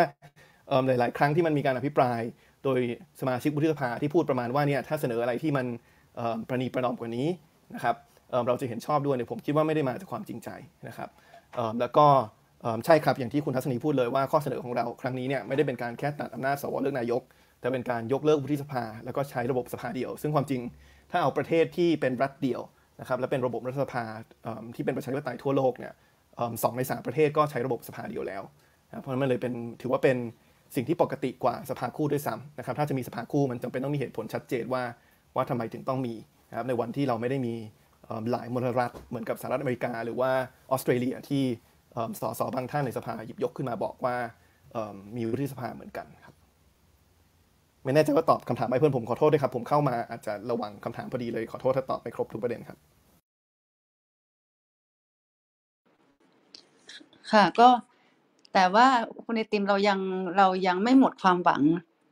หลายๆครั้งที่มันมีการอภิปราย โดยสมาชิกวุฒิสภาที่พูดประมาณว่าเนี่ยถ้าเสนออะไรที่มันประนีประนอมกว่านี้นะครับเราจะเห็นชอบด้วยเนี่ยผมคิดว่าไม่ได้มาจากความจริงใจนะครับแล้วก็ใช่ครับอย่างที่คุณทัศนีพูดเลยว่าข้อเสนอของเราครั้งนี้เนี่ยไม่ได้เป็นการแค่ตัดอำนาจสวเลือกนายก แต่เป็นการยกเลิกวุฒิสภาแล้วก็ใช้ระบบสภาเดียว ซึ่งความจริง ถ้าเอาประเทศที่เป็นรัฐเดียวนะครับและเป็นระบบรัฐสภาที่เป็นประชาธิปไตยทั่วโลกเนี่ยสองในสามประเทศก็ใช้ระบบสภาเดียวแล้ว เพราะนั้นเลยเป็นถือว่าเป็นสิ่งที่ปกติกว่าสภาคู่ด้วยซ้ำนะครับ ถ้าจะมีสภาคู่มันจำเป็นต้องมีเหตุผลชัดเจนว่าว่าทำไมถึงต้องมีนะครับ ในวันที่เราไม่ได้มีหลายมลรัฐ เหมือนกับสหรัฐอเมริกา หรือว่าออสเตรเลียที่สสบางท่านในสภาหยิบยกขึ้นมาบอกว่ามีวุฒิสภาเหมือนกันครับ ไม่แน่ใจว่าตอบคำถามไม่เพื่อนผมขอโทษด้วยครับผมเข้ามาอาจจะระวังคำถามพอดีเลยขอโทษถ้าตอบไม่ครบทุกประเด็นครับค่ะก็แต่ว่าคุณไอติมเรายังเรายังไม่หมดความหวัง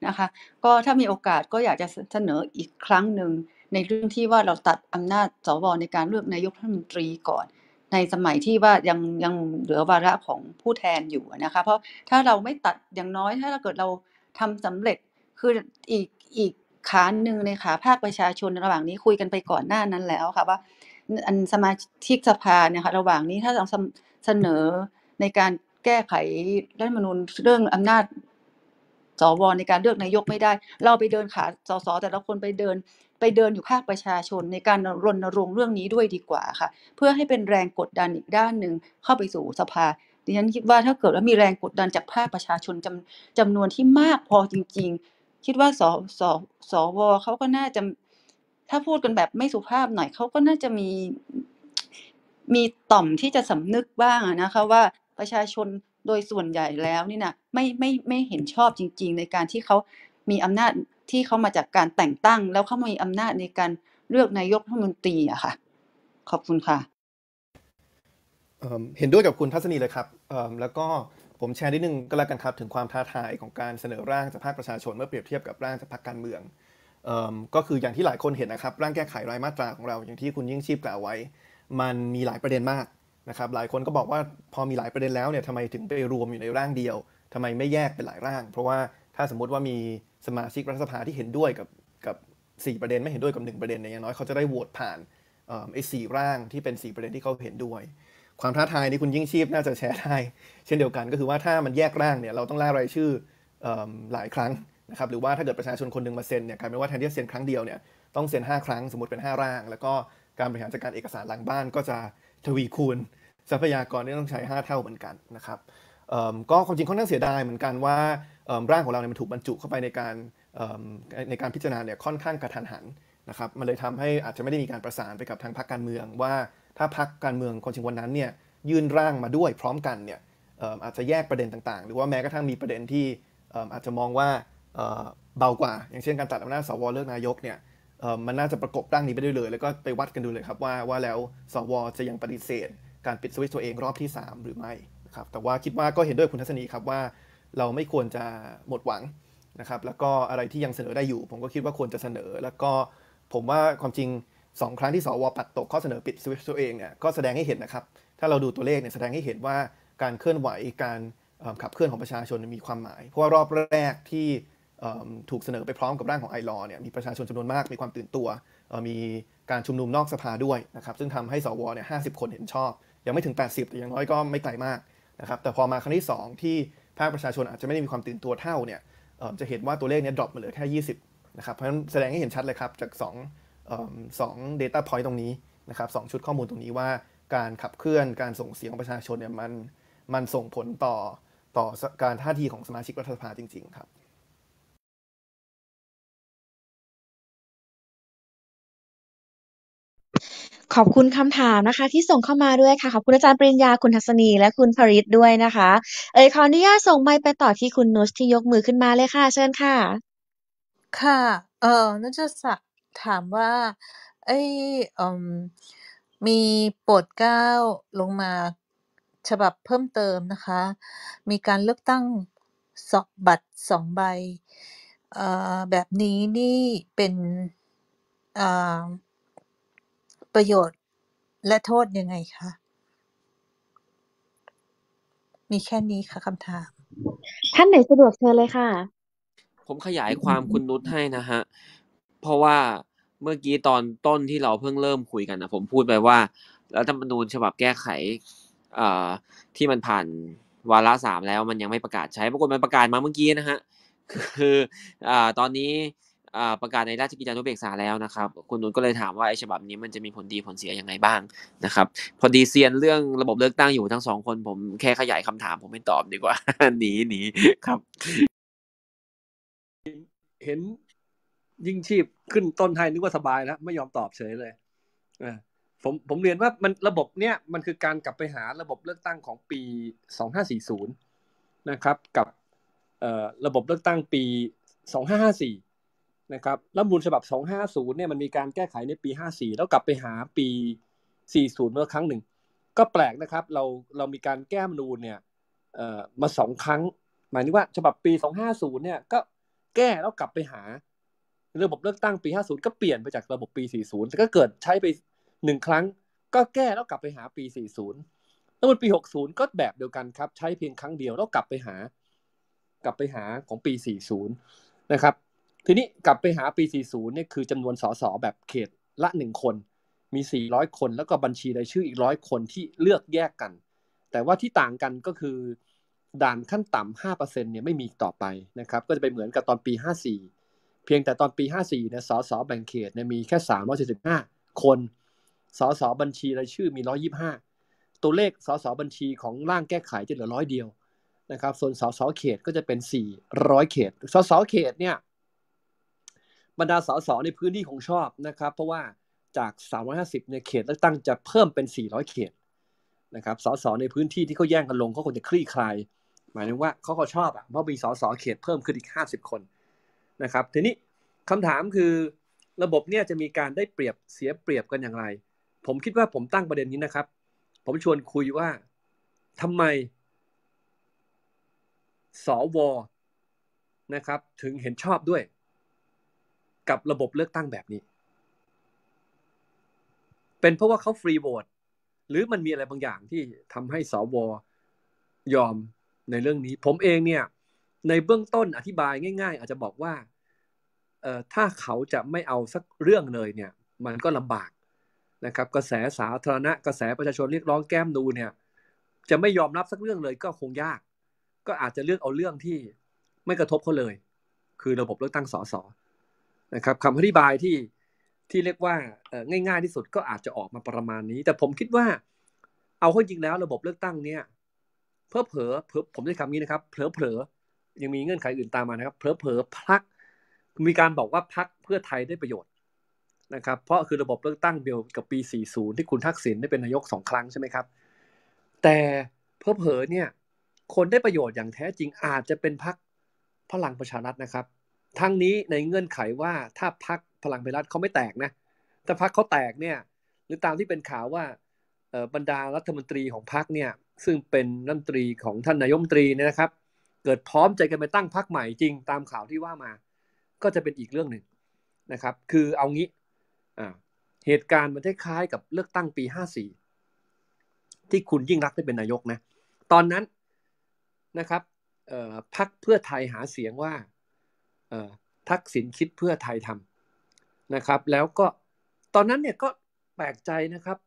นะคะ ก็ถ้ามีโอกาสก็อยากจะเสนออีกครั้งหนึ่งในเรื่องที่ว่าเราตัดอำนาจสวในการเลือกนายกรัฐมนตรีก่อน ในสมัยที่ว่ายังยังเหลือวาระของผู้แทนอยู่นะคะเพราะถ้าเราไม่ตัดอย่างน้อยถ้าเราเกิดเราทำสำเร็จคืออีกอีกขาหนึ่งในขาภาคประชาชนระหว่างนี้คุยกันไปก่อนหน้านั้นแล้วค่ะว่า อันสมาชิกสภาเนี่ยค่ะระหว่างนี้ถ้าเราเสนอในการแก้ไขรัฐมนูญเรื่องอำนาจสวในการเลือกนายกไม่ได้ เราไปเดินขา สสแต่ละคนไปเดิน ไปเดินอยู่ภาคประชาชนในการรณรงค์เรื่องนี้ด้วยดีกว่าค่ะ เพื่อให้เป็นแรงกดดันอีกด้านหนึ่งเข้าไปสู่สภาดิฉันคิดว่าถ้าเกิดว่ามีแรงกดดันจากภาคประชาชนจำจำนวนที่มากพอจริง ๆ คิดว่าสสสวเขาก็น่าจะถ้าพูดกันแบบไม่สุภาพหน่อยเขาก็น่าจะมี มีต่อมที่จะสำนึกบ้างนะคะว่าประชาชนโดยส่วนใหญ่แล้วนี่นะไม่ไม่ไม่เห็นชอบจริง ๆ ในการที่เขามีอำนาจที่เขามาจากการแต่งตั้ง แล้วเขามีอำนาจในการเลือกนายกรัฐมนตรีอะค่ะขอบคุณค่ะเห็นด้วยกับคุณทัศนีเลยครับแล้วก็ผมแชร์นิดนึงก็แล้วกันครับ ถึงความท้าทายของการเสนอร่างจากภาคประชาชนเมื่อเปรียบเทียบกับร่างจากพรรคการเมืองอก็คืออย่างที่หลายคนเห็นนะครับ ร่างแก้ไขรายมาตราของเรา อย่างที่คุณยิ่งชีพกล่าวไว้ มันมีหลายประเด็นมากนะครับหลายคนก็บอกว่าพอมีหลายประเด็นแล้วเนี่ยทำไมถึงไปรวมอยู่ในร่างเดียว ทำไมไม่แยกเป็นหลายร่าง เพราะว่าถ้าสมมติว่ามีสมาชิกรัฐสภาที่เห็นด้วยกับกับสประเด็นไม่เห็นด้วยกับ1ประเด็นเนี่ยอย่างน้อยเขาจะได้โหวตผ่านไอ้สี่ร่างที่เป็น 4 ประเด็นที่เขาเห็นด้วย ความท้าทายนี้คุณยิ่งชีพน่าจะแชร์ได้เช่นเดียวกัน ก็คือว่าถ้ามันแยกร่างเนี่ยเราต้องล่ารายชื่อหลายครั้งนะครับหรือว่าถ้าเกิดประชาชนคนหนึ่งมาเซ็นเนี่ยกลายเป็นว่าแทนที่จะเซ็นครั้งเดียวเนี่ยต้องเซ็น5 ครั้งสมมติเป็น 5 ร่าง แล้วก็การบริหารจัดการเอกสารหลังบ้านก็จะทวีคูณทรัพยากรนี่ต้องใช้ 5 เท่าเหมือนกันนะครับก็ความจริงค่อนข้างเสียดายเหมือนกันว่าร่างของเราเนี่ยมันถูกบรรจุเข้าไปในการในการพิจารณาเนี่ยค่อนข้างกระทันหันนะครับมันเลยทำให้อาจจะไม่ได้มีการประสานไปกับทางพรรคการเมืองว่าถ้าพรรคการเมืองคนชิงวันนั้นเนี่ยยื่นร่างมาด้วยพร้อมกันเนี่ยอาจจะแยกประเด็นต่างๆ หรือว่าแม้กระทั่งมีประเด็นที่อาจจะมองว่าเบากว่าอย่างเช่นการตัดอำนาจสวเลือกนายกเนี่ยมันน่าจะประกบร่างนี้ไปได้เลย แล้วก็ไปวัดกันดูเลยครับว่าว่าแล้วสวจะยังปฏิเสธการปิดสวิตตัวเองรอบที่ 3 หรือไม่ครับ แต่ว่าคิดว่าก็เห็นด้วยคุณทัศนีครับว่า เราไม่ควรจะหมดหวังนะครับ แล้วก็อะไรที่ยังเสนอได้อยู่ ผมก็คิดว่าควรจะเสนอ แล้วก็ผมว่าความจริงสองครั้งที่สวปัดตกข้อเสนอปิดสวิตตัวเองเนี่ยก็แสดงให้เห็นนะครับถ้าเราดูตัวเลขเนี่ยแสดงให้เห็นว่าการเคลื่อนไหวการขับเคลื่อนของประชาชนมีความหมายเพราะว่ารอบแรกที่ถูกเสนอไปพร้อมกับร่างของไอรอเนี่ยมีประชาชนจำนวนมากมีความตื่นตัว มีการชุมนุมนอกสภาด้วยนะครับซึ่งทำให้สวเนี่ยห้คนเห็นชอบ ยังไม่ถึง 80 แต่ยังน้อยก็ไม่ไกลมากนะครับแต่พอมาครั้งที่ 2 ที่ภาคประชาชนอาจจะไม่ได้มีความตื่นตัวเท่าเนี่ยจะเห็นว่าตัวเลขเนี่ยดรอปมาเหลือแค่ 20 นะครับ เพราะฉะนั้นแสดงให้เห็นชัดเลยครับจาก2สองเดต้าพอยต์ตรงนี้นะครับสชุดข้อมูลตรงนี้ว่า การขับเคลื่อนการส่งเสียงของประชาชนเนี่ยมันมันส่งผลต่อต่อการท่าทีของสมาชิกรัฐสภาจริงๆครับขอบคุณคำถามนะคะที่ส่งเข้ามาด้วยค่ะ ขอบคุณอาจารย์ปริญญาคุณทัศนีและคุณภริศด้วยนะคะ เอ๋ขออนุญาตส่งไปไปต่อที่คุณนุชที่ยกมือขึ้นมาเลยค่ะเชิญค่ะ ค่ะเออนุชศักดิ์ถามว่าไอ้อมมีโปรดเก้าลงมาฉบับเพิ่มเติมนะคะ มีการเลือกตั้งสอบบัตรสองใบเออแบบนี้นี่เป็นอ่อประโยชน์และโทษยังไงคะ มีแค่นี้ค่ะคำถาม ท่านไหนสะดวกเชิญเลยค่ะ ผมขยายความคุณนุชให้นะฮะ เพราะว่าเมื่อกี้ตอนต้นที่เราเพิ่งเริ่มคุยกันนะผมพูดไปว่า รัฐธรรมนูญฉบับแก้ไขที่มันผ่าน วาระสามแล้วมันยังไม่ประกาศใช้ปรากฏมันประกาศมาเมื่อกี้นะฮะ คืออตอนนี้ประกาศในราชกิจจานุเบกษาแล้วนะครับ คุณนุชก็เลยถามว่าไอ้ฉบับนี้มันจะมีผลดีผลเสียยังไงบ้างนะครับพอดีเซียนเรื่องระบบเลือกตั้งอยู่ทั้งสองคน ผมแค่ขยายคำถามผมไม่ตอบดีกว่าหนีหนีครับ เห็นยิ่งชีพขึ้นต้นไทยนึกว่าสบายแล้ว ไม่ยอมตอบเฉยเลยผมผมเรียนว่ามันระบบเนี้ยมันคือการกลับไปหาระบบเลือกตั้งของปีสสองห้าี่ศูนย์นะครับ กับระบบเลือกตั้งปีสองหห้้าาสี่นะครับรัฐมนูลฉบับ 250 เนี่ยมันมีการแก้ไขในปี 54 แล้วกลับไปหาปี 40 เมื่อครั้งหนึ่งก็แปลกนะครับเราเรามีการแก้มนูญเนี่ยมาสองครั้ง หมายถึงว่าฉบับปี 250 เนี่ยก็แก้แล้วกลับไปหา ระบบเลือกตั้งปี 50 ก็เปลี่ยนไปจากระบบปี 40แต่ก็เกิดใช้ไป 1 ครั้ง ก็แก้แล้วกลับไปหาปี 40แล้วมันปี 60 ก็แบบเดียวกันครับใช้เพียงครั้งเดียวแล้วกลับไปหากลับไปหาของปี 40 นะครับทีนี้กลับไปหาปี 40เนี่ยคือจำนวนสสแบบเขตละหนึ่งคนมี 400 คนแล้วก็บัญชีรายชื่ออีกร้อยคนที่เลือกแยกกัน แต่ว่าที่ต่างกันก็คือ ด่านขั้นต่ำ5%เนี่ยไม่มีต่อไปนะครับก็จะไปเหมือนกับตอนปี 54 เพียงแต่ตอนปี 54เนี่ยสสแบ่งเขตเนี่ยมีแค่375คนสสบัญชีรายชื่อมี125ตัวเลขสสบัญชีของร่างแก้ไขจะเหลือร้อยเดียวนะครับส่วนสสเขตก็จะเป็น 400เขตสสเขตเนี่ยบรรดาสสในพื้นที่ของชอบนะครับ เพราะว่าจาก 350เนี่ยเขตเลือกตั้งจะเพิ่มเป็น 400 เขตนะครับสสในพื้นที่ที่เขาแย่งกันลงเขาควรจะคลี่คลาย หมายถึงว่าเขาก็ชอบอ่ะเพราะมีสสเขตเพิ่มขึ้นอีก 50 คนนะครับ ทีนี้คำถามคือระบบเนี่ยจะมีการได้เปรียบเสียเปรียบกันอย่างไร ผมคิดว่าผมตั้งประเด็นนี้นะครับ ผมชวนคุยว่า ทำไมสวนะครับถึงเห็นชอบด้วยกับระบบเลือกตั้งแบบนี้ เป็นเพราะว่าเขาฟรีโหวตหรือมันมีอะไรบางอย่างที่ทำให้สวยอมในเรื่องนี้ ผมเองเนี่ยในเบื้องต้นอธิบายง่าย ๆ อาจจะบอกว่าถ้าเขาจะไม่เอาสักเรื่องเลยเนี่ย มันก็ลำบากนะครับ กระแสสาธารณะกระแสประชาชนเรียกร้องแก้มดูเนี่ยจะไม่ยอมรับสักเรื่องเลยก็คงยาก ก็อาจจะเลือกเอาเรื่องที่ไม่กระทบเขาเลย คือระบบเลือกตั้งสสนะครับคำอธิบายที่ที่เรียกว่าง่ายๆที่สุดก็อาจจะออกมาประมาณนี้ แต่ผมคิดว่าเอาข้อจริงแล้ว ระบบเลือกตั้งเนี่ยเพื่อเผลอผมใช้คำนี้นะครับเผลอเผลอยังมีเงื่อนไขอื่นตามมานะครับเผลอเผลอพักมีการบอกว่าพักเพื่อไทยได้ประโยชน์นะครับ เพราะคือระบบเลือกตั้งเดียวกับปี 40 ที่คุณทักษิณได้เป็นนายกสองครั้งใช่ไหมครับแต่เพิ่อเผลอเนี่ยคนได้ประโยชน์อย่างแท้จริงอาจจะเป็นพักพลังประชารัฐนะครับทั้งนี้ในเงื่อนไขว่าถ้าพักพลังประรัฐเขาไม่แตกนะถ้าพักเขาแตกเนี่ยหรือตามที่เป็นข่าวว่าบรรดารัฐมนตรีของพักเนี่ยซึ่งเป็นรัฐมนตรีของท่านนายมนตรีเนี่ยนะครับ เกิดพร้อมใจกันไปตั้งพักใหม่จริงตามข่าวที่ว่ามาก็จะเป็นอีกเรื่องหนึ่งนะครับคือเอางี้เหตุการณ์มันคล้ายๆกับเลือกตั้งปี 54 ที่คุณยิ่งรักได้เป็นนายกนะตอนนั้นนะครับพักเพื่อไทยหาเสียงว่าทักษิณคิดเพื่อไทยทำนะครับ แล้วก็ตอนนั้นเนี่ยก็แปลกใจนะครับ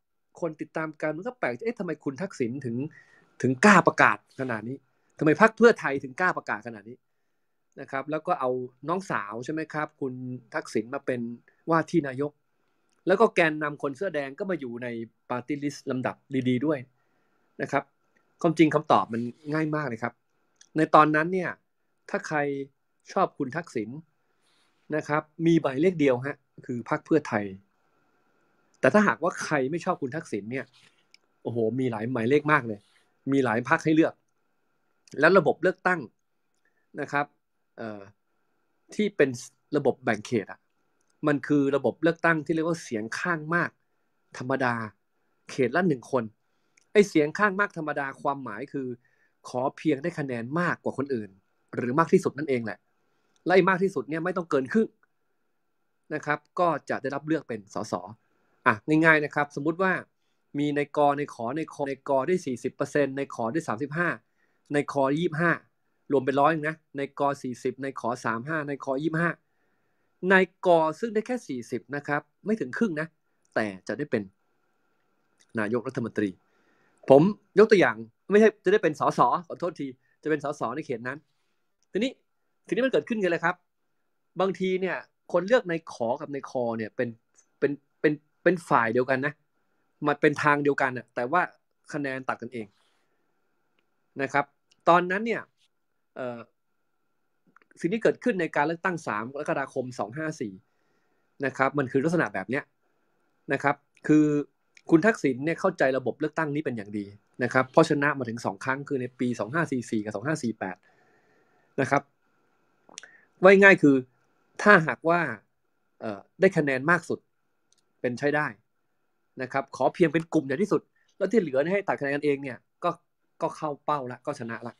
คนติดตามการมันก็แปลกใจเอ๊ะทำไมคุณทักษิณถึงถึงกล้าประกาศขนาดนี้ทำไมพรรคเพื่อไทยถึงกล้าประกาศขนาดนี้นะครับ แล้วก็เอาน้องสาวใช่ไหมครับคุณทักษิณมาเป็นว่าที่นายก แล้วก็แกนนำคนเสื้อแดงก็มาอยู่ในปาร์ตี้ลิสต์ลำดับดี ๆ ด้วยนะครับ ความจริงคำตอบมันง่ายมากเลยครับ ในตอนนั้นเนี่ยถ้าใครชอบคุณทักษิณนะครับ มีใบเลขเดียวฮะคือพรรคเพื่อไทย แต่ถ้าหากว่าใครไม่ชอบคุณทักษิณเนี่ยโอ้โหมีหลายหมายเลขมากเลยมีหลายพรรคให้เลือก แล้วระบบเลือกตั้งนะครับที่เป็นระบบแบ่งเขตอ่ะมันคือระบบเลือกตั้งที่เรียกว่าเสียงข้างมาก ธรรมดา เขตละหนึ่งคนไอเสียงข้างมากธรรมดาความหมายคือ ขอเพียงได้คะแนนมากกว่าคนอื่น หรือมากที่สุดนั่นเองแหละไล่มากที่สุดเนี่ยไม่ต้องเกินครึ่งนะครับ ก็จะได้รับเลือกเป็นสสอ่ะง่ายๆนะครับ สมมุติว่ามีในกอในขอในคอในกอได้สี่สิบเปอร์เซ็นในขอได้สามสิบห้าในคอยี่ห้ารวมเป็นร้อยนะในกอสี่สิบในขอสามห้าในคอยี่ห้าในกอซึ่งได้แค่สสี่ิบนะครับไม่ถึงครึ่งนะ แต่จะได้เป็น นายกรัฐมนตรี ผมยกตัวอย่างไม่ใช่จะได้เป็นสสขอโทษทีจะเป็นสสในเขตนั้น ทีนี้ทีนี้มันเกิดขึ้นกันเลยครับ บางทีเนี่ยคนเลือกในขอกับในคอ เนี่ยเป็นเป็นเป็นเป็นฝ่ายเดียวกันนะมันเป็นทางเดียวกันนะแต่ว่าคะแนนตัดกันเองนะครับ ตอนนั้นเนี่ย สิ่งที่เกิดขึ้นในการเลือกตั้งสามกรกฎาคมสองห้าสี่นะครับ มันคือลักษณะแบบเนี้ยนะครับ คือคุณทักษิณเนี่ยเข้าใจระบบเลือกตั้งนี้เป็นอย่างดีนะครับเพราะชนะมาถึงสองครั้งคือในปีสสองห้าี่สี่กับสสองห้าี่แปดนะครับว่าง่ายคือถ้าหากว่าได้คะแนนมากสุดเป็นใช้ได้นะครับ ขอเพียงเป็นกลุ่มใหญ่ที่สุด แล้วที่เหลือให้ตัดคะแนนกันเองเนี่ยก็ก็เข้าเป้าละก็ชนะละ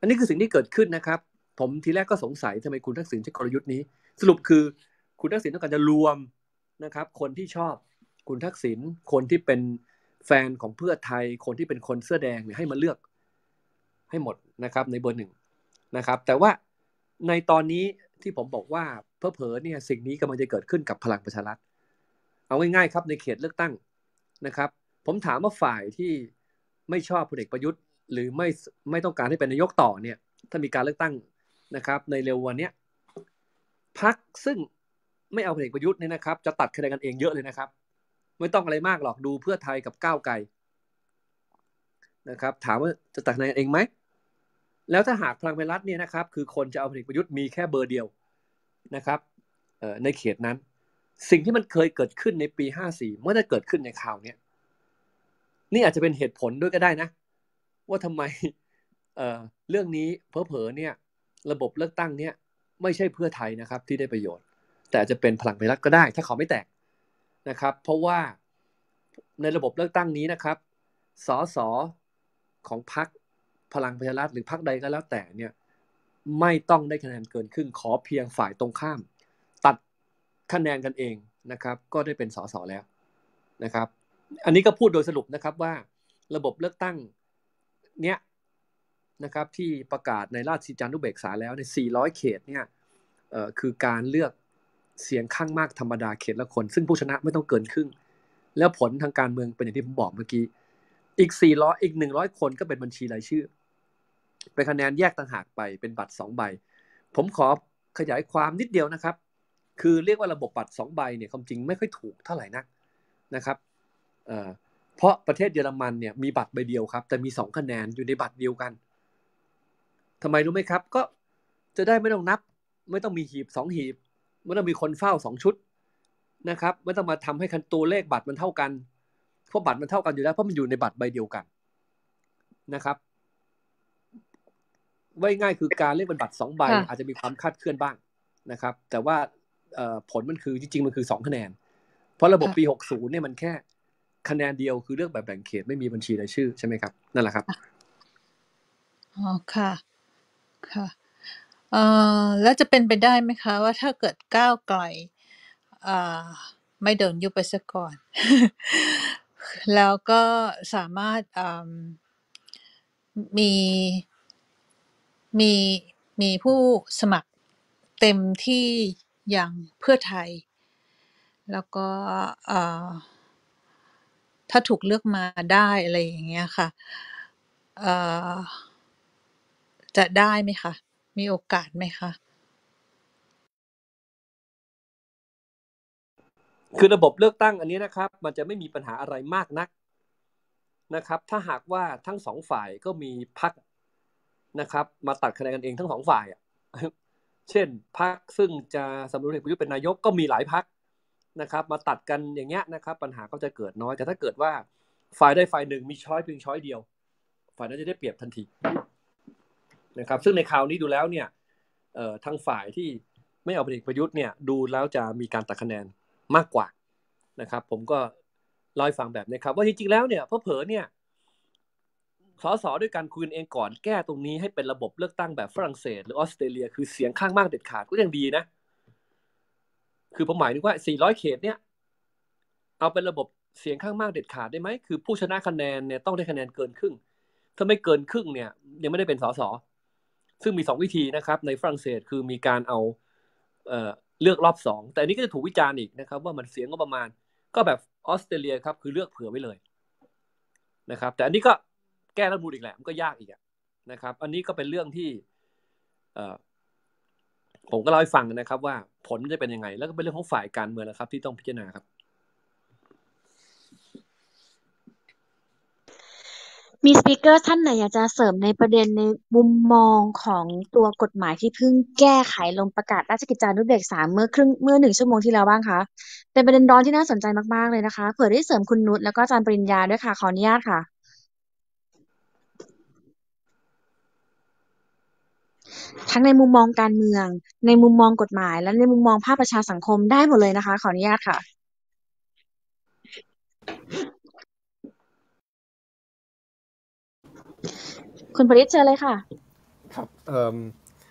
อันนี้คือสิ่งที่เกิดขึ้นนะครับ ผมทีแรกก็สงสัยทำไมคุณทักษิณใช้กลยุทธ์นี้ สรุปคือคุณทักษิณต้องการจะรวมนะครับ คนที่ชอบคุณทักษิณคนที่เป็นแฟนของเพื่อไทย คนที่เป็นคนเสื้อแดงเนี่ยให้มาเลือก ให้หมดนะครับ ในเบอร์หนึ่งนะครับ แต่ว่าในตอนนี้ที่ผมบอกว่าเพื่อเผอเนี่ยสิ่งนี้กำลังจะเกิดขึ้นกับพลังประชารัฐเอาง่ายๆครับในเขตเลือกตั้งนะครับ ผมถามว่าฝ่ายที่ไม่ชอบพลเอกประยุทธ์ หรือไม่ไม่ต้องการให้เป็นนายกต่อเนี่ยถ้ามีการเลือกตั้งนะครับในเร็ววันนี้พักซึ่งไม่เอาพลเอกประยุทธ์เนี่ยนะครับจะตัดคะแนนกันเองเยอะเลยนะครับ ไม่ต้องอะไรมากหรอกดูเพื่อไทยกับก้าวไกลนะครับถามว่าจะตัดคะแนนเองไหมแล้วถ้าหากพลังประรัฐเนี่ยนะครับคือคนจะเอาพลเอกประยุทธ์มีแค่เบอร์เดียวนะครับในเขตนั้น สิ่งที่มันเคยเกิดขึ้นในปี 54ไม่ได้เกิดขึ้นในข่าวเนี้นี่อาจจะเป็นเหตุผลด้วยก็ได้นะว่าทำไมเเรื่องนี้เพอเพอเนี่ยระบบเลือกตั้งเนี่ยไม่ใช่เพื่อไทยนะครับที่ได้ประโยชน์ แต่อาจจะเป็นพลังประรัฐก็ได้ ถ้าเขาไม่แตกนะครับ เพราะว่าในระบบเลือกตั้งนี้นะครับสอสอของพรรคพลังประชารัฐหรือพรรคใดก็แล้วแต่เนี่ยไม่ต้องได้คะแนนเกินครึ่งขอเพียงฝ่ายตรงข้าม ตัดคะแนนกันเองนะครับก็ได้เป็นสสแล้วนะครับอันนี้ก็พูดโดยสรุปนะครับว่าระบบเลือกตั้งเนี้ยนะครับที่ประกาศในราชสิจานุเบกษาแล้วใน 400 เขตเนี่ยคือการเลือกเสียงข้างมากธรรมดาเขตละคน ซึ่งผู้ชนะไม่ต้องเกินครึ่งแล้วผลทางการเมืองเป็นอย่างที่ผมบอกเมื่อกี้อีก400อีก 100 คนก็เป็นบัญชีรายชื่อเป็นคะแนนแยกต่างหากไปเป็นบัตร 2 ใบ ผมขอขยายความนิดเดียวนะครับ คือเรียกว่าระบบบัตร2ใบเนี่ยความจริงไม่ค่อยถูกเท่าไหร่นักนะครับเพราะประเทศเยอรมันเนี่ยมีบัตรใบเดียวครับ แต่มี2คะแนนอยู่ในบัตรเดียวกันทำไมรู้ไหมครับก็จะได้ไม่ต้องนับ ไม่ต้องมีหีบ 2 หีบไม่ต้องมีคนเฝ้า 2 ชุดนะครับไม่ต้องมาทำให้คันตัวเลขบัตรมันเท่ากันเพราะบัตรมันเท่ากันอยู่แล้วเพราะมันอยู่ในบัตรใบเดียวกันนะครับไว้ง่ายคือการเล่นเป็นบัตรสองใบอาจจะมีความคาดเคลื่อนบ้างนะครับ แต่ว่าผลมันคือจริงๆมันคือสองคะแนน เพราะระบบปีหกศูนย์เนี่ยมันแค่ คะแนนเดียวคือเรื่องแบบแบ่งเขตไม่มีบัญชีรายชื่อใช่ไหมครับ นั่นแหละครับอ๋อค่ะค่ะเอ่อแล้วจะเป็นไปได้ไหมคะ ว่าถ้าเกิดก้าวไกลอ่าไม่เดินยุบไปซะก่อน แล้วก็สามารถมีมีมีผู้สมัครเต็มที่อย่างเพื่อไทย แล้วก็ถ้าถูกเลือกมาได้อะไรอย่างเงี้ยค่ะจะได้ไหมคะ มีโอกาสไหมคะ คือระบบเลือกตั้งอันนี้นะครับ มันจะไม่มีปัญหาอะไรมากนักนะครับ ถ้าหากว่าทั้งสองฝ่ายก็มีพักนะครับมาตัดคะแนนกันเองทั้งสองฝ่ายอ่ะเช่นพักซึ่งจะสมรู้เด็กประยุทธ์เป็นนายกก็มีหลายพักนะครับมาตัดกันอย่างเงี้ยนะครับปัญหาก็จะเกิดน้อยแต่ถ้าเกิดว่าฝ่ายได้ฝ่ายหนึ่ง มีช้อยเพียงช้อยเดียว ฝ่ายนั้นจะได้เปรียบทันทีนะครับซึ่งในคราวนี้ดูแล้วเนี่ยเอ่อทงฝ่ายที่ไม่เอาพลเอกประยุทธ์เนี่ยดูแล้วจะมีการตัดคะแนนมากกว่านะครับผมก็ลอยฟังแบบนี้ครับว่าจริงๆแล้วเนี่ยเพราอเผอเนี่ยสสด้วยการคุยเองก่อนแก้ตรงนี้ให้เป็นระบบเลือกตั้งแบบฝรั่งเศส หรือออสเตรเลีย คือเสียงข้างมากเด็ดขาดก็ยังดีนะคือผมหมายถึงว่า400เขตเนี่ย เอาเป็นระบบเสียงข้างมากเด็ดขาดได้ไหมคือ ผู้ชนะคะแนนเนี่ยต้องได้คะแนนเกินครึ่งถ้าไม่เกินครึ่งเนี่ย ยังไม่ได้เป็นสสซึ่งมี2วิธีนะครับ ในฝรั่งเศสคือมีการเอาเเลือกรอบ2แต่อันนี้ก็จะถูกวิจารณ์อีกนะครับว่ามันเสียงก็ประมาณก็แบบออสเตรเลียครับคือเลือกเผื่อไว้เลยนะครับ แต่อันนี้ก็แก้รัฐมนูลอีกแหละมันก็ยากอีกนะครับ อันนี้ก็เป็นเรื่องที่ผมก็เล่าให้ฟังนะครับ ว่าผลจะเป็นยังไง แล้วก็เป็นเรื่องของฝ่ายการเมืองนะครับ ที่ต้องพิจารณาครับ มีสปิเกอร์ ท่านไหนอยากจะเสริมในประเด็นในมุมมองของตัวกฎหมายที่เพิ่งแก้ไขลงประกาศราชกิจจานุเบกษาเมื่อ ครึ่งเมื่อหนึ่งชั่วโมงที่แล้วบ้างคะเป็นประเด็นร้อนที่น่าสนใจมากๆเลยนะคะเผื่อได้เสริมคุณนุชแล้วก็อาจารย์ปริญญาด้วยค่ะขออนุญาตค่ะทั้งในมุมมองการเมือง ในมุมมองกฎหมาย และในมุมมองภาพประชาสังคมได้หมดเลยนะคะ ขออนุญาตค่ะคุณผลิตเชิญเลยค่ะครับเอ่อ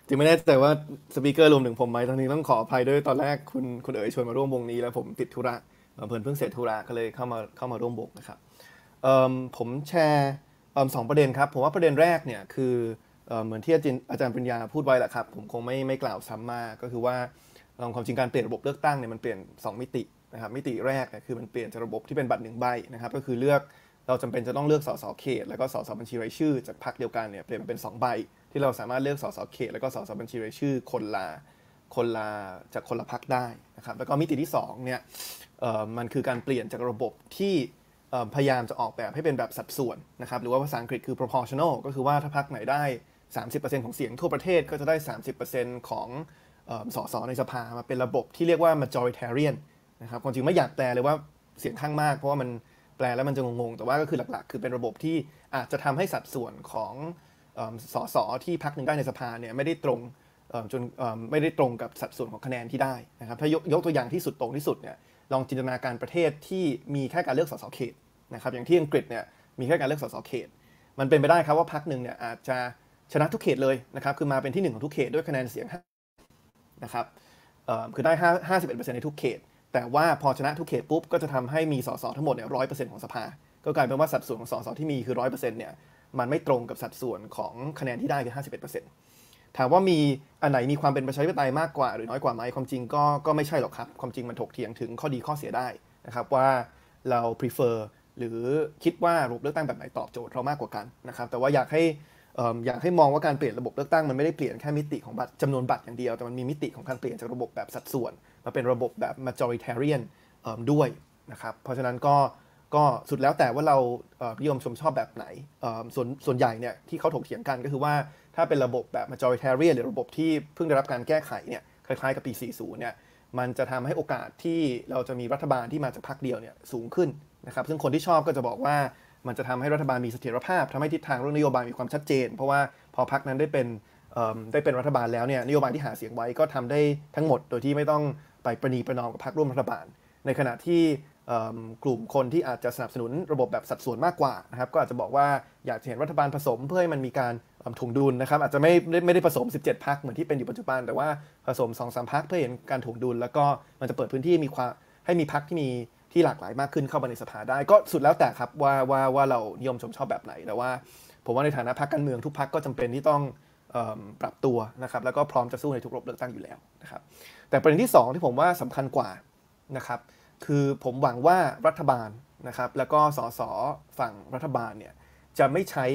ถึงไม่แน่ใจว่าสปีกเกอร์รวมถึงผมไหมตอนนี้ต้องขออภัยด้วยตอนแรกคุณคุณเอ๋ยชวนมาร่วมวงนี้แล้วผมติดธุระเพิ่นเพิ่งเสร็จธุระก็เลยเข้ามาเข้ามาร่วมวงนะครับผมแชร์สองประเด็นครับ ผมว่าประเด็นแรกเนี่ยคือเหมือนที่อาจารย์ปริญญาพูดไว้แหละครับ ผมคงไม่ไม่กล่าวซ้ำมาก ก็คือว่าความจริงการเปลี่ยนระบบเลือกตั้งเนี่ยมันเปลี่ยน 2 มิตินะครับมิติแรกคือมันเปลี่ยนจากระบบที่เป็นบัตรหนึ่งใบนะครับก็คือเลือกเราจำเป็นจะต้องเลือกสสเขต แล้วก็สสบัญชีรายชื่อจากพรรคเดียวกันเนี่ยเปลี่ยนเป็น2ใบที่เราสามารถเลือกสสเขต แล้วก็สสบัญชีรายชื่อคนละคนละจากคนละพรรคได้นะครับแล้วก็มิติที่2เนี่ยมันคือการเปลี่ยนจากระบบที่พยายามจะออกแบบให้เป็นแบบสัดส่วนนะครับหรือว่าภาษาอังกฤษคือ proportional ก็คือว่าถ้าพักไหนได้30%ของเสียงทั่วประเทศก็จะได้ 30%ของสส ในสภามาเป็นระบบที่เรียกว่า majoritarian นะครับความจริงไม่อยากแปลเลยว่าเสียงข้างมากเพราะว่ามันแปลแล้วมันจะงงๆ แต่ว่าก็คือหลักๆ คือเป็นระบบที่อาจจะทำให้สัดส่วนของสส ที่พักหนึ่งได้ในสภาเนี่ยไม่ได้ตรงจนไม่ได้ตรงกับสัดส่วนของคะแนนที่ได้นะครับถ้ายกยกตัวอย่างที่สุดตรงที่สุดเนี่ยลองจินตนาการประเทศที่มีแค่การเลือกสส เขตนะครับอย่างที่อังกฤษเนี่ยมีแค่การเลือกสส เขต มันเป็นไปได้ครับว่าพักหนึ่งเนี่ยอาจจะชนะทุกเขตเลยนะครับ คือมาเป็นที่1ของทุกเขตด้วยคะแนนเสียงนะครับคือได้51%ในทุกเขต แต่ว่าพอชนะทุกเขตปุ๊บ ก็จะทำให้มีสสทั้งหมดเนี่ยร้อยเปอร์เซ็นต์ของสภา ก็กลายเป็นว่าสัดส่วนของสสที่มีคือร้อยเปอร์เซ็นต์เนี่ย มันไม่ตรงกับสัดส่วนของคะแนนที่ได้คือ51%ถามว่ามีอันไหนมีความเป็นประชาธิปไตยมากกว่า หรือน้อยกว่าไหม ความจริงก็ก็ไม่ใช่หรอกครับ ความจริงมันถกเถียงถึงข้อดีข้อเสียได้นะครับว่าเรา prefer หรือคิดว่าระบบเลือกตั้งแบบไหนตอบโจทย์เรามากกว่ากันนะครับแต่ว่าอยากให้อยากให้มองว่าการเปลี่ยนระบบเลือกตั้งมันไม่ได้เปลี่ยนแค่มิติของบัตรจำนวนบัตรอย่างเดียวแต่มันมีมิติของการเปลี่ยนจากระบบแบบสัดส่วน มาเป็นระบบแบบ majoritarian ด้วยนะครับเพราะฉะนั้นก็ก็สุดแล้วแต่ว่าเรานิยมชมชอบแบบไหนส่วนส่วนใหญ่เนี่ยที่เขาถกเถียงกันก็คือว่าถ้าเป็นระบบแบบ majoritarian หรือระบบที่เพิ่งได้รับการแก้ไขเนี่ยคล้ายๆ กับปี 40 เนี่ยมันจะทำให้โอกาสที่เราจะมีรัฐบาลที่มาจากพรรคเดียวเนี่ยสูงขึ้นนะครับซึ่งคนที่ชอบก็จะบอกว่ามันจะทำให้รัฐบาลมีเสถียรภาพ ทำให้ทิศทางเรื่องนโยบายมีความชัดเจน เพราะว่าพอพักนั้นได้เป็นได้เป็นรัฐบาลแล้วเนี่ยนโยบายที่หาเสียงไว้ก็ทำได้ทั้งหมดโดยที่ไม่ต้องไปประนีประนอมกับพรรคร่วมรัฐบาล ในขณะที่กลุ่มคนที่อาจจะสนับสนุนระบบแบบสัดส่วนมากกว่านะครับก็อาจจะบอกว่าอยากเห็นรัฐบาลผสมเพื่อให้มันมีการถ่วงดุลนะครับอาจจะไม่ไม่ได้ผสม 17พักเหมือนที่เป็นอยู่ปัจจุบันแต่ว่าผสม2อสพักเพื่อเห็นการถ่วงดุลแล้วก็มันจะเปิดพื้นที่มีความให้มีพักที่มีที่หลากหลายมากขึ้นเข้ามาในสภาได้ก็สุดแล้วแต่ครับว่าว่าว่าเรานิยมชมชอบแบบไหนแต่ว่า ผมว่าในฐานะพรรคการเมืองทุกพรรคก็จำเป็นที่ต้องปรับตัวนะครับแล้วก็พร้อมจะสู้ในทุกรบเลือกตั้งอยู่แล้วนะครับแต่ประเด็นที่ 2 ที่ผมว่าสำคัญกว่านะครับคือผมหวังว่ารัฐบาลนะครับแล้วก็สสฝั่งรัฐบาลเนี่ยจะไม่ใช้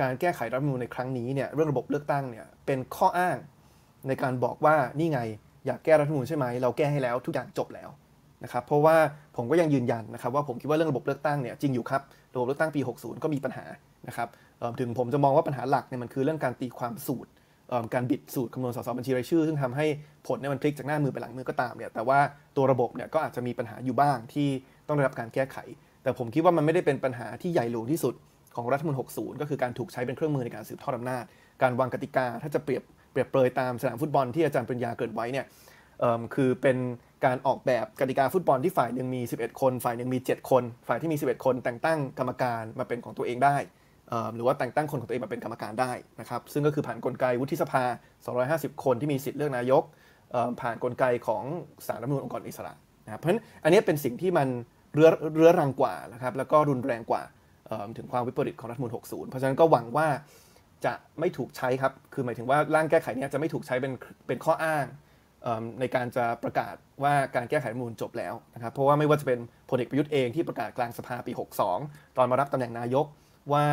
การแก้ไขรัฐมนูลในครั้งนี้เนี่ยเรื่องระบบเลือกตั้งเนี่ยเป็นข้ออ้างในการบอกว่านี่ไง อยากแก้รัฐมนูลใช่ไหมเราแก้ให้แล้วทุกอย่างจบแล้วนะครับเพราะว่าผมก็ยังยืนยันนะครับว่าผมคิดว่าเรื่องระบบเลือกตั้งเนี่ยจริงอยู่ครับระบบเลือกตั้งปี 60 ก็มีปัญหานะครับถึงผมจะมองว่าปัญหาหลักเนี่ยมันคือเรื่องการตีความสูตรการบิดสูตรคำนวณสสบัญชีรายชื่อซึ่งทำให้ผลเนี่ยมันพลิกจากหน้ามือไปหลังมือก็ตามเนี่ยแต่ว่าตัวระบบเนี่ยก็อาจจะมีปัญหาอยู่บ้างที่ต้องได้รับการแก้ไข แต่ผมคิดว่ามันไม่ได้เป็นปัญหาที่ใหญ่หลวงที่สุดของรัฐมนตูี60 ก็คือการถูกใช้เป็นเครื่องมือในการสืบทอดอำนาจการวางกติกาถ้าจะเปรียบเปรียบเปรยตามสนามฟุตบอลที่อาจารย์ปริญญาเกิดไว้เนี่ยคือเป็นการออกแบบกติกาฟุตบอลที่ฝ่ายหนึ่งมี 11 คนฝ่ายหนึ่งมี 7 คนฝ่ายที่มี 11 คนแต่งตั้งกรรมการมาเป็นของตัวเองได้หรือว่าแต่งตั้งคนของตัวเองมาเป็นกรรมการได้นะครับซึ่งก็คือผ่านกลไกวุฒิสภา 250 คนที่มีสิทธิ์เลือกนายกผ่านกลไกของสารรัฐมนูลองค์กรอิสระนะครับเพราะฉะนั้นอันนี้เป็นสิ่งที่มันเรื้อเรื้อรังกว่านะครับแล้วก็รุนแรงกว่าถึงความวิปริตของรัฐมนูล60 เพราะฉะนั้นก็หวังว่าจะไม่ถูกใช้ครับคือหมายถึงว่าร่างแก้ไขนี้จะไม่ถูกใช้เป็นเป็นข้ออ้างในการจะประกาศว่าการแก้ไขรัฐมนูลจบแล้วนะครับเพราะว่าไม่ว่าจะเป็นพลเอกประยุทธ์เองที่ประกาศกลางสภาปี 62 ตอนมารับตำแหน่งนายก ว่า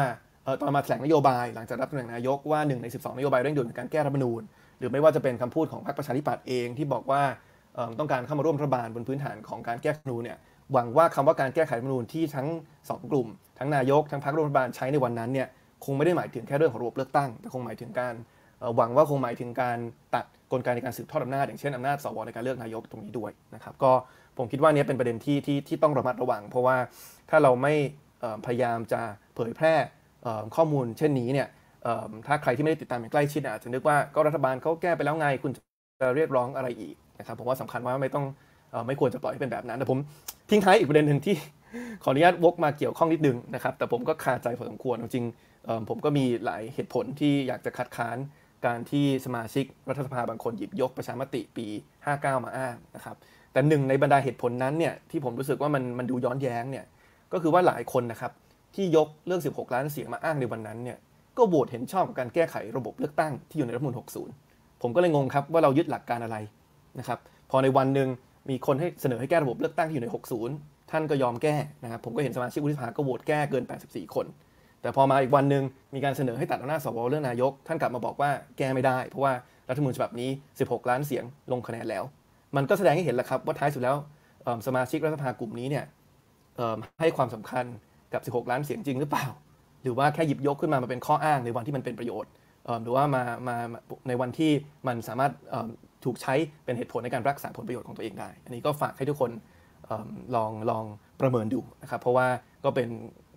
ตอนมาแถลงนโยบายหลังจากรับตำแหน่งนายกว่า 1 ใน 12 นโยบายเร่งด่วนในการแก้รัฐมนูญ หรือไม่ว่าจะเป็นคำพูดของพรรคประชาธิปัตย์เองที่บอกว่าต้องการเข้ามาร่วมรัฐบาลบนพื้นฐานของการแก้รัฐมนูญเนี่ยหวังว่าคำว่าการแก้ไขรัฐมนูญที่ทั้ง 2 กลุ่ม ทั้งนายกทั้งพรรครัฐบาลใช้ในวันนั้นเนี่ยคงไม่ได้หมายถึงแค่เรื่องของระบบเลือกตั้ง แต่คงหมายถึงการหวังว่าคงหมายถึงการตัดกลไกในการสืบทอดอำนาจอย่างเช่นอำนาจสวในการเลือกนายกตรงนี้ด้วยนะครับ ก็ผมคิดว่านี้เป็นประเด็นที่ที่ที่ต้องระมัดระวังเพราะว่าถ้าเราไม่พยายามจะเผยแพร่ข้อมูล เช่นนี้เนี่ยถ้าใครที่ไม่ได้ติดตามอย่างใกล้ชิดอาจจะนึกว่าก็รัฐบาลเขาแก้ไปแล้วไงคุณจะเรียกร้องอะไรอีกนะครับผมว่าสำคัญว่าไม่ต้องไม่ควรจะปล่อยให้เป็นแบบนั้นแต่ผมทิ้งท้ายอีกประเด็นหนึ่งที่ ขออนุญาตวกมาเกี่ยวข้องนิดนึงนะครับแต่ผมก็คาใจพอสมควร จริง ผมก็มีหลายเหตุผลที่อยากจะคัดค้านการที่สมาชิกรัฐสภาบางคนหยิบยกประชามติปี 59 มาอ้างนะครับ แต่หนึ่งในบรรดาเหตุผลนั้นเนี่ย ที่ผมรู้สึกว่ามันมันดูย้อนแย้งเนี่ย ก็คือว่าหลายคนนะครับที่ยกเรื่อง 16 ล้านเสียงมาอ้างในวันนั้นเนี่ยก็โหวตเห็นชอบกับการแก้ไขระบบเลือกตั้งที่อยู่ในรัฐมนตรี60 ผมก็เลยงงครับว่าเรายึดหลักการอะไรนะครับ พอในวันหนึ่งมีคนให้เสนอให้แก้ระบบเลือกตั้งที่อยู่ใน 60 ท่านก็ยอมแก้นะครับผมก็เห็นสมาชิกวุฒิสภาก็โหวตแก้เกิน 84 คนแต่พอมาอีกวันหนึ่งมีการเสนอให้ตัดอำนาจสวเรื่องนายก ท่านกลับมาบอกว่าแก้ไม่ได้เพราะว่ารัฐมนตรีฉบับนี้ 16 ล้านเสียงลงคะแนนแล้ว มันก็แสดงให้เห็นแล้วครับว่าท้ายสุดแล้วสมาชิกรัฐสภากลุ่มนี้เนี่ยให้ความสำคัญกับ 16 ล้านเสียงจริงหรือเปล่า หรือว่าแค่หยิบยกขึ้นมามาเป็นข้ออ้างในวันที่มันเป็นประโยชน์หรือว่ามามาในวันที่มันสามารถถูกใช้เป็นเหตุผลในการรักษาผลประโยชน์ของตัวเองได้อันนี้ก็ฝากให้ทุกคนลองลองประเมินดูนะครับเพราะว่าก็เป็น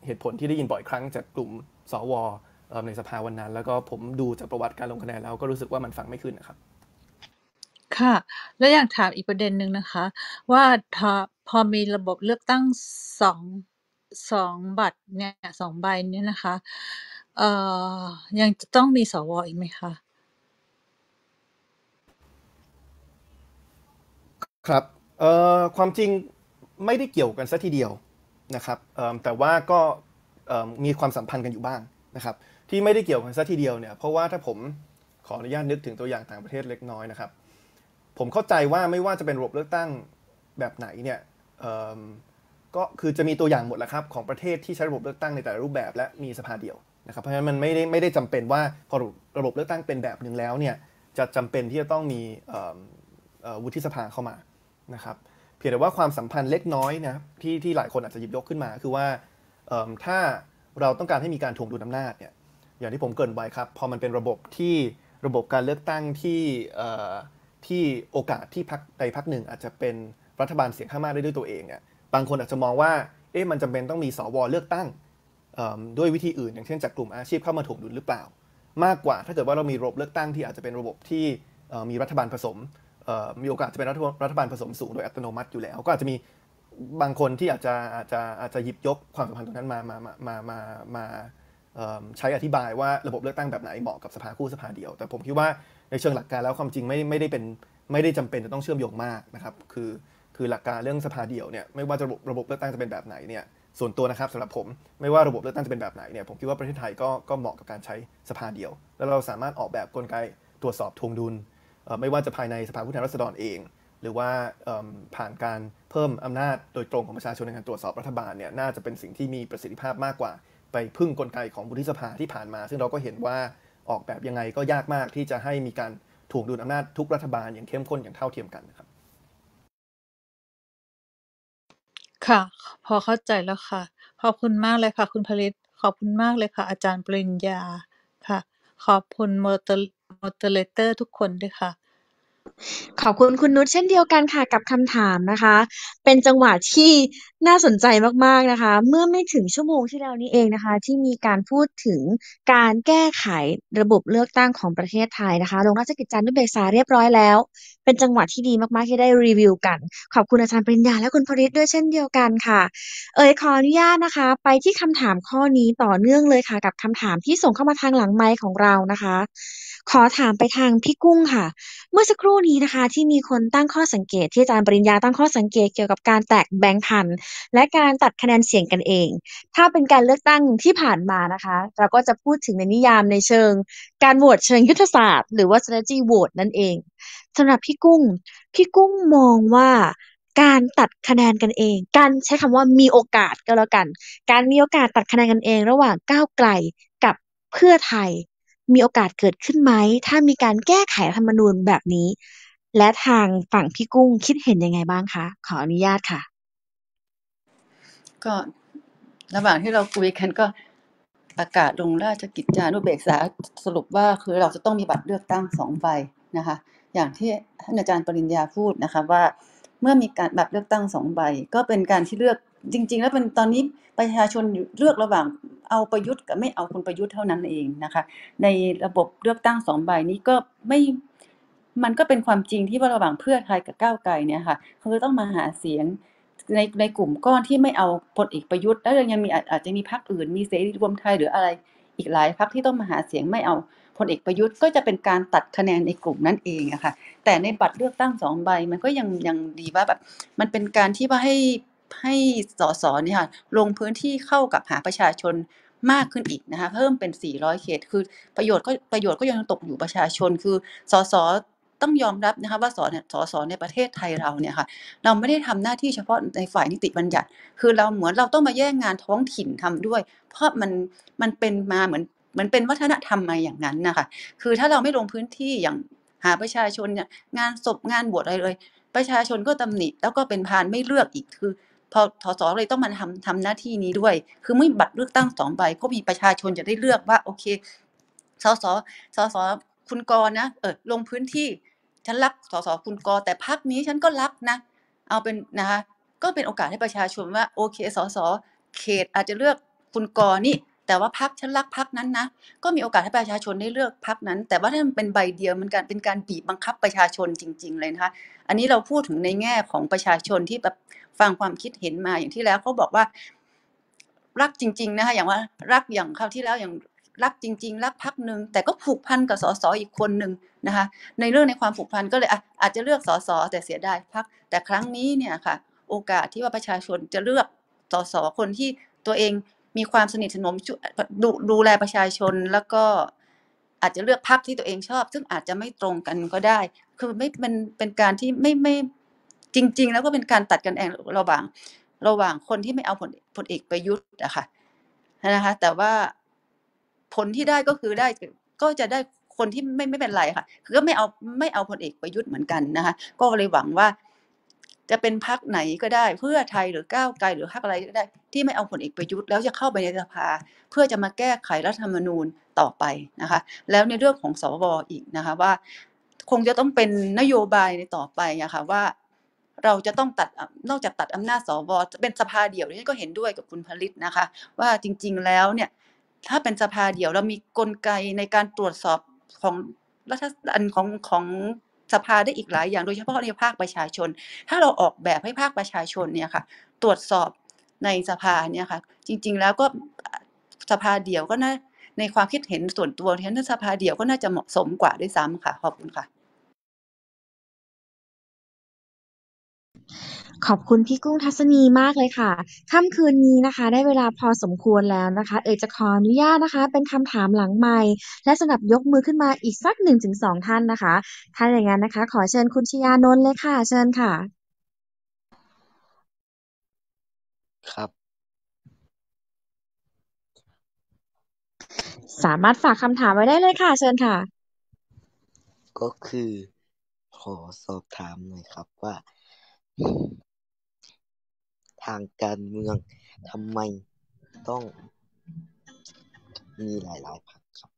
เหตุผลที่ได้ยินบ่อยครั้งจากกลุ่มสวในสภาวันนั้น แล้วก็ผมดูจากประวัติการลงคะแนนแล้วก็รู้สึกว่ามันฟังไม่ขึ้นนะครับ ค่ะ แล้วอยากถามอีกประเด็นหนึ่งนะคะ ว่าพอมีระบบเลือกตั้งสองสองบัตรเนี่ยสองใบเนี่ยนะคะเอ่อยังจะต้องมีสวอีกไหมคะครับเอ่อความจริงไม่ได้เกี่ยวกันซะทีเดียวนะครับแต่ว่าก็มีความสัมพันธ์กันอยู่บ้างนะครับ ที่ไม่ได้เกี่ยวกันซะทีเดียวเนี่ย เพราะว่าถ้าผมขออนุญาตนึกถึงตัวอย่างต่างประเทศเล็กน้อยนะครับ ผมเข้าใจว่าไม่ว่าจะเป็นระบบเลือกตั้งแบบไหนเนี่ยก็คือจะมีตัวอย่างหมดแล้วครับของประเทศที่ใช้ระบบเลือกตั้งในแต่ละรูปแบบ และมีสภาเดียวนะครับ เพราะฉะนั้นมันไม่ได้ไม่ได้จำเป็นว่าพอระบบเลือกตั้งเป็นแบบหนึ่งแล้วเนี่ย จะจำเป็นที่จะต้องมีวุฒิสภาเข้ามานะครับเพียงแต่ว่าความสัมพันธ์เล็กน้อยนะที่ที่หลายคนอาจจะหยิบยกขึ้นมาคือว่าถ้าเราต้องการให้มีการถ่วงดุลอำนาจเนี่ยอย่างที่ผมเกริ่นไว้ครับพอมันเป็นระบบที่ระบบการเลือกตั้งที่ที่โอกาสที่พักใดพักหนึ่ง อาจจะเป็นรัฐบาลเสียงข้างมากได้ด้วยตัวเองเนี่ยบางคนอาจจะมองว่าเอ๊ะมันจำาเป็นต้องมีสวเลือกตั้งด้วยวิธีอื่นอย่างเช่น จากกลุ่มอาชีพเข้ามาถ่วงดุลหรือเปล่า มากกว่า ถ้าเกิดว่าเรามีระบบเลือกตั้งที่อาจจะเป็นระบบที่มีรัฐบาลผสมมีโอกาสจะเป็นรัฐบาลผสมสูงโดยอัตโนมัติอยู่แล้วก็อาจจะมีบางคนที่อาจจะอาจจะอาจจะหยิบยกความสัมพันธ์ตรงนั้นมามามามามาใช้อธิบายว่าระบบเลือกตั้งแบบไหนเหมาะกับสภาคู่สภาเดียว แต่ผมคิดว่าในเชิงหลักการแล้วความจริงไม่ไม่ได้เป็นไม่ได้จำเป็นจะต้องเชื่อมโยงมากนะครับคือคือหลักการเรื่องสภาเดียวเนี่ยไม่ว่าจะระบบระบบเลือกตั้งจะเป็นแบบไหนเนี่ยส่วนตัวนะครับสำหรับผม ไม่ว่าระบบเลือกตั้งจะเป็นแบบไหนเนี่ยผมคิดว่าประเทศไทยก็ก็เหมาะกับการใช้สภาเดียว แล้วเราสามารถออกแบบกลไกตรวจสอบทวงดุลไม่ว่าจะภายในสภาผู้แทนราษฎรเอง หรือว่าผ่านการเพิ่มอำนาจโดยตรงของประชาชนในการตรวจสอบรัฐบาลเนี่ยน่าจะเป็นสิ่งที่มีประสิทธิภาพมากกว่า ไปพึ่งกลไกของบุริสภาที่ผ่านมา ซึ่งเราก็เห็นว่าออกแบบยังไงก็ยากมากที่จะให้มีการถ่วงดุลอำนาจทุกรัฐบาล อย่างเข้มข้นอย่างเท่าเทียมกันนะครับ ค่ะ พอเข้าใจแล้วค่ะขอบคุณมากเลยค่ะ คุณผลิตขอบคุณมากเลยค่ะอาจารย์ปริญญาค่ะขอบคุณมออเตร์มอเตอร์เลเตอร์ ทุกคนด้วยค่ะขอบคุณคุณนุชเช่นเดียวกันค่ะกับคำถามนะคะ เป็นจังหวะที่น่าสนใจมากๆนะคะ เมื่อไม่ถึงชั่วโมงที่แล้วนี้เองนะคะ ที่มีการพูดถึงการแก้ไขระบบเลือกตั้งของประเทศไทยนะคะลงราชกิจจานุเบกษาเรียบร้อยแล้ว เป็นจังหวะที่ดีมากๆ ที่ได้รีวิวกัน ขอบคุณอาจารย์ปริญญาและคุณพริตด้วยเช่นเดียวกันค่ะ เอ๋ยขออนุญาตนะคะ ไปที่คำถามข้อนี้ต่อเนื่องเลยค่ะ กับคำถามที่ส่งเข้ามาทางหลังไมค์ของเรานะคะ ขอถามไปทางพี่กุ้งค่ะ เมื่อสักครู่นี้ีนะคะที่มีคนตั้งข้อสังเกตที่อาจารย์ปริญญาตั้งข้อสังเกตเกี่ยวกับการแตกแบงค์พันธุ์และการตัดคะแนนเสียงกันเอง ถ้าเป็นการเลือกตั้งที่ผ่านมานะคะเราก็จะพูดถึงในนิยามในเชิง การโหวตเชิงยุทธศาสตร์หรือว่า strategy vote นั่นเองสำหรับพี่กุ้งพี่กุ้งมองว่าการตัดคะแนนกันเอง การใช้คำว่ามีโอกาสก็แล้วกัน การมีโอกาสตัดคะแนนกันเอง ระหว่างก้าวไกลกับเพื่อไทยมีโอกาสเกิดขึ้นไหม ถ้ามีการแก้ไขธรรมนูญแบบนี้ และทางฝั่งพี่กุ้งคิดเห็นยังไงบ้างคะขออนุญาตค่ะก็ระหว่างที่เราคุยกันก็ประกาศลงราชกิจจานุเบกษาสรุปว่าคือเราจะต้องมีบัตรเลือกตั้งสองใบนะคะ อย่างที่ท่านอาจารย์ปริญญาพูดนะคะว่า เมื่อมีการบัตรเลือกตั้งสองใบก็เป็นการที่เลือกจริง ๆ แล้วเป็นตอนนี้ประชาชนเลือกระหว่างเอาประยุทธ์กับไม่เอาคุณประยุทธ์เท่านั้นเองนะคะ ในระบบเลือกตั้งสองใบนี้ก็ไม่มันก็เป็นความจริงที่ว่าระหว่างเพื่อไทยกับก้าวไกลเนี่ยค่ะคือต้องมาหาเสียงในในกลุ่มก้อนที่ไม่เอาพลเอกประยุทธ์ แล้วยังมีอาจจะมีพรรคอื่นมีเสรีรวมไทยหรืออะไรอีกหลายพรรคที่ต้องมาหาเสียงไม่เอาพลเอกประยุทธ์ ก็จะเป็นการตัดคะแนนในกลุ่มนั้นเองอะค่ะแต่ในบัตรเลือกตั้งสองใบมันก็ยังยังดีว่าแบบมันเป็นการที่ว่าให้ให้สสเนี่ยค่ะลงพื้นที่เข้ากับหาประชาชนมากขึ้นอีกนะคะเพิ่มเป็น 400 เขต คือประโยชน์ก็ประโยชน์ก็ยังตกอยู่ประชาชน คือสสต้องยอมรับนะคะว่าสอเนี่ยสสในประเทศไทยเราเนี่ยค่ะ เราไม่ได้ทำหน้าที่เฉพาะในฝ่ายนิติบัญญัติ คือเราเหมือนเราต้องมาแย่งงานท้องถิ่นทำด้วย เพราะมันมันเป็นมาเหมือนเหมือนเป็นวัฒนธรรมมาอย่างนั้นนะคะ คือถ้าเราไม่ลงพื้นที่อย่างหาประชาชนเนี่ยงานศพงานบวชอะไรเลย ประชาชนก็ตำหนิแล้วก็เป็นพานไม่เลือกอีกคือพอทสเลยต้องมาทำทำหน้าที่นี้ด้วย คือไม่บัตรเลือกตั้งสองใบก็มีประชาชนจะได้เลือกว่าโอเคสสสสคุณกรนะเออลงพื้นที่ฉันรักสสคุณกรแต่พักนี้ฉันก็รักนะ เอาเป็นนะคะก็เป็นโอกาสให้ประชาชนว่าโอเคสสเขตอาจจะเลือกคุณกรนี่แต่ว่าพักฉันรักพักนั้นนะ ก็มีโอกาสให้ประชาชนได้เลือกพักนั้น แต่ว่าถ้ามันเป็นใบเดียวมันการเป็นการบีบบังคับประชาชนจริง ๆ เลยนะคะอันนี้เราพูดถึงในแง่ของประชาชนที่แบบฟังความคิดเห็นมาอย่างที่แล้วเขาบอกว่ารักจริงๆนะคะอย่างว่ารักอย่างคราวที่แล้วอย่างรักจริง ๆ รักพักหนึ่งแต่ก็ผูกพันกับสสอีกคนหนึ่งนะคะในเรื่องในความผูกพันก็เลย อาจจะเลือกสสแต่เสียดายพักแต่ครั้งนี้เนี่ยค่ะ โอกาสที่ว่าประชาชนจะเลือกสสคนที่ตัวเองมีความสนิทสนมดดูแลประชาชน แล้วก็อาจจะเลือกพักที่ตัวเองชอบ ซึ่งอาจจะไม่ตรงกันก็ได้ คือไม่เป็นเป็นการที่ไม่ไม่จริง ๆ แล้วก็เป็นการตัดกันเองระหว่าง ระหว่างคนที่ไม่เอาผลผลเอกประยุทธ์อะค่ะนะคะแต่ว่าผลที่ได้ก็คือได้ก็จะได้คนที่ไม่ไม่เป็นไรค่ะ คือก็ไม่เอาไม่เอาผลเอกประยุทธ์เหมือนกันนะคะก็เลยหวังว่าจะเป็นพักไหนก็ได้ เพื่อไทย หรือก้าวไกลหรือพักอะไรก็ได้ที่ไม่เอาผลเอกประยุทธ์ แล้วจะเข้าไปในสภา เพื่อจะมาแก้ไขรัฐธรรมนูญต่อไปนะคะ แล้วในเรื่องของสว อีกนะคะว่า คงจะต้องเป็นนโยบายในต่อไปนะคะว่าเราจะต้องตัดนอกจากตัดอำนาจสวเป็นสภาเดี่ยวนี่ก็เห็นด้วยกับคุณผลิตนะคะ ว่าจริงๆแล้วเนี่ยถ้าเป็นสภาเดี่ยวเรามีกลไกในการตรวจสอบของรัฐอันของของสภาได้อีกหลายอย่างโดยเฉพาะในภาคประชาชน ถ้าเราออกแบบให้ภาคประชาชนเนี่ยค่ะตรวจสอบในสภาเนี่ยค่ะจริงๆแล้วก็สภาเดียวก็น่าในความคิดเห็นส่วนตัวเห็นว่าสภาเดียวก็น่าจะเหมาะสมกว่าด้วยซ้ำค่ะขอบคุณค่ะขอบคุณพี่กุ้งทัศนีมากเลยค่ะ ค่ำคืนนี้นะคะ ได้เวลาพอสมควรแล้วนะคะ เอ๋จะขออนุญาตนะคะ เป็นคำถามหลังใหม่และสนับยกมือขึ้นมาอีกสักหนึ่งถึงสองท่านนะคะ ถ้าอย่างนั้นนะคะ ขอเชิญคุณชยานนท์เลยค่ะ เชิญค่ะ ครับ สามารถฝากคำถามไว้ได้เลยค่ะ เชิญค่ะ ก็คือขอสอบถามหน่อยครับว่าทางการเมืองทำไมต้องมีหลายหลายพรรคครับ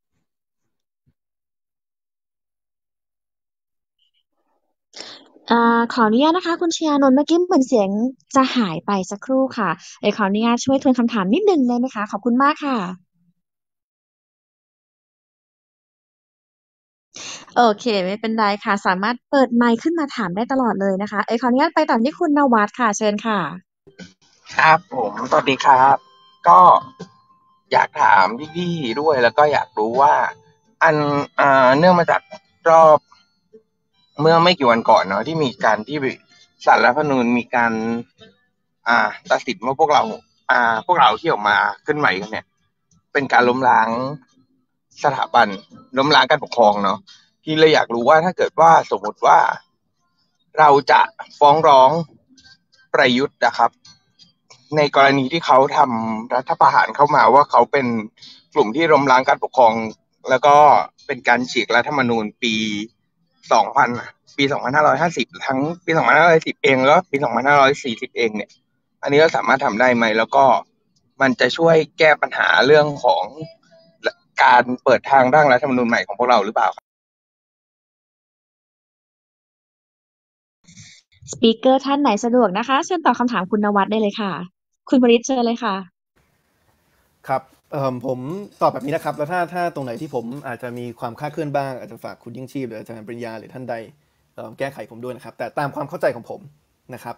อขออนุญาตนะคะ คุณเชีย์นนท์เมื่อกี้เหมือนเสียงจะหายไปสักครู่ค่ะ เอ๋ขออนุญาตช่วยทวนคำถามนิดนึงได้ไหมคะ ขอบคุณมากค่ะ โอเคไม่เป็นไรค่ะ สามารถเปิดไมค์ขึ้นมาถามได้ตลอดเลยนะคะ เอขออนุญาตไปต่อที่คุณนวัดค่ะเชิญค่ะครับผมสวัสดีครับ ก็อยากถามพี่ๆด้วยแล้วก็อยากรู้ว่า อันอ่อเนื่องมาจากรอบ เมื่อไม่กี่วันก่อนเนาะที่มีการที่สาลรัฐธรรนูญมีการ อ่าตัดสินว่าพวกเรา อ่า พวกเราที่ออกมาขึ้นใหม่กันเนี่ยเป็นการล้มล้าง สถาบันล้มล้างการปกครองเนาะที่เลยอยากรู้ว่าถ้าเกิดว่าสมมติว่า เราจะฟ้องร้องประยุทธ์นะครับ ในกรณีที่เขาทำรัฐประหารเข้ามาว่าเขาเป็นกลุ่มที่ล้มล้างการปกครอง แล้วก็เป็นการฉีกรัฐธรรมนูญปี 2000 ปี 2550 ทั้งปี 2510เอง แล้วปี 2540 เองเนี่ย อันนี้ก็สามารถทำได้ไหมแล้วก็มันจะช่วยแก้ปัญหาเรื่องของการเปิดทางร่างรัฐธรรมนูญใหม่ของพวกเราหรือเปล่าสปีกเกอร์ท่านไหนสะดวกนะคะเชิญตอบคำถามคุณนวัดได้เลยค่ะ คุณบริษเชิญเลยค่ะ ครับผมตอบแบบนี้นะครับ แล้วถ้าถ้าตรงไหนที่ผมอาจจะมีความคลาดเคลื่อนบ้างอาจจะฝากคุณยิ่งชีพ หรืออาจารย์ปริญญาหรือท่านใดแก้ไขผมด้วยนะครับ แต่ตามความเข้าใจของผมนะครับ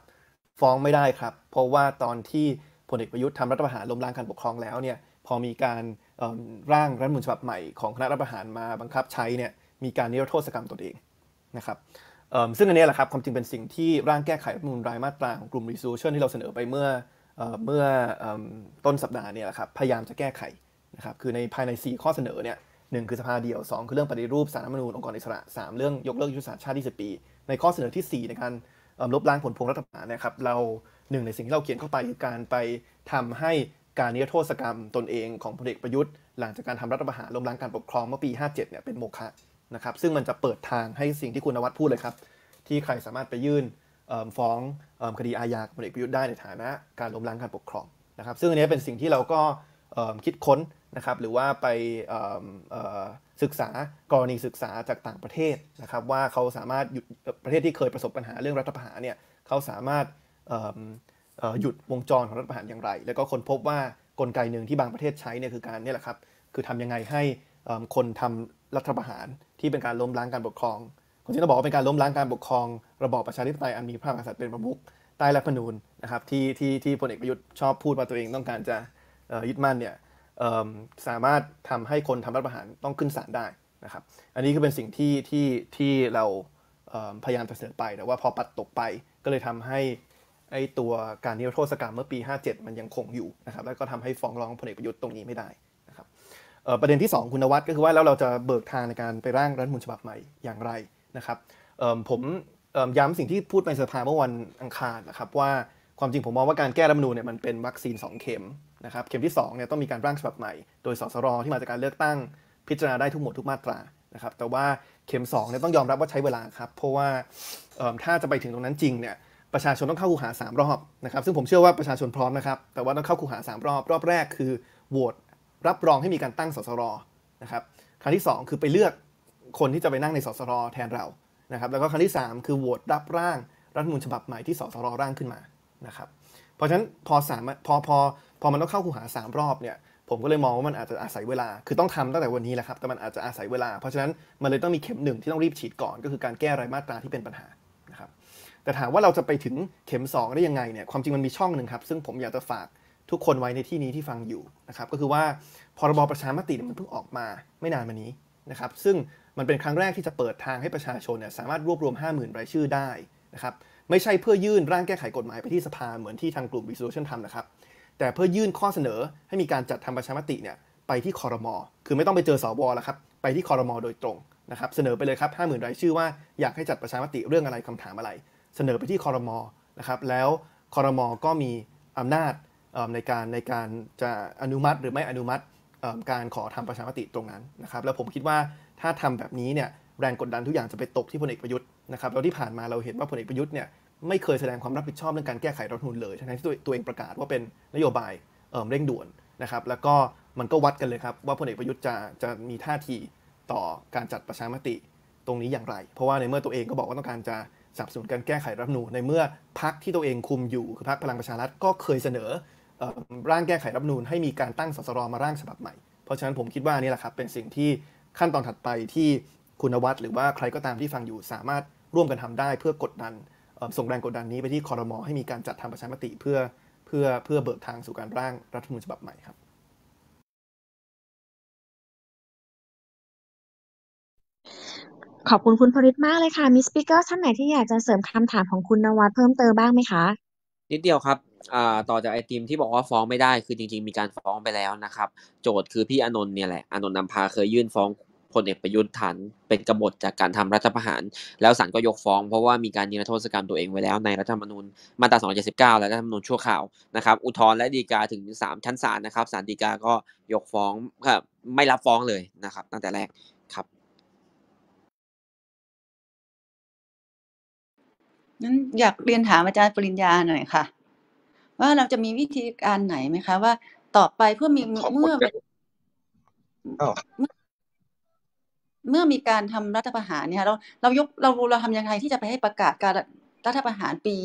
ฟ้องไม่ได้ครับ เพราะว่าตอนที่พลเอกประยุทธ์ทำรัฐประหารล้มล้างการปกครองแล้วเนี่ย พอมีการร่างรัฐมนรีฉบับใหม่ของคณะรัฐประหารมาบังคับใช้เนี่ยมีการนิรโทษกรรมตนเองนะครับซึ่งอันนี้แหละครับความจริงเป็นสิ่งที่ร่างแก้ไขรัฐมนูลรายมาตราของกลุ่ม resolution ที่เราเสนอไปเมื่อเมื่อต้นสัปดาห์เนี่ยแหละครับพยายามจะแก้ไขนะครับคือในภายใน 4 ข้อเสนอเนี่ยหนึ่งคือสภาเดียว2 คือเรื่องปฏิรูปสารรัฐมนูญองค์กรอิสระ3เรื่องยกเลิกยุทธศาสตร์ชาติ20ปี ในข้อเสนอที่ 4 ในการลบล้างผลพวงรัฐประหารนะครับเราหนึ่งในสิ่งที่เราเขียนเข้าไปคือการไปทำให้การนิรโทษกรรมตนเองของพลเอกประยุทธ์ หลังจากการทำรัฐประหารล้มล้างการปกครองเมื่อปี 57เนี่ยเป็นโมฆะนะครับซึ่งมันจะเปิดทางให้สิ่งที่คุณนวัดพูดเลยครับ ที่ใครสามารถไปยื่นฟ้องคดีอาญาพลเอกประยุทธ์ได้ในฐานะการล้มล้างการปกครองนะครับ ซึ่งอันนี้เป็นสิ่งที่เราก็คิดค้นนะครับหรือว่าไปศึกษากรณีศึกษาจากต่างประเทศนะครับว่าเขาสามารถหยุด ประเทศที่เคยประสบปัญหาเรื่องรัฐประหารเนี่ยเขาสามารถหยุดวงจรของรัฐประหารอย่างไรแล้วก็คนพบว่ากลไกหนึ่งที่บางประเทศใช้เนี่ยคือการนี่แหละครับคือทำยังไงให้คนทำรัฐประหารที่เป็นการล้มล้างการปกครองคนที่เราบอกว่าเป็นการล้มล้างการปกครอง ระบอบประชาธิปไตยอันมีพระมหากษัตริย์เป็นประมุขใต้รัฐธรรมนูญนะครับที่ที่ที่พลเอกประยุทธ์ชอบพูดว่าตัวเองต้องการจะยึดมั่นเนี่ยสามารถทำให้คนทำรัฐประหารต้องขึ้นศาลได้นะครับอันนี้คือเป็นสิ่งที่ที่ที่เราพยายามจะเสนอไปแต่ว่าพอปัดตกไปก็เลยทำให้ไอ้ตัวการนิรโทษกรรมเมื่อปี 57 มันยังคงอยู่นะครับแล้วก็ทำให้ฟ้องร้องพลเอกประยุทธ์ตรงนี้ไม่ได้ประเด็นที่ 2 คุณนวัดก็คือว่าแล้วเราจะเบิกทางในการไปร่างรัฐมนตรฉบับใหม่อย่างไรนะครับผมย้ำสิ่งที่พูดไปสภาเมื่อวันอังคารนะครับว่าความจริงผมมองว่าการแก้รัฐมนูญเนี่ยมันเป็นวัคซีน 2 เข็มนะครับเข็มที่2เนี่ยต้องมีการร่างฉบับใหม่โดยสสรที่มาจากการเลือกตั้งพิจารณาได้ทุกหมวดทุกมาตรานะครับแต่ว่าเข็ม2เนี่ยต้องยอมรับว่าใช้เวลาครับเพราะว่าถ้าจะไปถึงตรงนั้นจริงเนี่ยประชาชนต้องเข้าคูหา3รอบนะครับ ซึ่งผมเชื่อว่าประชาชนพร้อมนะครับแต่ว่าต้องเข้าคูหา3รอบ รอบแรกคือโหวตรับรองให้มีการตั้งสสรนะครับครั้งที่ 2 คือไปเลือกคนที่จะไปนั่งในสสรแทนเรานะครับแล้วก็ครั้งที่ 3 คือโหวตรับร่างรัฐมนูลฉบับใหม่ที่สสรร่างขึ้นมานะครับเพราะฉะนั้นพอสามพอพอพอมันต้องเข้าคูหา 3 รอบเนี่ยผมก็เลยมองว่ามันอาจจะอาศัยเวลาคือต้องทำตั้งแต่วันนี้แหละครับแต่มันอาจจะอาศัยเวลา เพราะฉะนั้นมันเลยต้องมีเข็มหนึ่งที่ต้องรีบฉีดก่อนก็คือการแก้รายมาตราที่เป็นปัญหานะครับแต่ถามว่าเราจะไปถึงเข็ม2ได้ยังไงเนี่ยความจริงมันมีช่องหนึ่งครับซึ่งผมอยากจะฝากทุกคนไว้ในที่นี้ที่ฟังอยู่นะครับก็คือว่าพรบ ประชามติมันเพิ่งออกมาไม่นานมานี้นะครับซึ่งมันเป็นครั้งแรกที่จะเปิดทางให้ประชาชนเนี่ยสามารถรวบรวม 50,000 รายชื่อได้นะครับไม่ใช่เพื่อยื่นร่างแก้ไขกฎหมายไปที่สภาเหมือนที่ทางกลุ่ม resolution ทำนะครับแต่เพื่อยื่นข้อเสนอให้มีการจัดทำประชามติเนี่ยไปที่คอรมอคือไม่ต้องไปเจอสวแล้วครับไปที่คอรมอโดยตรงนะครับเสนอไปเลยครับห้าหมื่นรายชื่อว่าอยากให้จัดประชามติเรื่องอะไรคำถามอะไร เสนอไปที่คอรมอนะครับแล้วคอรมอก็มีอำนาจในการในการจะอนุมัติหรือไม่อนุมัติการขอทำประชามติตรงนั้นนะครับแล้วผมคิดว่าถ้าทำแบบนี้เนี่ยแรงกดดันทุกอย่างจะไปตกที่พลเอกประยุทธ์นะครับแล้วที่ผ่านมาเราเห็นว่าพลเอกประยุทธ์เนี่ยไม่เคยแสดงความรับผิดชอบเรื่องการแก้ไขรัฐธรรมนูญเลยทั้งที่ตัวเองประกาศว่าเป็นนโยบายเร่งด่วนนะครับแล้วก็มันก็วัดกันเลยครับว่าพลเอกประยุทธ์จะจะมีท่าทีต่อการจัดประชามติตรงนี้อย่างไร เพราะว่าในเมื่อตัวเองก็บอกว่าต้องการจะสนับสนุนการแก้ไขรัฐธรรมนูญในเมื่อพักที่ตัวเองคุมอยู่คือพักพลังประชารัฐก็เคยเสนอร่างแก้ไขรัฐนูนให้มีการตั้งสสรมาร่างฉบับใหม่ เพราะฉะนั้นผมคิดว่านี่แหละครับเป็นสิ่งที่ขั้นตอนถัดไปที่คุณวัตรหรือว่าใครก็ตามที่ฟังอยู่สามารถร่วมกันทำได้ เพื่อกดดันส่งแรงกดดันนี้ไปที่คอรมอให้มีการจัดทำประชามติเพื่อเพื่อเพื่อเบิกทางสู่การร่างรัฐมนูญฉบับใหม่ครับ ขอบคุณคุณพริตมากเลยค่ะมีสปิเกอร์ท่านไหนที่อยากจะเสริมคำถามของคุณนวัดเพิ่มเติมบ้างไหมคะนิดเดียวครับต่อจากไอติมที่บอกว่าฟ้องไม่ได้คือจริงๆมีการฟ้องไปแล้วนะครับ โจทย์คือพี่อนนท์เนี่ยแหละอนนท์นำพาเคยยื่นฟ้องพลเอกประยุทธ์ฐานเป็นกบฏจากการทำรัฐประหารแล้วศาลก็ยกฟ้อง เพราะว่ามีการนิรโทษกรรมตัวเองไว้แล้ว ในรัฐธรรมนูญมาตรา279และรัฐธรรมนูญชั่วคราวนะครับอุทธรณ์และฎีกาถึง3ชั้นศาลนะครับศาลฎีกาก็ยกฟ้องครับไม่รับฟ้องเลยนะครับตั้งแต่แรกครับนั้นอยากเรียนถามอาจารย์ปริญญาหน่อยค่ะว่าเราจะมีวิธีการไหนไหมคะว่าต่อไปเพื่อมีเมื่อเมื่อมีการทำรัฐประหารเนี่ยเราเรายกเราเราทำยังไงที่จะไปให้ประกาศการรัฐประหารปี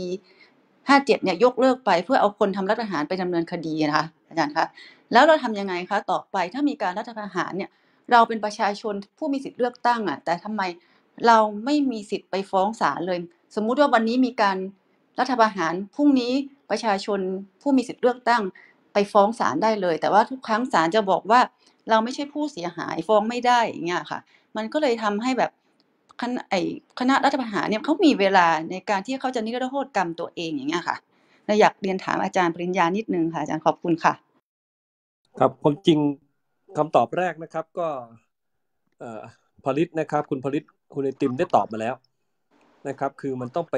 ห้าเจ็ดเนี่ย ยกเลิกไป เพื่อเอาคนทำรัฐประหารไปดำเนินคดีนะคะอาจารย์คะแล้วเราทํำยังไงคะ ต่อไปถ้ามีการรัฐประหารเนี่ย เราเป็นประชาชนผู้มีสิทธิ์เลือกตั้งอ่ะแต่ทำไมเราไม่มีสิทธิ์ไปฟ้องศาลเลย สมมุติว่าวันนี้มีการรัฐประหารพรุ่งนี้ประชาชนผู้มีสิทธิ์เลือกตั้งไปฟ้องศาลได้เลย แต่ว่าทุกครั้งศาลจะบอกว่าเราไม่ใช่ผู้เสียหายฟ้องไม่ได้อย่างเงี้ยค่ะ มันก็เลยทำให้แบบคณะไอคณะรัฐประหารเนี่ยเขามีเวลาในการที่เขาจะนิรโทษกรรมตัวเองอย่างเงี้ยค่ะเราอยากเรียนถามอาจารย์ปริญญานิดนึงค่ะอาจารย์ขอบคุณค่ะครับความจริงคำตอบแรกนะครับก็เออผลิตนะครับ คุณผลิตคุณไอติมได้ตอบมาแล้วนะครับคือมันต้องไป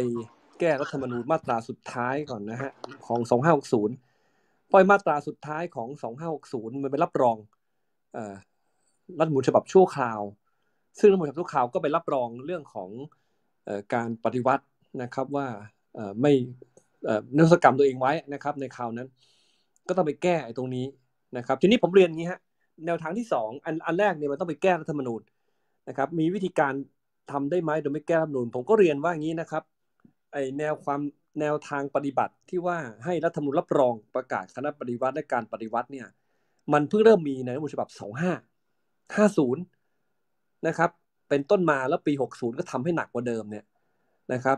แก้รัฐธรรมนูญมาตราสุดท้ายก่อนนะฮะของ 2560ปพอยมาตราสุดท้ายของ 2560 มันไปรับรองรัฐมนูญฉบับชั่วคราว ซึ่งรัฐมนูญฉบับชั่วคราวก็ไปรับรองเรื่องของการปฏิวัตินะครับว่าไม่นวัสกรรมตัวเองไว้นะครับ ในคราวนั้น ก็ต้องไปแก้ตรงนี้นะครับ ทีนี้ผมเรียนนี้ฮะแนวทางที่ 2 อันอันแรกเนี่ยมันต้องไปแก้รัฐธรรมนูญนะครับ มีวิธีการทำได้ไหมโดยไม่แก้รัฐธรรมนูญผมก็เรียนว่าอย่างนี้นะครับไอแนวความแนวทางปฏิบัติที่ว่าให้รัฐมนูญรับรองประกาศคณะปฏิวัติและการปฏิวัติเนี่ยมันเพิ่งเริ่มมีในรัฐมนูญฉบับ25 50นะครับ เป็นต้นมาแล้วปี 60 ก็ทำให้หนักกว่าเดิมเนี่ยนะครับ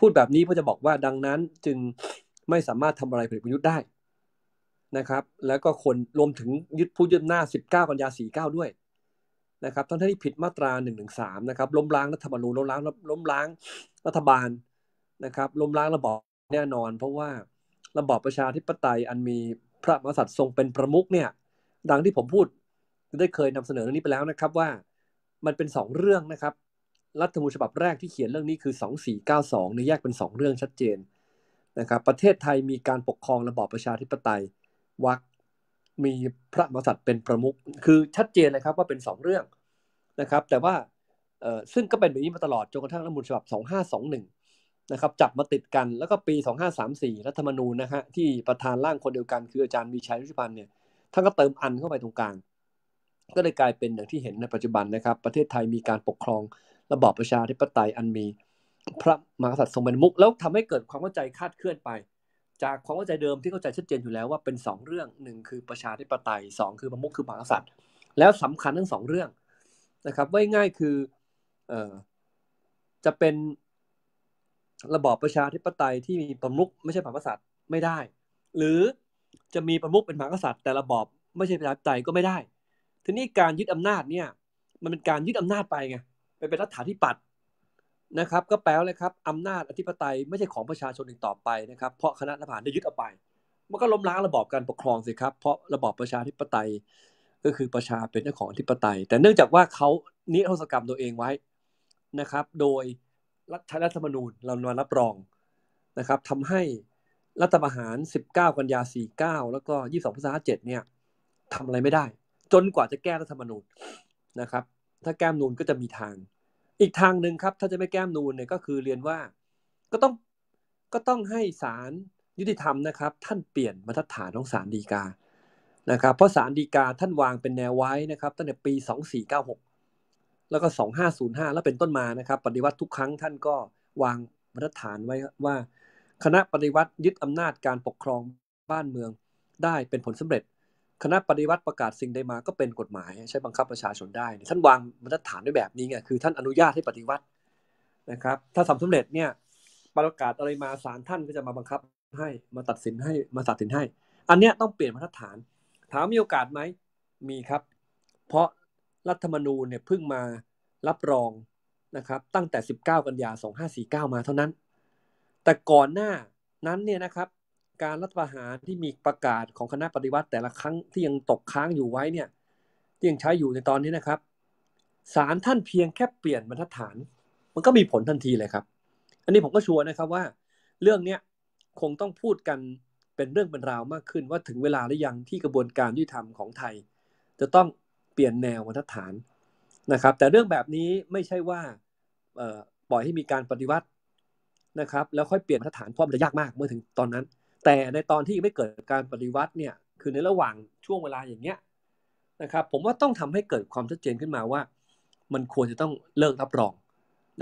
พูดแบบนี้เพื่อจะบอกว่าดังนั้นจึงไม่สามารถทำอะไรผลิตประยุทธ์ได้นะครับ แล้วก็คนรวมถึงยึดผู้ยึดหน้า 19กันยา49 ด้วยนะครับทั้งที่ผิดมาตรา1นึนะครับล้มล้างรัฐธรรมนูญล้มล้างล้มล้างรัฐบาลนะครับล้มล้างระบอบแน่นอน เพราะว่าระบอบประชาธิปไตยอันมีพระมหากษัตริย์ทรงเป็นประมุขเนี่ย ดังที่ผมพูดได้เคยนำเสนอเรื่องนี้ไปแล้วนะครับว่ามันเป็น 2 เรื่องนะครับรัฐธรรมนูญฉบับแรกที่เขียนเรื่องนี้คือ 2492เนี่ยแยกเป็น 2 เรื่องชัดเจนนะครับประเทศไทยมีการปกครองระบอบประชาธิปไตยวักมีพระมหากษัตริย์เป็นประมุขคือชัดเจนเลยครับว่าเป็น 2 เรื่องนะครับแต่ว่าซึ่งก็เป็นแบบนี้มาตลอดจนกระทั่งรัฐธรรมนูญฉบับ 2521นะครับจับมาติดกันแล้วก็ปี 2534รัฐธรรมนูญนะฮะที่ประธานร่างคนเดียวกันคืออาจารย์มีชัยรุชพันธ์เนี่ยท่านก็เติมอันเข้าไปตรงกลางก็เลยกลายเป็นอย่างที่เห็นในปัจจุบันนะครับ ประเทศไทยมีการปกครองระบอบประชาธิปไตยอันมี พระมหากษัตริย์ทรงเป็นมุกแล้วทำให้เกิดความเข้าใจคาดเคลื่อนไป จากความเข้าใจเดิมที่เข้าใจชัดเจนอยู่แล้วว่าเป็น2เรื่องหนึ่งคือประชาธิปไตย 2 คือประมุกคือมหากษัตริย์ แล้วสำคัญทั้ง2เรื่องนะครับว่าง่ายคือจะเป็นระบอบประชาธิปไตยที่มีประมุขไม่ใช่ม่ากษัตริย์ไม่ได้ หรือจะมีประมุขเป็นมหากษัตริย์แต่ระบอบไม่ใช่ประชาธิปไตยก็ไม่ได้ ทีนี้การยึดอำนาจเนี่ย มันเป็นการยึดอำนาจไปไงไปเป็นรัฐาธิปัตย์นะครับ ก็แปลเลยครับอำนาจอธิปไตยไม่ใช่ของประชาชนอีกต่อไปนะครับ เพราะคณะรัฐประหารได้ยึดเอาไปมันก็ล้มล้างระบอบการปกครองสิครับเพราะระบอบประชาธิปไตย ก็คือประชาเป็นเจ้าของอธิปไตย แต่เนื่องจากว่าเขานิรโทษกรรมตัวเองไว้นะครับ โดยใชรัฐธรรมนูญเรานอนรับรองนะครับทำให้รัฐประหาร 19 กันยา 49 แล้วก็ 22พฤษภาค7เนี่ยทำอะไรไม่ได้ จนกว่าจะแก้รัฐธรรมนูญนะครับถ้าแก้มนูนก็จะมีทาง อีกทางหนึ่งครับถ้าจะไม่แก้มนูนเนี่ยก็คือเรียนว่าก็ต้องก็ต้องให้ศาลยุติธรรมนะครับท่านเปลี่ยนบรรทัฐานของศาลฎีกานะครับเพราะศาลฎีกาท่านวางเป็นแนวไว้นะครับตั้งแต่ปี 2496แล้วก็ 2505 แล้วเป็นต้นมานะครับ ปฏิวัติทุกครั้งท่านก็วางมาตรฐานไว้ว่า คณะปฏิวัติยึดอำนาจการปกครองบ้านเมืองได้เป็นผลสำเร็จ คณะปฏิวัติประกาศสิ่งใดมาก็เป็นกฎหมายใช้บังคับประชาชนได้ ท่านวางมาตรฐานด้วยแบบนี้ไงคือท่านอนุญาตให้ปฏิวัตินะครับถ้าทำสำเร็จเนี่ยประกาศอะไรมาศาลท่านก็จะมาบังคับให้มาตัดสินให้มาตัดสินให้ อันเนี้ยต้องเปลี่ยนมาตรฐาน ถามมีโอกาสไหมมีครับ เพราะรัฐธรรมนูญเนี่ยเพิ่งมารับรองนะครับตั้งแต่ 19กันยา2549 มาเท่านั้น แต่ก่อนหน้านั้นเนี่ยนะครับ การรัฐประหารที่มีประกาศของคณะปฏิวัติ แต่ละครั้งที่ยังตกค้างอยู่ไว้เนี่ยที่ยังใช้อยู่ในตอนนี้นะครับศาลท่านเพียงแค่เปลี่ยนบรรทัดฐานมันก็มีผลทันทีเลยครับ อันนี้ผมก็ชัวร์นะครับว่า เรื่องเนี้ยคงต้องพูดกันเป็นเรื่องเป็นราวมากขึ้นว่าถึงเวลาหรือยังที่กระบวนการยุติธรรมของไทย จะต้องเปลี่ยนแนวบรรทัดฐานนะครับ แต่เรื่องแบบนี้ไม่ใช่ว่าปล่อยให้มีการปฏิวัตินะครับแล้วค่อยเปลี่ยนบรรทัดฐานเพราะมันจะยากมากเมื่อถึงตอนนั้น แต่ในตอนที่ไม่เกิดการปฏิวัติเนี่ยคือในระหว่างช่วงเวลาอย่างเงี้ยนะครับผมว่าต้องทำให้เกิดความชัดเจนขึ้นมาว่า มันควรจะต้องเลิกรับรอง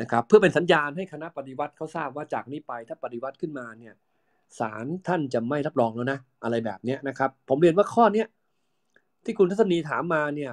นะครับเพื่อเป็นสัญญาณให้คณะปฏิวัติเขาทราบว่าจากนี้ไปถ้าปฏิวัติขึ้นมาเนี่ยศาลท่านจะไม่รับรองแล้วนะ อะไรแบบนี้นะครับผมเรียนว่าข้อเนี้ยที่คุณทัศนีถามมาเนี่ย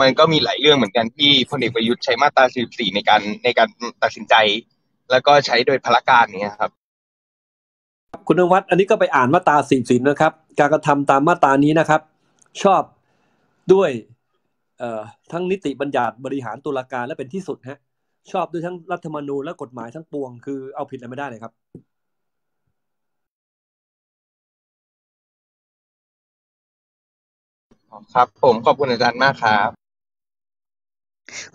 มันก็มีหลายเรื่องเหมือนกันที่พลเอกประยุทธ์ใช้มาตรา44ในการในการตัดสินใจ แล้วก็ใช้โดยพละการเนี่ยครับ คุณนวั์อันนี้ก็ไปอ่านมาตรา44นะครับ การกระทำตามมาตรานี้นะครับ ชอบด้วยทั้งนิติบัญญัติบริหารตุลาการและเป็นที่สุดฮะชอบด้วยทั้งรัฐธรรมนูญและกฎหมายทั้งปวงคือเอาผิดอะไรไม่ได้เลยครับครับผมขอบคุณอาจารย์มากครับ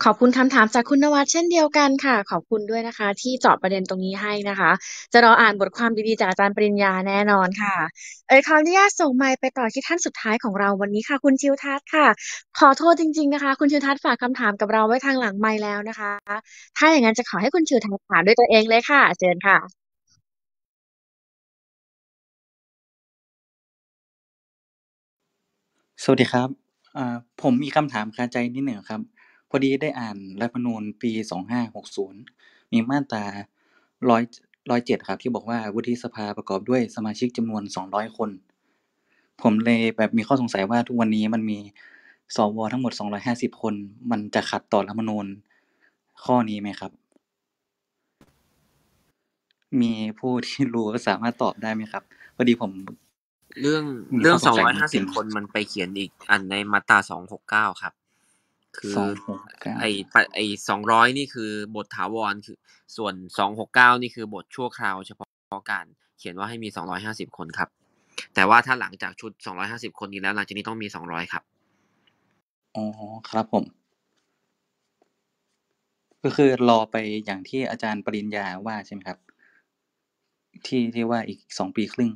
ขอบคุณคำถามจากคุณนวัดเช่นเดียวกันค่ะ ขอบคุณด้วยนะคะที่เจาะประเด็นตรงนี้ให้นะคะ จะรออ่านบทความดีๆจากอาจารย์ปริญญาแน่นอนค่ะ เอ้ยขออนุญาตส่งไมไปต่อที่ท่านสุดท้ายของเราวันนี้ค่ะ คุณชิวทัศน์ค่ะ ขอโทษจริงๆนะคะ คุณชิวทัศน์ฝากคำถามกับเราไว้ทางหลังไมแล้วนะคะ ถ้าอย่างนั้นจะขอให้คุณชิวทัศน์ถามด้วยตัวเองเลยค่ะเชิญค่ะสวัสดีครับผมมีคำถามคาใจนิดหนึ่งครับพอดีได้อ่านรัฐธรรมนูญปี 2560 มีมาตรา107 ครับที่บอกว่าวุฒิสภาประกอบด้วยสมาชิกจำนวน 200 คน ผมเลยแบบมีข้อสงสัยว่าทุกวันนี้มันมีสวทั้งหมด 250 คน มันจะขัดต่อรัฐธรรมนูญข้อนี้ไหมครับ มีผู้ที่รู้ก็สามารถตอบได้ไหมครับพอดีผมเรื่องเรื่องสองร้อยห้าสิบคนมันไปเขียนอีกอันในมาตราสองหกเก้าครับคือไอไอ สองร้อยนี่คือ บทถาวรคือ ส่วนสองหกเก้านี่คือบทชั่วคราวเฉพาะการเขียนว่าให้มีสองร้อยห้าสิบคนครับ แต่ว่าถ้าหลังจากชุดสองร้อยห้าสิบคนนี้แล้วหลังจากนี้ต้องมีสองร้อยครับอ๋อครับผมก็คือรอไปอย่างที่อาจารย์ปริญญาว่าใช่ไหมครับ ที่ที่ว่าอีกสองปีครึ่ง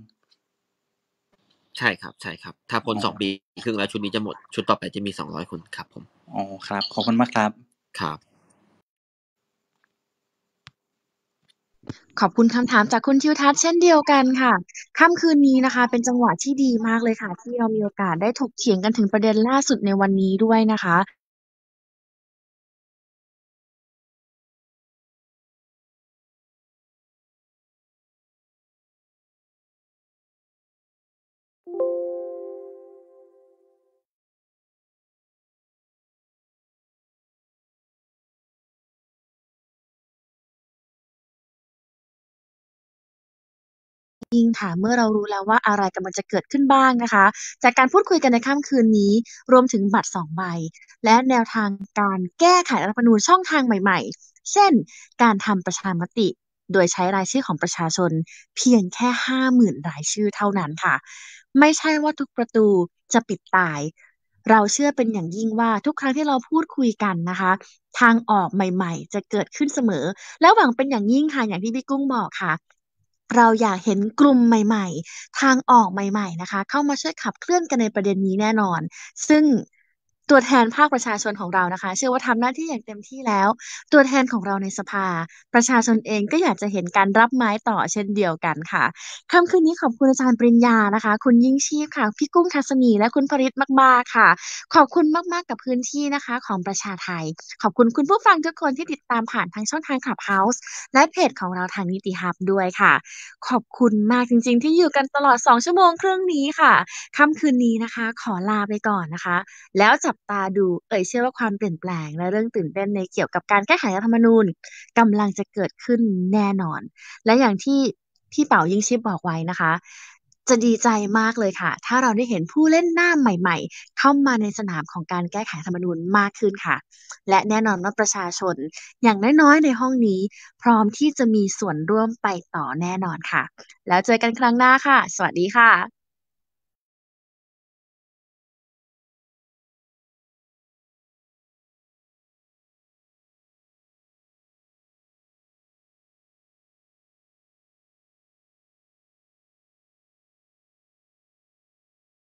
ใช่ครับ ใช่ครับ ถ้าพ้นสองปีครึ่งแล้วชุดนี้จะหมด ชุดต่อไปจะมีสองร้อยคนครับ ผม อ๋อครับ ขอบคุณมากครับครับ ขอบคุณคำถามจากคุณทิวทัศน์เช่นเดียวกันค่ะ ค่ำคืนนี้นะคะ เป็นจังหวะที่ดีมากเลยค่ะ ที่เรามีโอกาสได้ถกเถียงกันถึงประเด็นล่าสุดในวันนี้ด้วยนะคะิ้งค่ะเมื่อเรารู้แล้วว่าอะไรกำลังจะเกิดขึ้นบ้างนะคะ จากการพูดคุยกันในค่ำคืนนี้ รวมถึงบัตร 2 ใบ และแนวทางการแก้ไขรัฐธรรมนูญช่องทางใหม่ๆ เช่น การทำประชามติ โดยใช้รายชื่อของประชาชนเพียงแค่ 50,000 รายชื่อเท่านั้นค่ะ ไม่ใช่ว่าทุกประตูจะปิดตาย เราเชื่อเป็นอย่างยิ่งว่าทุกครั้งที่เราพูดคุยกันนะคะ ทางออกใหม่ๆ จะเกิดขึ้นเสมอ และหวังเป็นอย่างยิ่งค่ะ อย่างที่พี่กุ้งบอกค่ะเราอยากเห็นกลุ่มใหม่ๆ ทางออกใหม่ๆนะคะ เข้ามาช่วยขับเคลื่อนกันในประเด็นนี้แน่นอน ซึ่งตัวแทนภาคประชาชนของเรานะคะ เชื่อว่าทำหน้าที่อย่างเต็มที่แล้ว ตัวแทนของเราในสภา ประชาชนเองก็อยากจะเห็นการรับไม้ต่อเช่นเดียวกันค่ะค่ำคืนนี้ขอบคุณอาจารย์ปริญญานะคะ คุณยิ่งชีพค่ะ พี่กุ้งทัศนีและคุณผริตมากมากค่ะ ขอบคุณมากๆกับพื้นที่นะคะ ของประชาไทย ขอบคุณคุณผู้ฟังทุกคนที่ติดตามผ่านทางช่องทางขับเฮาส์และเพจของเราทางนิติฮับด้วยค่ะ ขอบคุณมากจริง ๆ ที่อยู่กันตลอด2ชั่วโมงครึ่งนี้ค่ะค่ำคืนนี้นะคะ ขอลาไปก่อนนะคะ แล้วจับตาดูเอ่ยเชื่อว่าความเปลี่ยนแปลง และเรื่องตื่นเต้นในเกี่ยวกับการแก้ไขรัฐธรรมนูญกำลังจะเกิดขึ้นแน่นอน และอย่างที่พี่เป๋ายิ่งชิพบอกไว้นะคะ จะดีใจมากเลยค่ะ ถ้าเราได้เห็นผู้เล่นหน้าใหม่ๆ เข้ามาในสนามของการแก้ไขรัฐธรรมนูญมากขึ้นค่ะ และแน่นอนว่าประชาชน อย่างน้อยๆในห้องนี้ พร้อมที่จะมีส่วนร่วมไปต่อแน่นอนค่ะ แล้วเจอกันครั้งหน้าค่ะ สวัสดีค่ะ